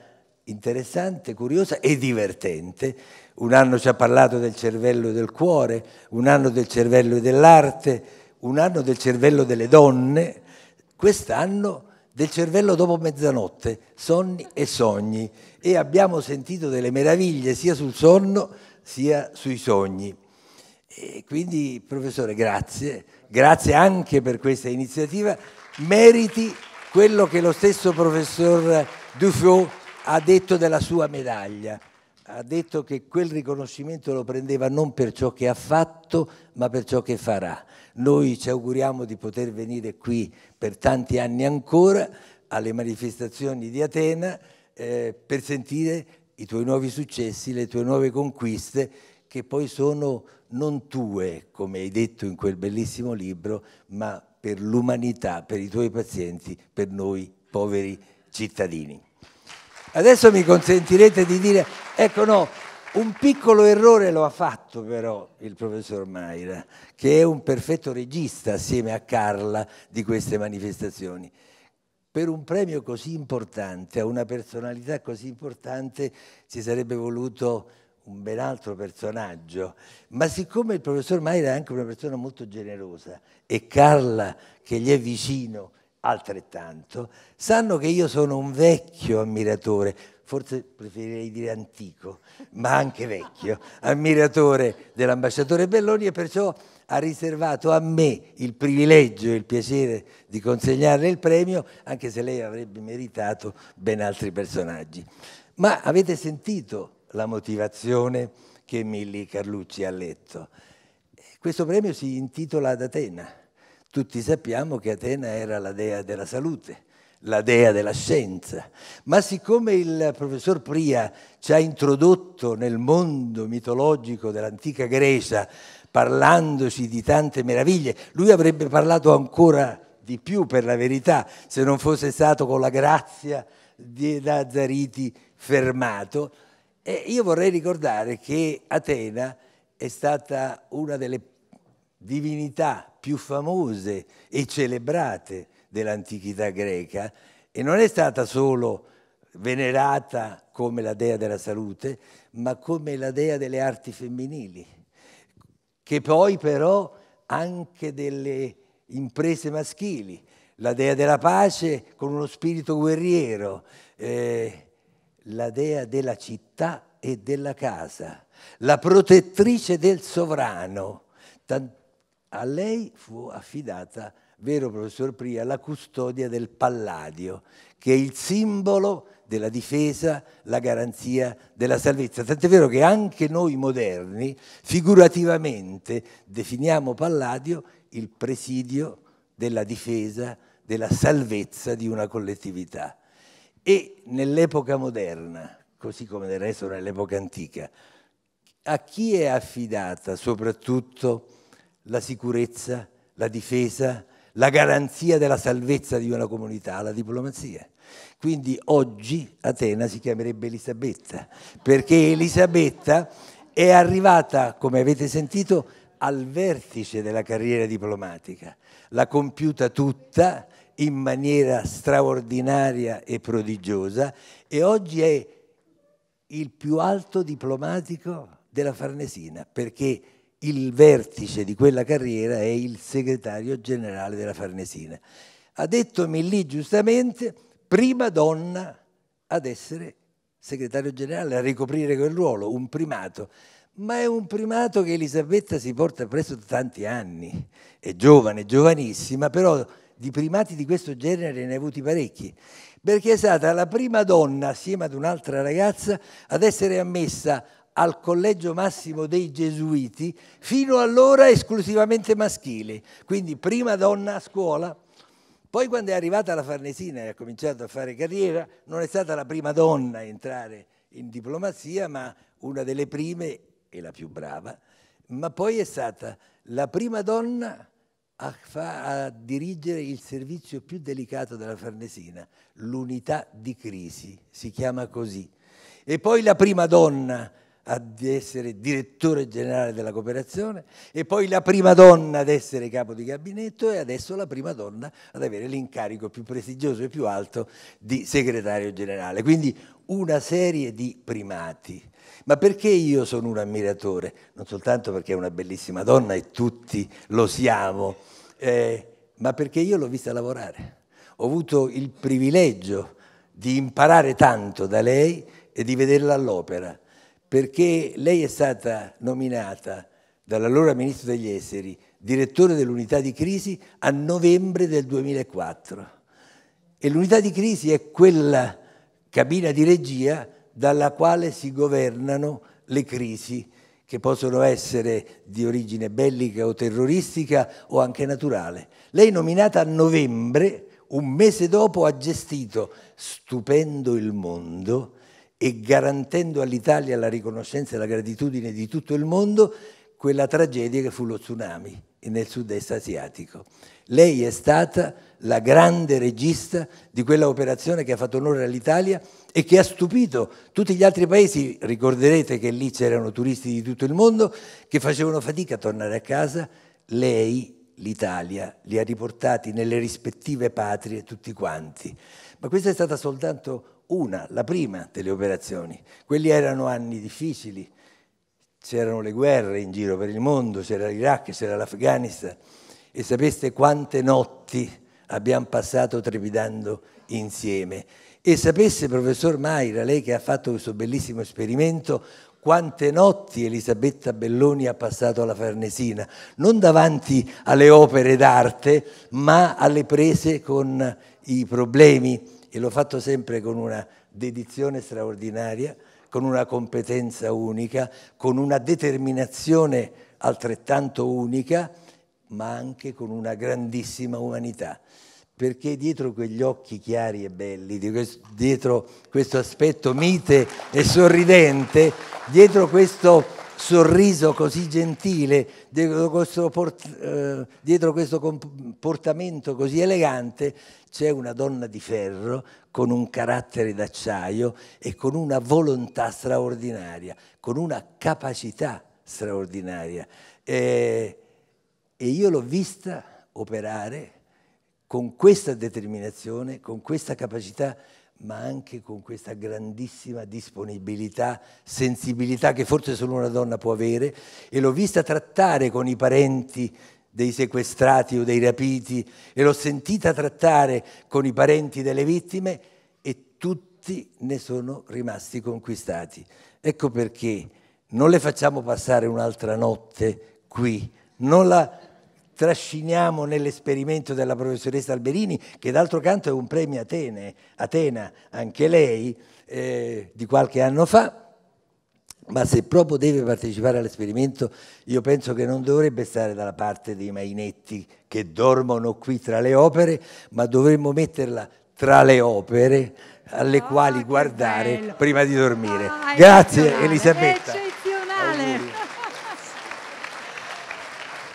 interessante, curiosa e divertente un anno ci ha parlato del cervello e del cuore, un anno del cervello e dell'arte, un anno del cervello delle donne, quest'anno del cervello dopo mezzanotte, sonni e sogni. E abbiamo sentito delle meraviglie sia sul sonno sia sui sogni. E quindi, professore, grazie, grazie anche per questa iniziativa. Meriti quello che lo stesso professor Dufault ha detto della sua medaglia ha detto che quel riconoscimento lo prendeva non per ciò che ha fatto, ma per ciò che farà. Noi ci auguriamo di poter venire qui per tanti anni ancora alle manifestazioni di Atena eh, per sentire i tuoi nuovi successi, le tue nuove conquiste, che poi sono non tue, come hai detto in quel bellissimo libro, ma per l'umanità, per i tuoi pazienti, per noi poveri cittadini. Adesso mi consentirete di dire, ecco no, un piccolo errore lo ha fatto però il professor Maira, che è un perfetto regista assieme a Carla di queste manifestazioni. Per un premio così importante, a una personalità così importante, ci sarebbe voluto un ben altro personaggio, ma siccome il professor Maira è anche una persona molto generosa e Carla, che gli è vicino, altrettanto, sanno che io sono un vecchio ammiratore, forse preferirei dire antico, ma anche vecchio, ammiratore dell'ambasciatore Belloni e perciò ha riservato a me il privilegio e il piacere di consegnarle il premio, anche se lei avrebbe meritato ben altri personaggi. Ma avete sentito la motivazione che Milli Carlucci ha letto. Questo premio si intitola Ad Atena tutti sappiamo che Atena era la dea della salute, la dea della scienza, ma siccome il professor Pria ci ha introdotto nel mondo mitologico dell'antica Grecia, parlandoci di tante meraviglie, lui avrebbe parlato ancora di più per la verità, se non fosse stato con la grazia di Nazariti fermato. E io vorrei ricordare che Atena è stata una delle divinità più famose e celebrate dell'antichità greca e non è stata solo venerata come la dea della salute, ma come la dea delle arti femminili, che poi però anche delle imprese maschili, la dea della pace con uno spirito guerriero, eh, la dea della città e della casa, la protettrice del sovrano, tant'è a lei fu affidata, vero professor Pria, la custodia del Palladio, che è il simbolo della difesa, la garanzia della salvezza. Tant'è vero che anche noi moderni, figurativamente, definiamo Palladio il presidio della difesa, della salvezza di una collettività. E nell'epoca moderna, così come del resto nell'epoca antica, a chi è affidata soprattutto la sicurezza, la difesa, la garanzia della salvezza di una comunità, la diplomazia. Quindi oggi Atena si chiamerebbe Elisabetta, perché Elisabetta è arrivata, come avete sentito, al vertice della carriera diplomatica, l'ha compiuta tutta in maniera straordinaria e prodigiosa e oggi è il più alto diplomatico della Farnesina, perché il vertice di quella carriera è il segretario generale della Farnesina. Ha detto Millì giustamente, prima donna ad essere segretario generale, a ricoprire quel ruolo, un primato. Ma è un primato che Elisabetta si porta presso da tanti anni, è giovane, giovanissima, però di primati di questo genere ne ha avuti parecchi, perché è stata la prima donna, assieme ad un'altra ragazza, ad essere ammessa al collegio massimo dei Gesuiti, fino allora esclusivamente maschile, quindi prima donna a scuola. Poi quando è arrivata la Farnesina e ha cominciato a fare carriera, non è stata la prima donna a entrare in diplomazia, ma una delle prime e la più brava, ma poi è stata la prima donna a, fa, a dirigere il servizio più delicato della Farnesina, l'unità di crisi, si chiama così. E poi la prima donna ad essere direttore generale della cooperazione e poi la prima donna ad essere capo di gabinetto e adesso la prima donna ad avere l'incarico più prestigioso e più alto di segretario generale. Quindi una serie di primati. Ma perché io sono un ammiratore? Non soltanto perché è una bellissima donna e tutti lo siamo, eh, ma perché io l'ho vista lavorare. Ho avuto il privilegio di imparare tanto da lei e di vederla all'opera perché lei è stata nominata dall'allora Ministro degli Esteri, direttore dell'unità di crisi, a novembre del 2004. E l'unità di crisi è quella cabina di regia dalla quale si governano le crisi che possono essere di origine bellica o terroristica o anche naturale. Lei nominata a novembre, un mese dopo ha gestito, stupendo il mondo, e garantendo all'Italia la riconoscenza e la gratitudine di tutto il mondo quella tragedia che fu lo tsunami nel sud-est asiatico. Lei è stata la grande regista di quella operazione che ha fatto onore all'Italia e che ha stupito tutti gli altri paesi. Ricorderete che lì c'erano turisti di tutto il mondo che facevano fatica a tornare a casa. Lei, l'Italia, li ha riportati nelle rispettive patrie tutti quanti. Ma questa è stata soltanto una, la prima delle operazioni. Quelli erano anni difficili, c'erano le guerre in giro per il mondo, c'era l'Iraq, c'era l'Afghanistan e sapeste quante notti abbiamo passato trepidando insieme. E sapesse, professor Maira, lei che ha fatto questo bellissimo esperimento, quante notti Elisabetta Belloni ha passato alla Farnesina, non davanti alle opere d'arte, ma alle prese con i problemi e l'ho fatto sempre con una dedizione straordinaria, con una competenza unica, con una determinazione altrettanto unica, ma anche con una grandissima umanità. Perché dietro quegli occhi chiari e belli, dietro questo aspetto mite e sorridente, dietro questo sorriso così gentile, dietro questo, eh, dietro questo comportamento così elegante, c'è una donna di ferro con un carattere d'acciaio e con una volontà straordinaria, con una capacità straordinaria. Eh, e io l'ho vista operare con questa determinazione, con questa capacità ma anche con questa grandissima disponibilità, sensibilità che forse solo una donna può avere e l'ho vista trattare con i parenti dei sequestrati o dei rapiti e l'ho sentita trattare con i parenti delle vittime e tutti ne sono rimasti conquistati. Ecco perché non le facciamo passare un'altra notte qui, non la trasciniamo nell'esperimento della professoressa Alberini, che d'altro canto è un premio Atene, Atena, anche lei, eh, di qualche anno fa, ma se proprio deve partecipare all'esperimento, io penso che non dovrebbe stare dalla parte dei mainetti che dormono qui tra le opere, ma dovremmo metterla tra le opere alle oh, quali guardare bello. prima di dormire. Ah, Grazie Elisabetta. Eh,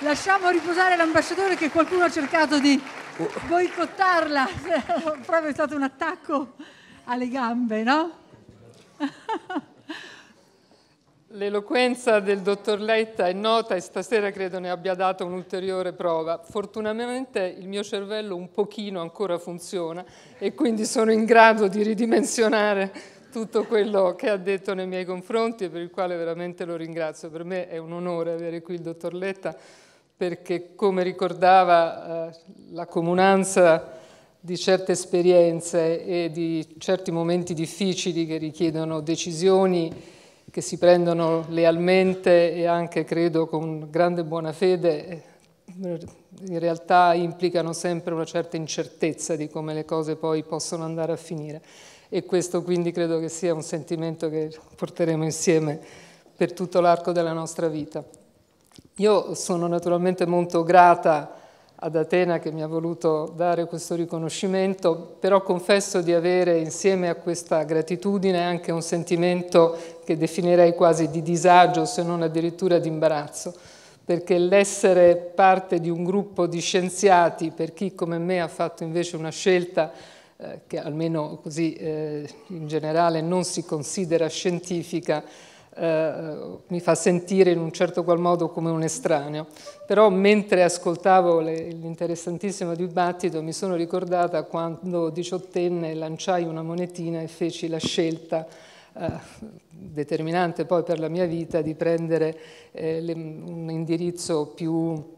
Lasciamo riposare l'ambasciatore che qualcuno ha cercato di oh. boicottarla. Proprio è stato un attacco alle gambe, no? L'eloquenza del dottor Letta è nota e stasera credo ne abbia dato un'ulteriore prova. Fortunatamente il mio cervello un pochino ancora funziona e quindi sono in grado di ridimensionare tutto quello che ha detto nei miei confronti e per il quale veramente lo ringrazio. Per me è un onore avere qui il dottor Letta perché come ricordava eh, la comunanza di certe esperienze e di certi momenti difficili che richiedono decisioni che si prendono lealmente e anche credo con grande buona fede, eh, in realtà implicano sempre una certa incertezza di come le cose poi possono andare a finire e questo quindi credo che sia un sentimento che porteremo insieme per tutto l'arco della nostra vita. Io sono naturalmente molto grata ad Atena che mi ha voluto dare questo riconoscimento, però confesso di avere insieme a questa gratitudine anche un sentimento che definirei quasi di disagio, se non addirittura di imbarazzo, perché l'essere parte di un gruppo di scienziati, per chi come me ha fatto invece una scelta eh, che almeno così eh, in generale non si considera scientifica, eh, mi fa sentire in un certo qual modo come un estraneo. Però mentre ascoltavo l'interessantissimo dibattito mi sono ricordata quando diciottenne lanciai una monetina e feci la scelta eh, determinante poi per la mia vita di prendere eh, un indirizzo più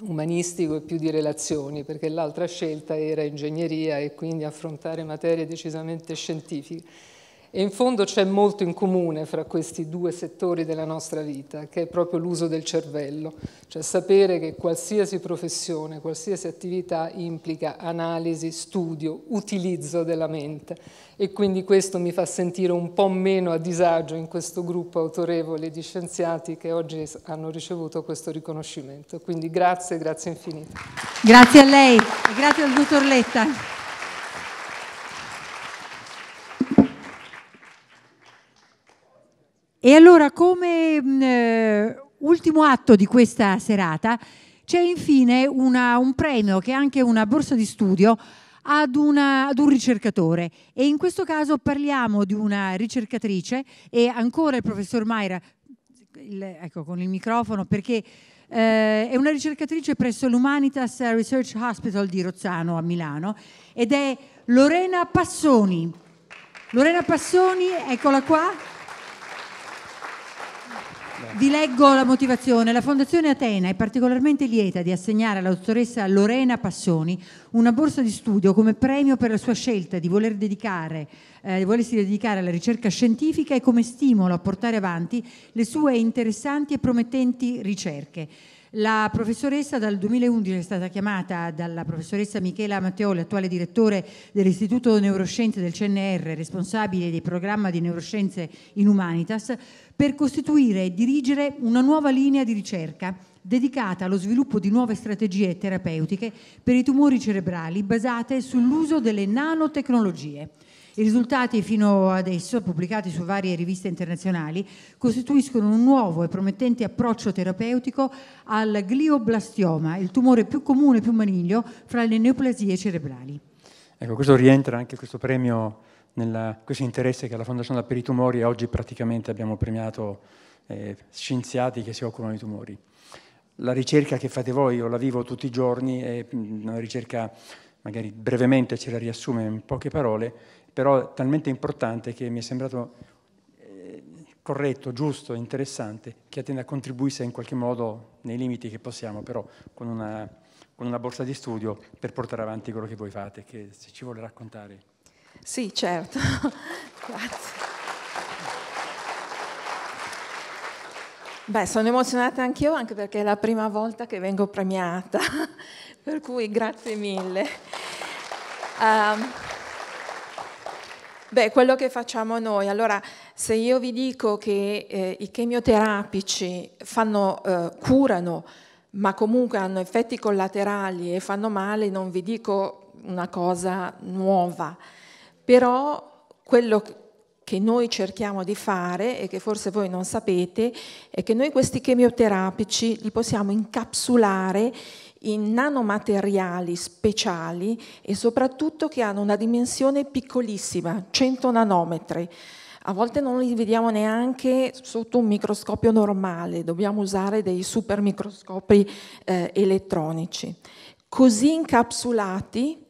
umanistico e più di relazioni, perché l'altra scelta era ingegneria e quindi affrontare materie decisamente scientifiche. E in fondo c'è molto in comune fra questi due settori della nostra vita, che è proprio l'uso del cervello, cioè sapere che qualsiasi professione, qualsiasi attività implica analisi, studio, utilizzo della mente e quindi questo mi fa sentire un po' meno a disagio in questo gruppo autorevole di scienziati che oggi hanno ricevuto questo riconoscimento. Quindi grazie, grazie infinito. Grazie a lei grazie al dottor Letta. E allora come mh, mm, eh, ultimo atto di questa serata c'è infine una, un premio che è anche una borsa di studio ad, una, ad, un ricercatore e in questo caso parliamo di una ricercatrice e ancora il professor Mayra, il, ecco con il microfono perché eh, è una ricercatrice presso l'Humanitas Research Hospital di Rozzano a Milano ed è Lorena Passoni. Lorena Passoni, eccola qua. Vi leggo la motivazione. La Fondazione Atena è particolarmente lieta di assegnare alla dottoressa Lorena Passoni una borsa di studio come premio per la sua scelta di, voler dedicare, eh, di volersi dedicare alla ricerca scientifica e come stimolo a portare avanti le sue interessanti e promettenti ricerche. La professoressa dal 2011 è stata chiamata dalla professoressa Michela Matteoli, attuale direttore dell'Istituto Neuroscienze del CNR, responsabile del programma di neuroscienze in Humanitas, per costituire e dirigere una nuova linea di ricerca dedicata allo sviluppo di nuove strategie terapeutiche per i tumori cerebrali basate sull'uso delle nanotecnologie. I risultati fino adesso, pubblicati su varie riviste internazionali, costituiscono un nuovo e promettente approccio terapeutico al glioblastioma, il tumore più comune e più maniglio fra le neoplasie cerebrali. Ecco, questo rientra anche questo premio nella, questo interesse che alla Fondazione per i Tumori oggi praticamente abbiamo premiato eh, scienziati che si occupano di tumori. La ricerca che fate voi, io la vivo tutti i giorni, è mm, una ricerca magari brevemente ce la riassume in poche parole, però talmente importante che mi è sembrato eh, corretto, giusto, interessante, che Atena contribuisse in qualche modo, nei limiti che possiamo, però con una, con una borsa di studio per portare avanti quello che voi fate, che se ci vuole raccontare. Sì, certo. Grazie. Beh, sono emozionata anch'io anche perché è la prima volta che vengo premiata, per cui grazie mille. Um, beh, quello che facciamo noi, allora se io vi dico che eh, i chemioterapici fanno, eh, curano, ma comunque hanno effetti collaterali e fanno male, non vi dico una cosa nuova però quello che noi cerchiamo di fare e che forse voi non sapete è che noi questi chemioterapici li possiamo incapsulare in nanomateriali speciali e soprattutto che hanno una dimensione piccolissima, 100 nanometri. A volte non li vediamo neanche sotto un microscopio normale, dobbiamo usare dei super microscopi eh, elettronici. Così incapsulati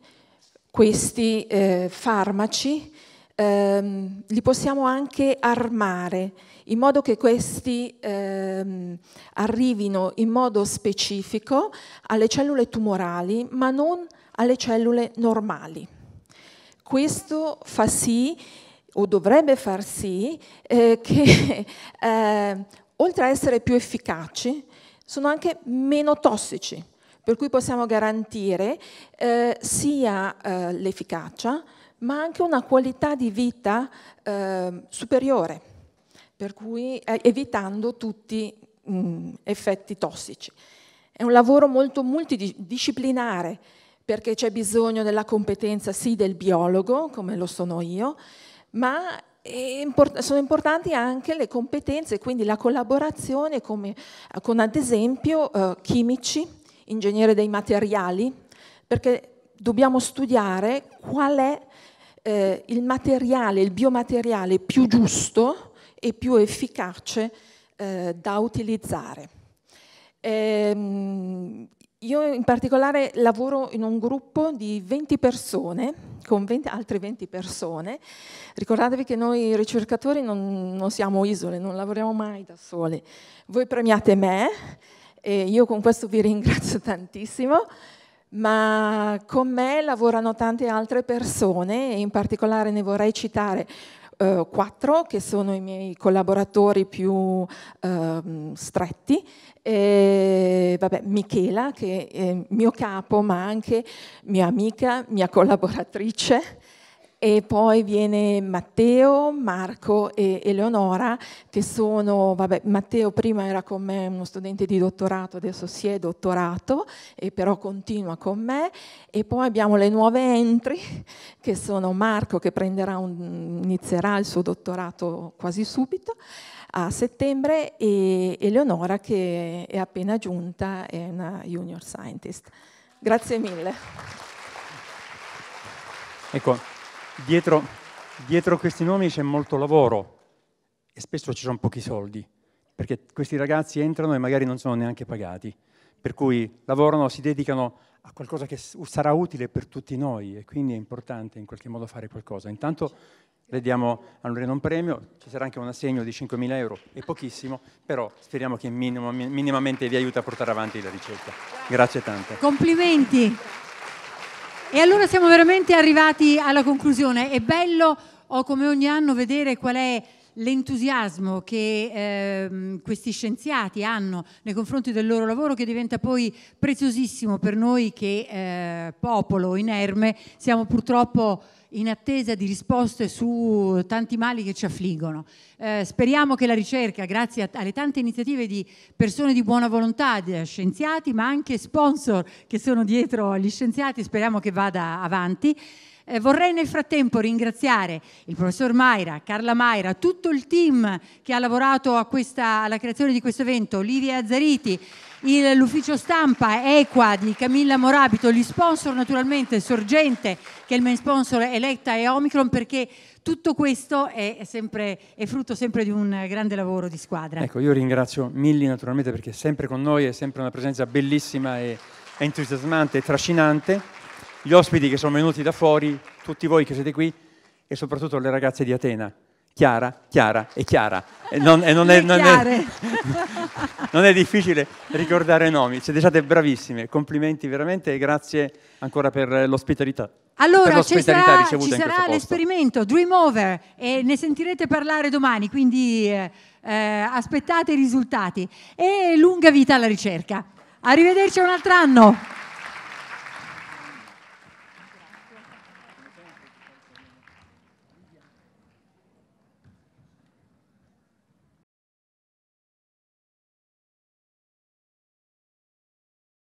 questi eh, farmaci ehm, li possiamo anche armare in modo che questi ehm, arrivino in modo specifico alle cellule tumorali ma non alle cellule normali. Questo fa sì o dovrebbe far sì eh, che eh, oltre a essere più efficaci sono anche meno tossici per cui possiamo garantire eh, sia eh, l'efficacia ma anche una qualità di vita eh, superiore, per cui eh, evitando tutti mh, mm, effetti tossici. È un lavoro molto multidisciplinare perché c'è bisogno della competenza sì del biologo, come lo sono io, ma import sono importanti anche le competenze, quindi la collaborazione come, con ad esempio eh, chimici, ingegnere dei materiali, perché dobbiamo studiare qual è eh, il materiale, il biomateriale più giusto e più efficace eh, da utilizzare. Ehm, io in particolare lavoro in un gruppo di 20 persone, con 20, altre 20 persone. Ricordatevi che noi ricercatori non, non siamo isole, non lavoriamo mai da soli. Voi premiate me e io con questo vi ringrazio tantissimo, ma con me lavorano tante altre persone e in particolare ne vorrei citare eh, quattro che sono i miei collaboratori più eh, stretti. E, vabbè, Michela che è mio capo ma anche mia amica, mia collaboratrice e poi viene Matteo, Marco e Eleonora che sono, vabbè, Matteo prima era con me uno studente di dottorato, adesso si è dottorato e però continua con me e poi abbiamo le nuove entry che sono Marco che un, inizierà il suo dottorato quasi subito a settembre e Eleonora che è appena giunta, è una junior scientist. Grazie mille. Ecco, dietro, dietro questi nomi c'è molto lavoro e spesso ci sono pochi soldi, perché questi ragazzi entrano e magari non sono neanche pagati, per cui lavorano, si dedicano a qualcosa che sarà utile per tutti noi e quindi è importante in qualche modo fare qualcosa. Intanto le diamo a Lorena un premio, ci sarà anche un assegno di 5.000 euro, è pochissimo, però speriamo che minimamente vi aiuti a portare avanti la ricerca. Grazie tante. Complimenti. E allora siamo veramente arrivati alla conclusione. È bello, oh, come ogni anno, vedere qual è l'entusiasmo che eh, questi scienziati hanno nei confronti del loro lavoro che diventa poi preziosissimo per noi che eh, popolo inerme siamo purtroppo in attesa di risposte su tanti mali che ci affliggono. Eh, speriamo che la ricerca, grazie a, alle tante iniziative di persone di buona volontà, di scienziati, ma anche sponsor che sono dietro agli scienziati, speriamo che vada avanti. Eh, vorrei nel frattempo ringraziare il professor Maira, Carla Maira, tutto il team che ha lavorato questa, alla creazione di questo evento, Olivia Azzariti, l'ufficio stampa Equa di Camilla Morabito, gli sponsor naturalmente Sorgente che è il main sponsor Electa e Omicron perché tutto questo è, sempre, è frutto sempre di un grande lavoro di squadra. Ecco, io ringrazio Milli naturalmente perché è sempre con noi, è sempre una presenza bellissima e entusiasmante e trascinante. Gli ospiti che sono venuti da fuori, tutti voi che siete qui e soprattutto le ragazze di Atena chiara, chiara e chiara. E non, e non, è, non, è, non è, difficile ricordare nomi, siete state bravissime, complimenti veramente e grazie ancora per l'ospitalità. Allora, ci sarà, ci sarà l'esperimento Dream Over e ne sentirete parlare domani, quindi eh, eh, aspettate i risultati e lunga vita alla ricerca. Arrivederci un altro anno.